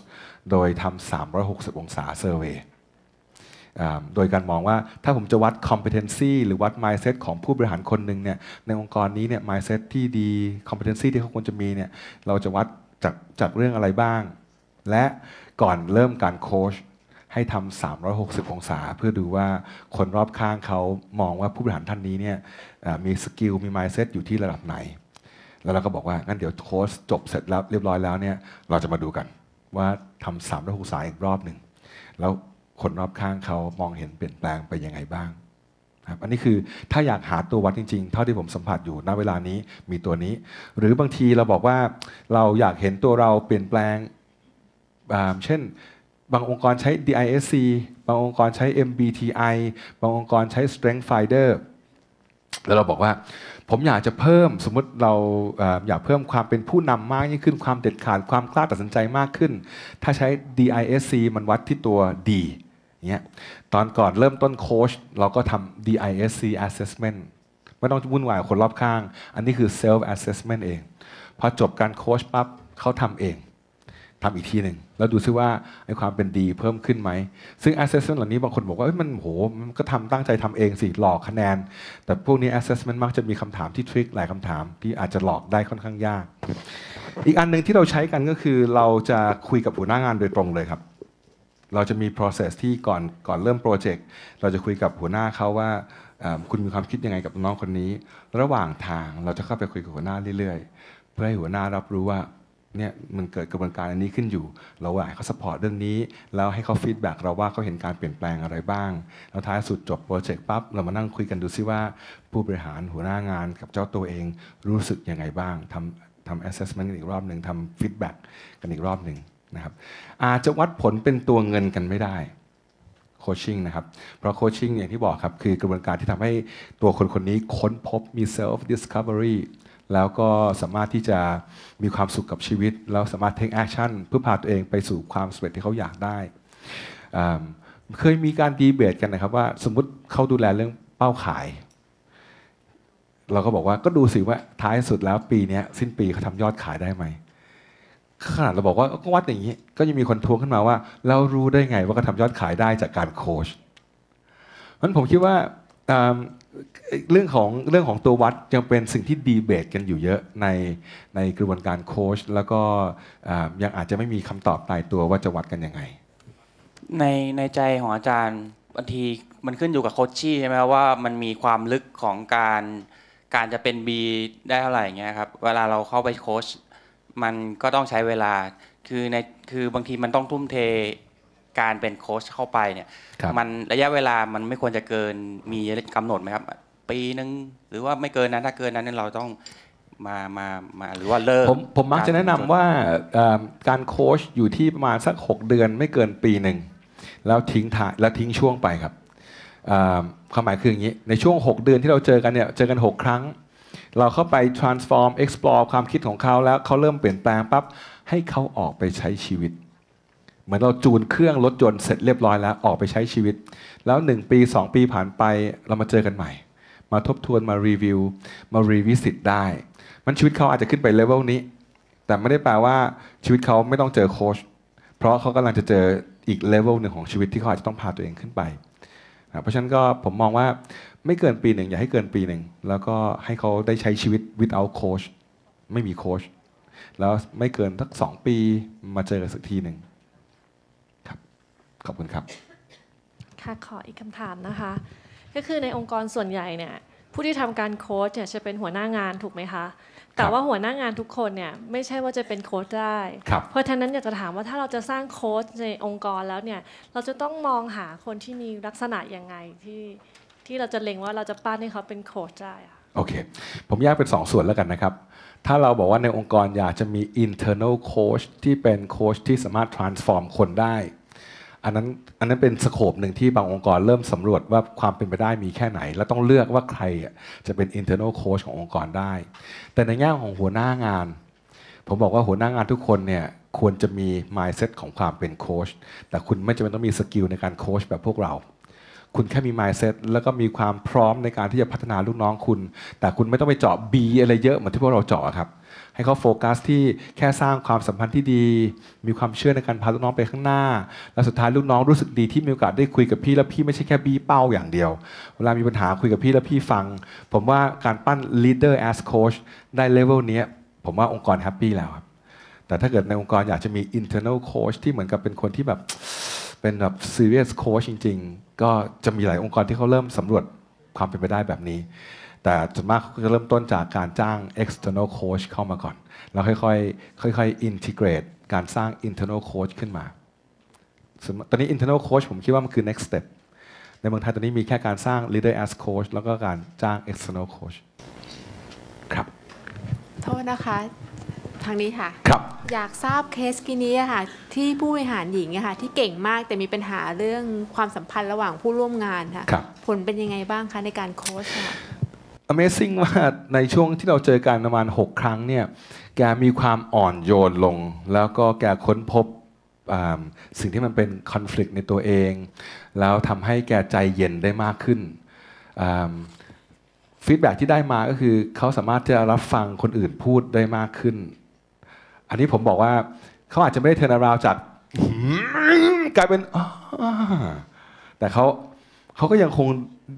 โดยทำ 360 องศา survey โดยการมองว่าถ้าผมจะวัด competency หรือวัด mindset ของผู้บริหารคนหนึ่งเนี่ยในองค์กรนี้เนี่ย mindset ที่ดี competency ที่เขาควรจะมีเนี่ยเราจะวัดจากจากเรื่องอะไรบ้างและก่อนเริ่มการโค้ชให้ทำ360 องศา เพื่อดูว่าคนรอบข้างเขามองว่าผู้บริหารท่านนี้เนี่ยมีสกิลมี mindset อยู่ที่ระดับไหน แล้วเราก็บอกว่างั้นเดี๋ยวโค้ชจบเสร็จแล้วเรียบร้อยแล้วเนี่ยเราจะมาดูกันว่าทำสามร้อยหกสายอีกรอบหนึ่งแล้วคนรอบข้างเขามองเห็นเปลี่ยนแปลงไปยังไงบ้างครับอันนี้คือถ้าอยากหาตัววัดจริงๆ เท่าที่ผมสัมผัสอยู่ณเวลานี้มีตัวนี้ หรือบางทีเราบอกว่าเราอยากเห็นตัวเราเปลี่ยนแปลงเช่น บางองค์กรใช้ DISC บางองค์กรใช้ MBTI บางองค์กรใช้ Strength Finder แล้วเราบอกว่าผมอยากจะเพิ่มสมมติเราอยากเพิ่มความเป็นผู้นำมากยิ่งขึ้นความเด็ดขาดความกล้าตัดสินใจมากขึ้น ถ้าใช้ DISC มันวัดที่ตัว D เงี้ยตอนก่อนเริ่มต้นโค้ชเราก็ทำ DISC assessment ไม่ต้องวุ่นวายคนรอบข้าง อันนี้คือ self assessment เอง พอจบการโค้ชปั๊บเขาทำเองทำอีกทีหนึ่งแล้วดูซิว่าไอ้ความเป็นดีเพิ่มขึ้นไหม ซึ่ง assessment เหล่านี้ บางคนบอกว่ามันโห มันก็ทำตั้งใจทำเองสิ หลอกคะแนน แต่พวกนี้ assessment มักจะมีคำถามที่ทริคหลายคำถาม ที่อาจจะหลอกได้ค่อนข้างยาก อีกอันหนึ่งที่เราใช้กันก็คือเราจะคุยกับหัวหน้างานโดยตรงเลยครับเราจะมี process ที่ก่อนก่อนเริ่มโปรเจกต์เราจะคุยกับหัวหน้าเขาว่าคุณมีความคิดยังไงกับน้องคนนี้ ระหว่างทางเราจะเข้าไปคุยกับหัวหน้าเรื่อยๆ เพื่อให้หัวหน้ารับรู้ว่าเนี่ยมันเกิดกระบวนการอันนี้ขึ้นอยู่เราอยากเขาสปอร์ตเรื่องนี้แล้วให้เขาฟีดแบ็กเราว่าเขาเห็นการเปลี่ยนแปลงอะไรบ้าง แล้วท้ายสุดจบโปรเจกต์ปั๊บเรามานั่งคุยกันดูซิว่าผู้บริหารหัวหน้างานกับเจ้าตัวเองรู้สึกยังไงบ้างทำทำแอสเซสเมนตกันอีกรอบหนึ่งทำฟีดแบ็กกันอีกรอบหนึ่งนะครับอาจจะวัดผลเป็นตัวเงินกันไม่ได้โคชชิ่งนะครับเพราะโคชชิ่งอย่างที่บอกครับคือกระบวนการที่ทำให้ตัวคนคนนี้ค้นพบมี self discovery แล้วก็สามารถที่จะมีความสุขกับชีวิตแล้วสามารถ take action เพื่อพาตัวเองไปสู่ความสำเร็จที่เขาอยากได้เคยมีการดีเบตกันนะครับว่าสมมติเขาดูแลเรื่องเป้าขาย เราก็บอกว่าก็ดูสิว่าท้ายสุดแล้วปีนี้สิ้นปีเขาทำยอดขายได้ไหมขนาดเราบอกว่าก็วัดอย่างนี้ก็ยังมีคนทวงขึ้นมาว่าเรารู้ได้ไงว่าก็ทำยอดขายได้จากการโค้ชนั้นผมคิดว่าเรื่องของเรื่องของตัววัดยังเป็นสิ่งที่ดีเบตกันอยู่เยอะในในกระบวนการโค้ชแล้วก็ยังอาจจะไม่มีคำตอบตายตัวว่าจะวัดกันยังไงในในใจของอาจารย์บางทีมันขึ้นอยู่กับโคชชี่ใช่ไหมว่ามันมีความลึกของการการจะเป็น B ได้เท่าไหร่เงี้ยครับเวลาเราเข้าไปโค้ชมันก็ต้องใช้เวลา คือใน คือบางทีมันต้องทุ่มเทการเป็นโค้ชเข้าไปเนี่ย มันระยะเวลา มันไม่ควรจะเกิน มีกำหนดไหมครับ ปีนึงหรือว่าไม่เกินนั้น ถ้าเกินนั้นเราต้องมา มา มา หรือว่าเลิกผม ผมมักจะแนะนำว่าการโค้ชอยู่ที่ประมาณสัก 6 เดือน ไม่เกินปีหนึ่ง แล้วทิ้งถ่ายแล้วทิ้งช่วงไปครับ ความหมายคืออย่างนี้ ในช่วง 6 เดือนที่เราเจอกันเนี่ย เจอกัน 6 ครั้งเราเข้าไป transform explore ความคิดของเขาแล้วเขาเริ่มเปลี่ยนแปลงปั๊บให้เขาออกไปใช้ชีวิต เหมือนเราจูนเครื่องรถยนต์เสร็จเรียบร้อยแล้วออกไปใช้ชีวิต แล้ว1ปี 2 ปีผ่านไปเรามาเจอกันใหม่ มาทบทวนมารีวิวมารีวิสิตได้ มันชีวิตเขาอาจจะขึ้นไปเลเวลนี้ แต่ไม่ได้แปลว่าชีวิตเขาไม่ต้องเจอโค้ชเพราะเขากำลังจะเจออีกเลเวลหนึ่งของชีวิตที่เขาอาจจะต้องพาตัวเองขึ้นไปเพราะฉะนั้นก็ผมมองว่าไม่เกินปีหนึ่งอย่าให้เกินปีหนึ่ง แล้วก็ให้เขาได้ใช้ชีวิต without coach ไม่มีโค้ชแล้วไม่เกินทักสองปีมาเจอกสักทีหนึ่งครับ ขอบคุณครับ ค่ะขออีกคำถามนะคะ ก็คือในองค์กรส่วนใหญ่เนี่ย ผู้ที่ทำการโค้ชเนี่ยจะเป็นหัวหน้างานถูกไหมคะ แต่ว่าหัวหน้างานทุกคนเนี่ย ไม่ใช่ว่าจะเป็นโค้ชได้ เพราะฉะนั้นอยากจะถามว่าถ้าเราจะสร้างโค้ชในองค์กรแล้วเนี่ย เราจะต้องมองหาคนที่มีลักษณะยังไงที่ที่เราจะเล็งว่าเราจะปั้นให้เขาเป็นโค้ชได้โอเคผมแยกเป็น 2 ส่วนแล้วกันนะครับ ถ้าเราบอกว่าในองค์กรอยากจะมี internal coach ที่เป็นโค้ชที่สามารถ transform คนได้ อันนั้นอันนั้นเป็นสโคปหนึ่งที่บางองค์กรเริ่มสำรวจว่าความเป็นไปได้มีแค่ไหน และต้องเลือกว่าใครจะเป็น internal coach ขององค์กรได้ แต่ในแง่ของหัวหน้างาน ผมบอกว่าหัวหน้างานทุกคนเนี่ยควรจะมี mindset ของความเป็นโค้ชแต่คุณไม่จำเป็นต้องมีสกิลในการโค้ชแบบพวกเราคุณแค่มี mindset แล้วก็มีความพร้อมในการที่จะพัฒนาลูกน้องคุณ แต่คุณไม่ต้องไปเจาะ B อะไรเยอะเหมือนที่พวกเราเจาะครับให้เขาโฟกัสที่แค่สร้างความสัมพันธ์ที่ดี มีความเชื่อในการพาลูกน้องไปข้างหน้า และสุดท้ายลูกน้องรู้สึกดีที่มีโอกาสได้คุยกับพี่แล้วพี่ ไม่ใช่แค่บีเป้าอย่างเดียว เวลามีปัญหาคุยกับพี่แล้วพี่ฟัง ผมว่าการปั้น leader as coach ได้เลเวลนี้ผมว่าองค์กรแฮปปี้แล้วครับแต่ถ้าเกิดในองค์กรอยากจะมี internal coach ที่เหมือนกับเป็นคนที่แบบเป็นแบบ serious coach จริงก็จะมีหลายองค์กรที่เขาเริ่มสำรวจความเป็นไปได้แบบนี้ แต่ส่วนมากเขาจะเริ่มต้นจากการจ้าง external coach เข้ามาก่อนแล้วค่อยๆ ค่อยๆ integrate การสร้าง internal coach ขึ้นมาตอนนี้ internal coach ผมคิดว่ามันคือ next step ในเมืองไทยตอนนี้มีแค่การสร้าง leader as coach แล้วก็การจ้าง external coach ครับ โทษนะคะทางนี้ค่ะครับอยากทราบเคสกีนี้ค่ะที่ผู้บริหารหญิงค่ะที่เก่งมากแต่มีปัญหาเรื่องความสัมพันธ์ระหว่างผู้ร่วมงานค่ะผลเป็นยังไงบ้างคะในการโค้ชค่ะ Amazing ว่าในช่วงที่เราเจอการประมาณ 6 ครั้งเนี่ยแกมีความอ่อนโยนลง แล้วก็แกค้นพบสิ่งที่มันเป็นคอน FliCT ในตัวเอง แล้วทำให้แกใจเย็นได้มากขึ้นฟีดแบ็ที่ได้มาก็คือเขาสามารถจะรับฟังคนอื่นพูดได้มากขึ้นอันนี้ผมบอกว่าเขาอาจจะไม่ได้เทนาราวจาก กลายเป็นแต่เขาเขาก็ยังคง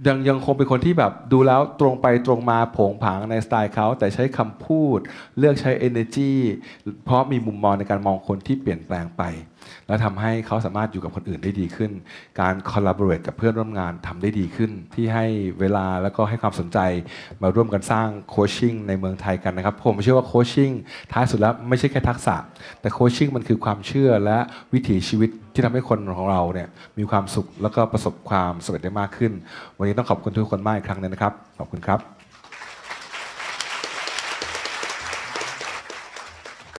ยังยังคงเป็นคนที่แบบดูแล้วตรงไปตรงมาผงผางในสไตล์เขา แต่ใช้คำพูด เลือกใช้ energy เพราะมีมุมมองในการมองคนที่เปลี่ยนแปลงไปและทำให้เขาสามารถอยู่กับคนอื่นได้ดีขึ้น การคอลลาบอร์เรทกับเพื่อนร่วมงานทำได้ดีขึ้น ที่ให้เวลาแล้วก็ให้ความสนใจมาร่วมกันสร้างโคชชิ่งในเมืองไทยกันนะครับ ผมเชื่อว่าโคชชิ่งท้ายสุดแล้วไม่ใช่แค่ทักษะ แต่โคชชิ่งมันคือความเชื่อและวิถีชีวิตที่ทำให้คนของเราเนี่ยมีความสุขแล้วก็ประสบความสำเร็จได้มากขึ้น วันนี้ต้องขอบคุณทุกคนมากอีกครั้งนึงนะครับขอบคุณครับ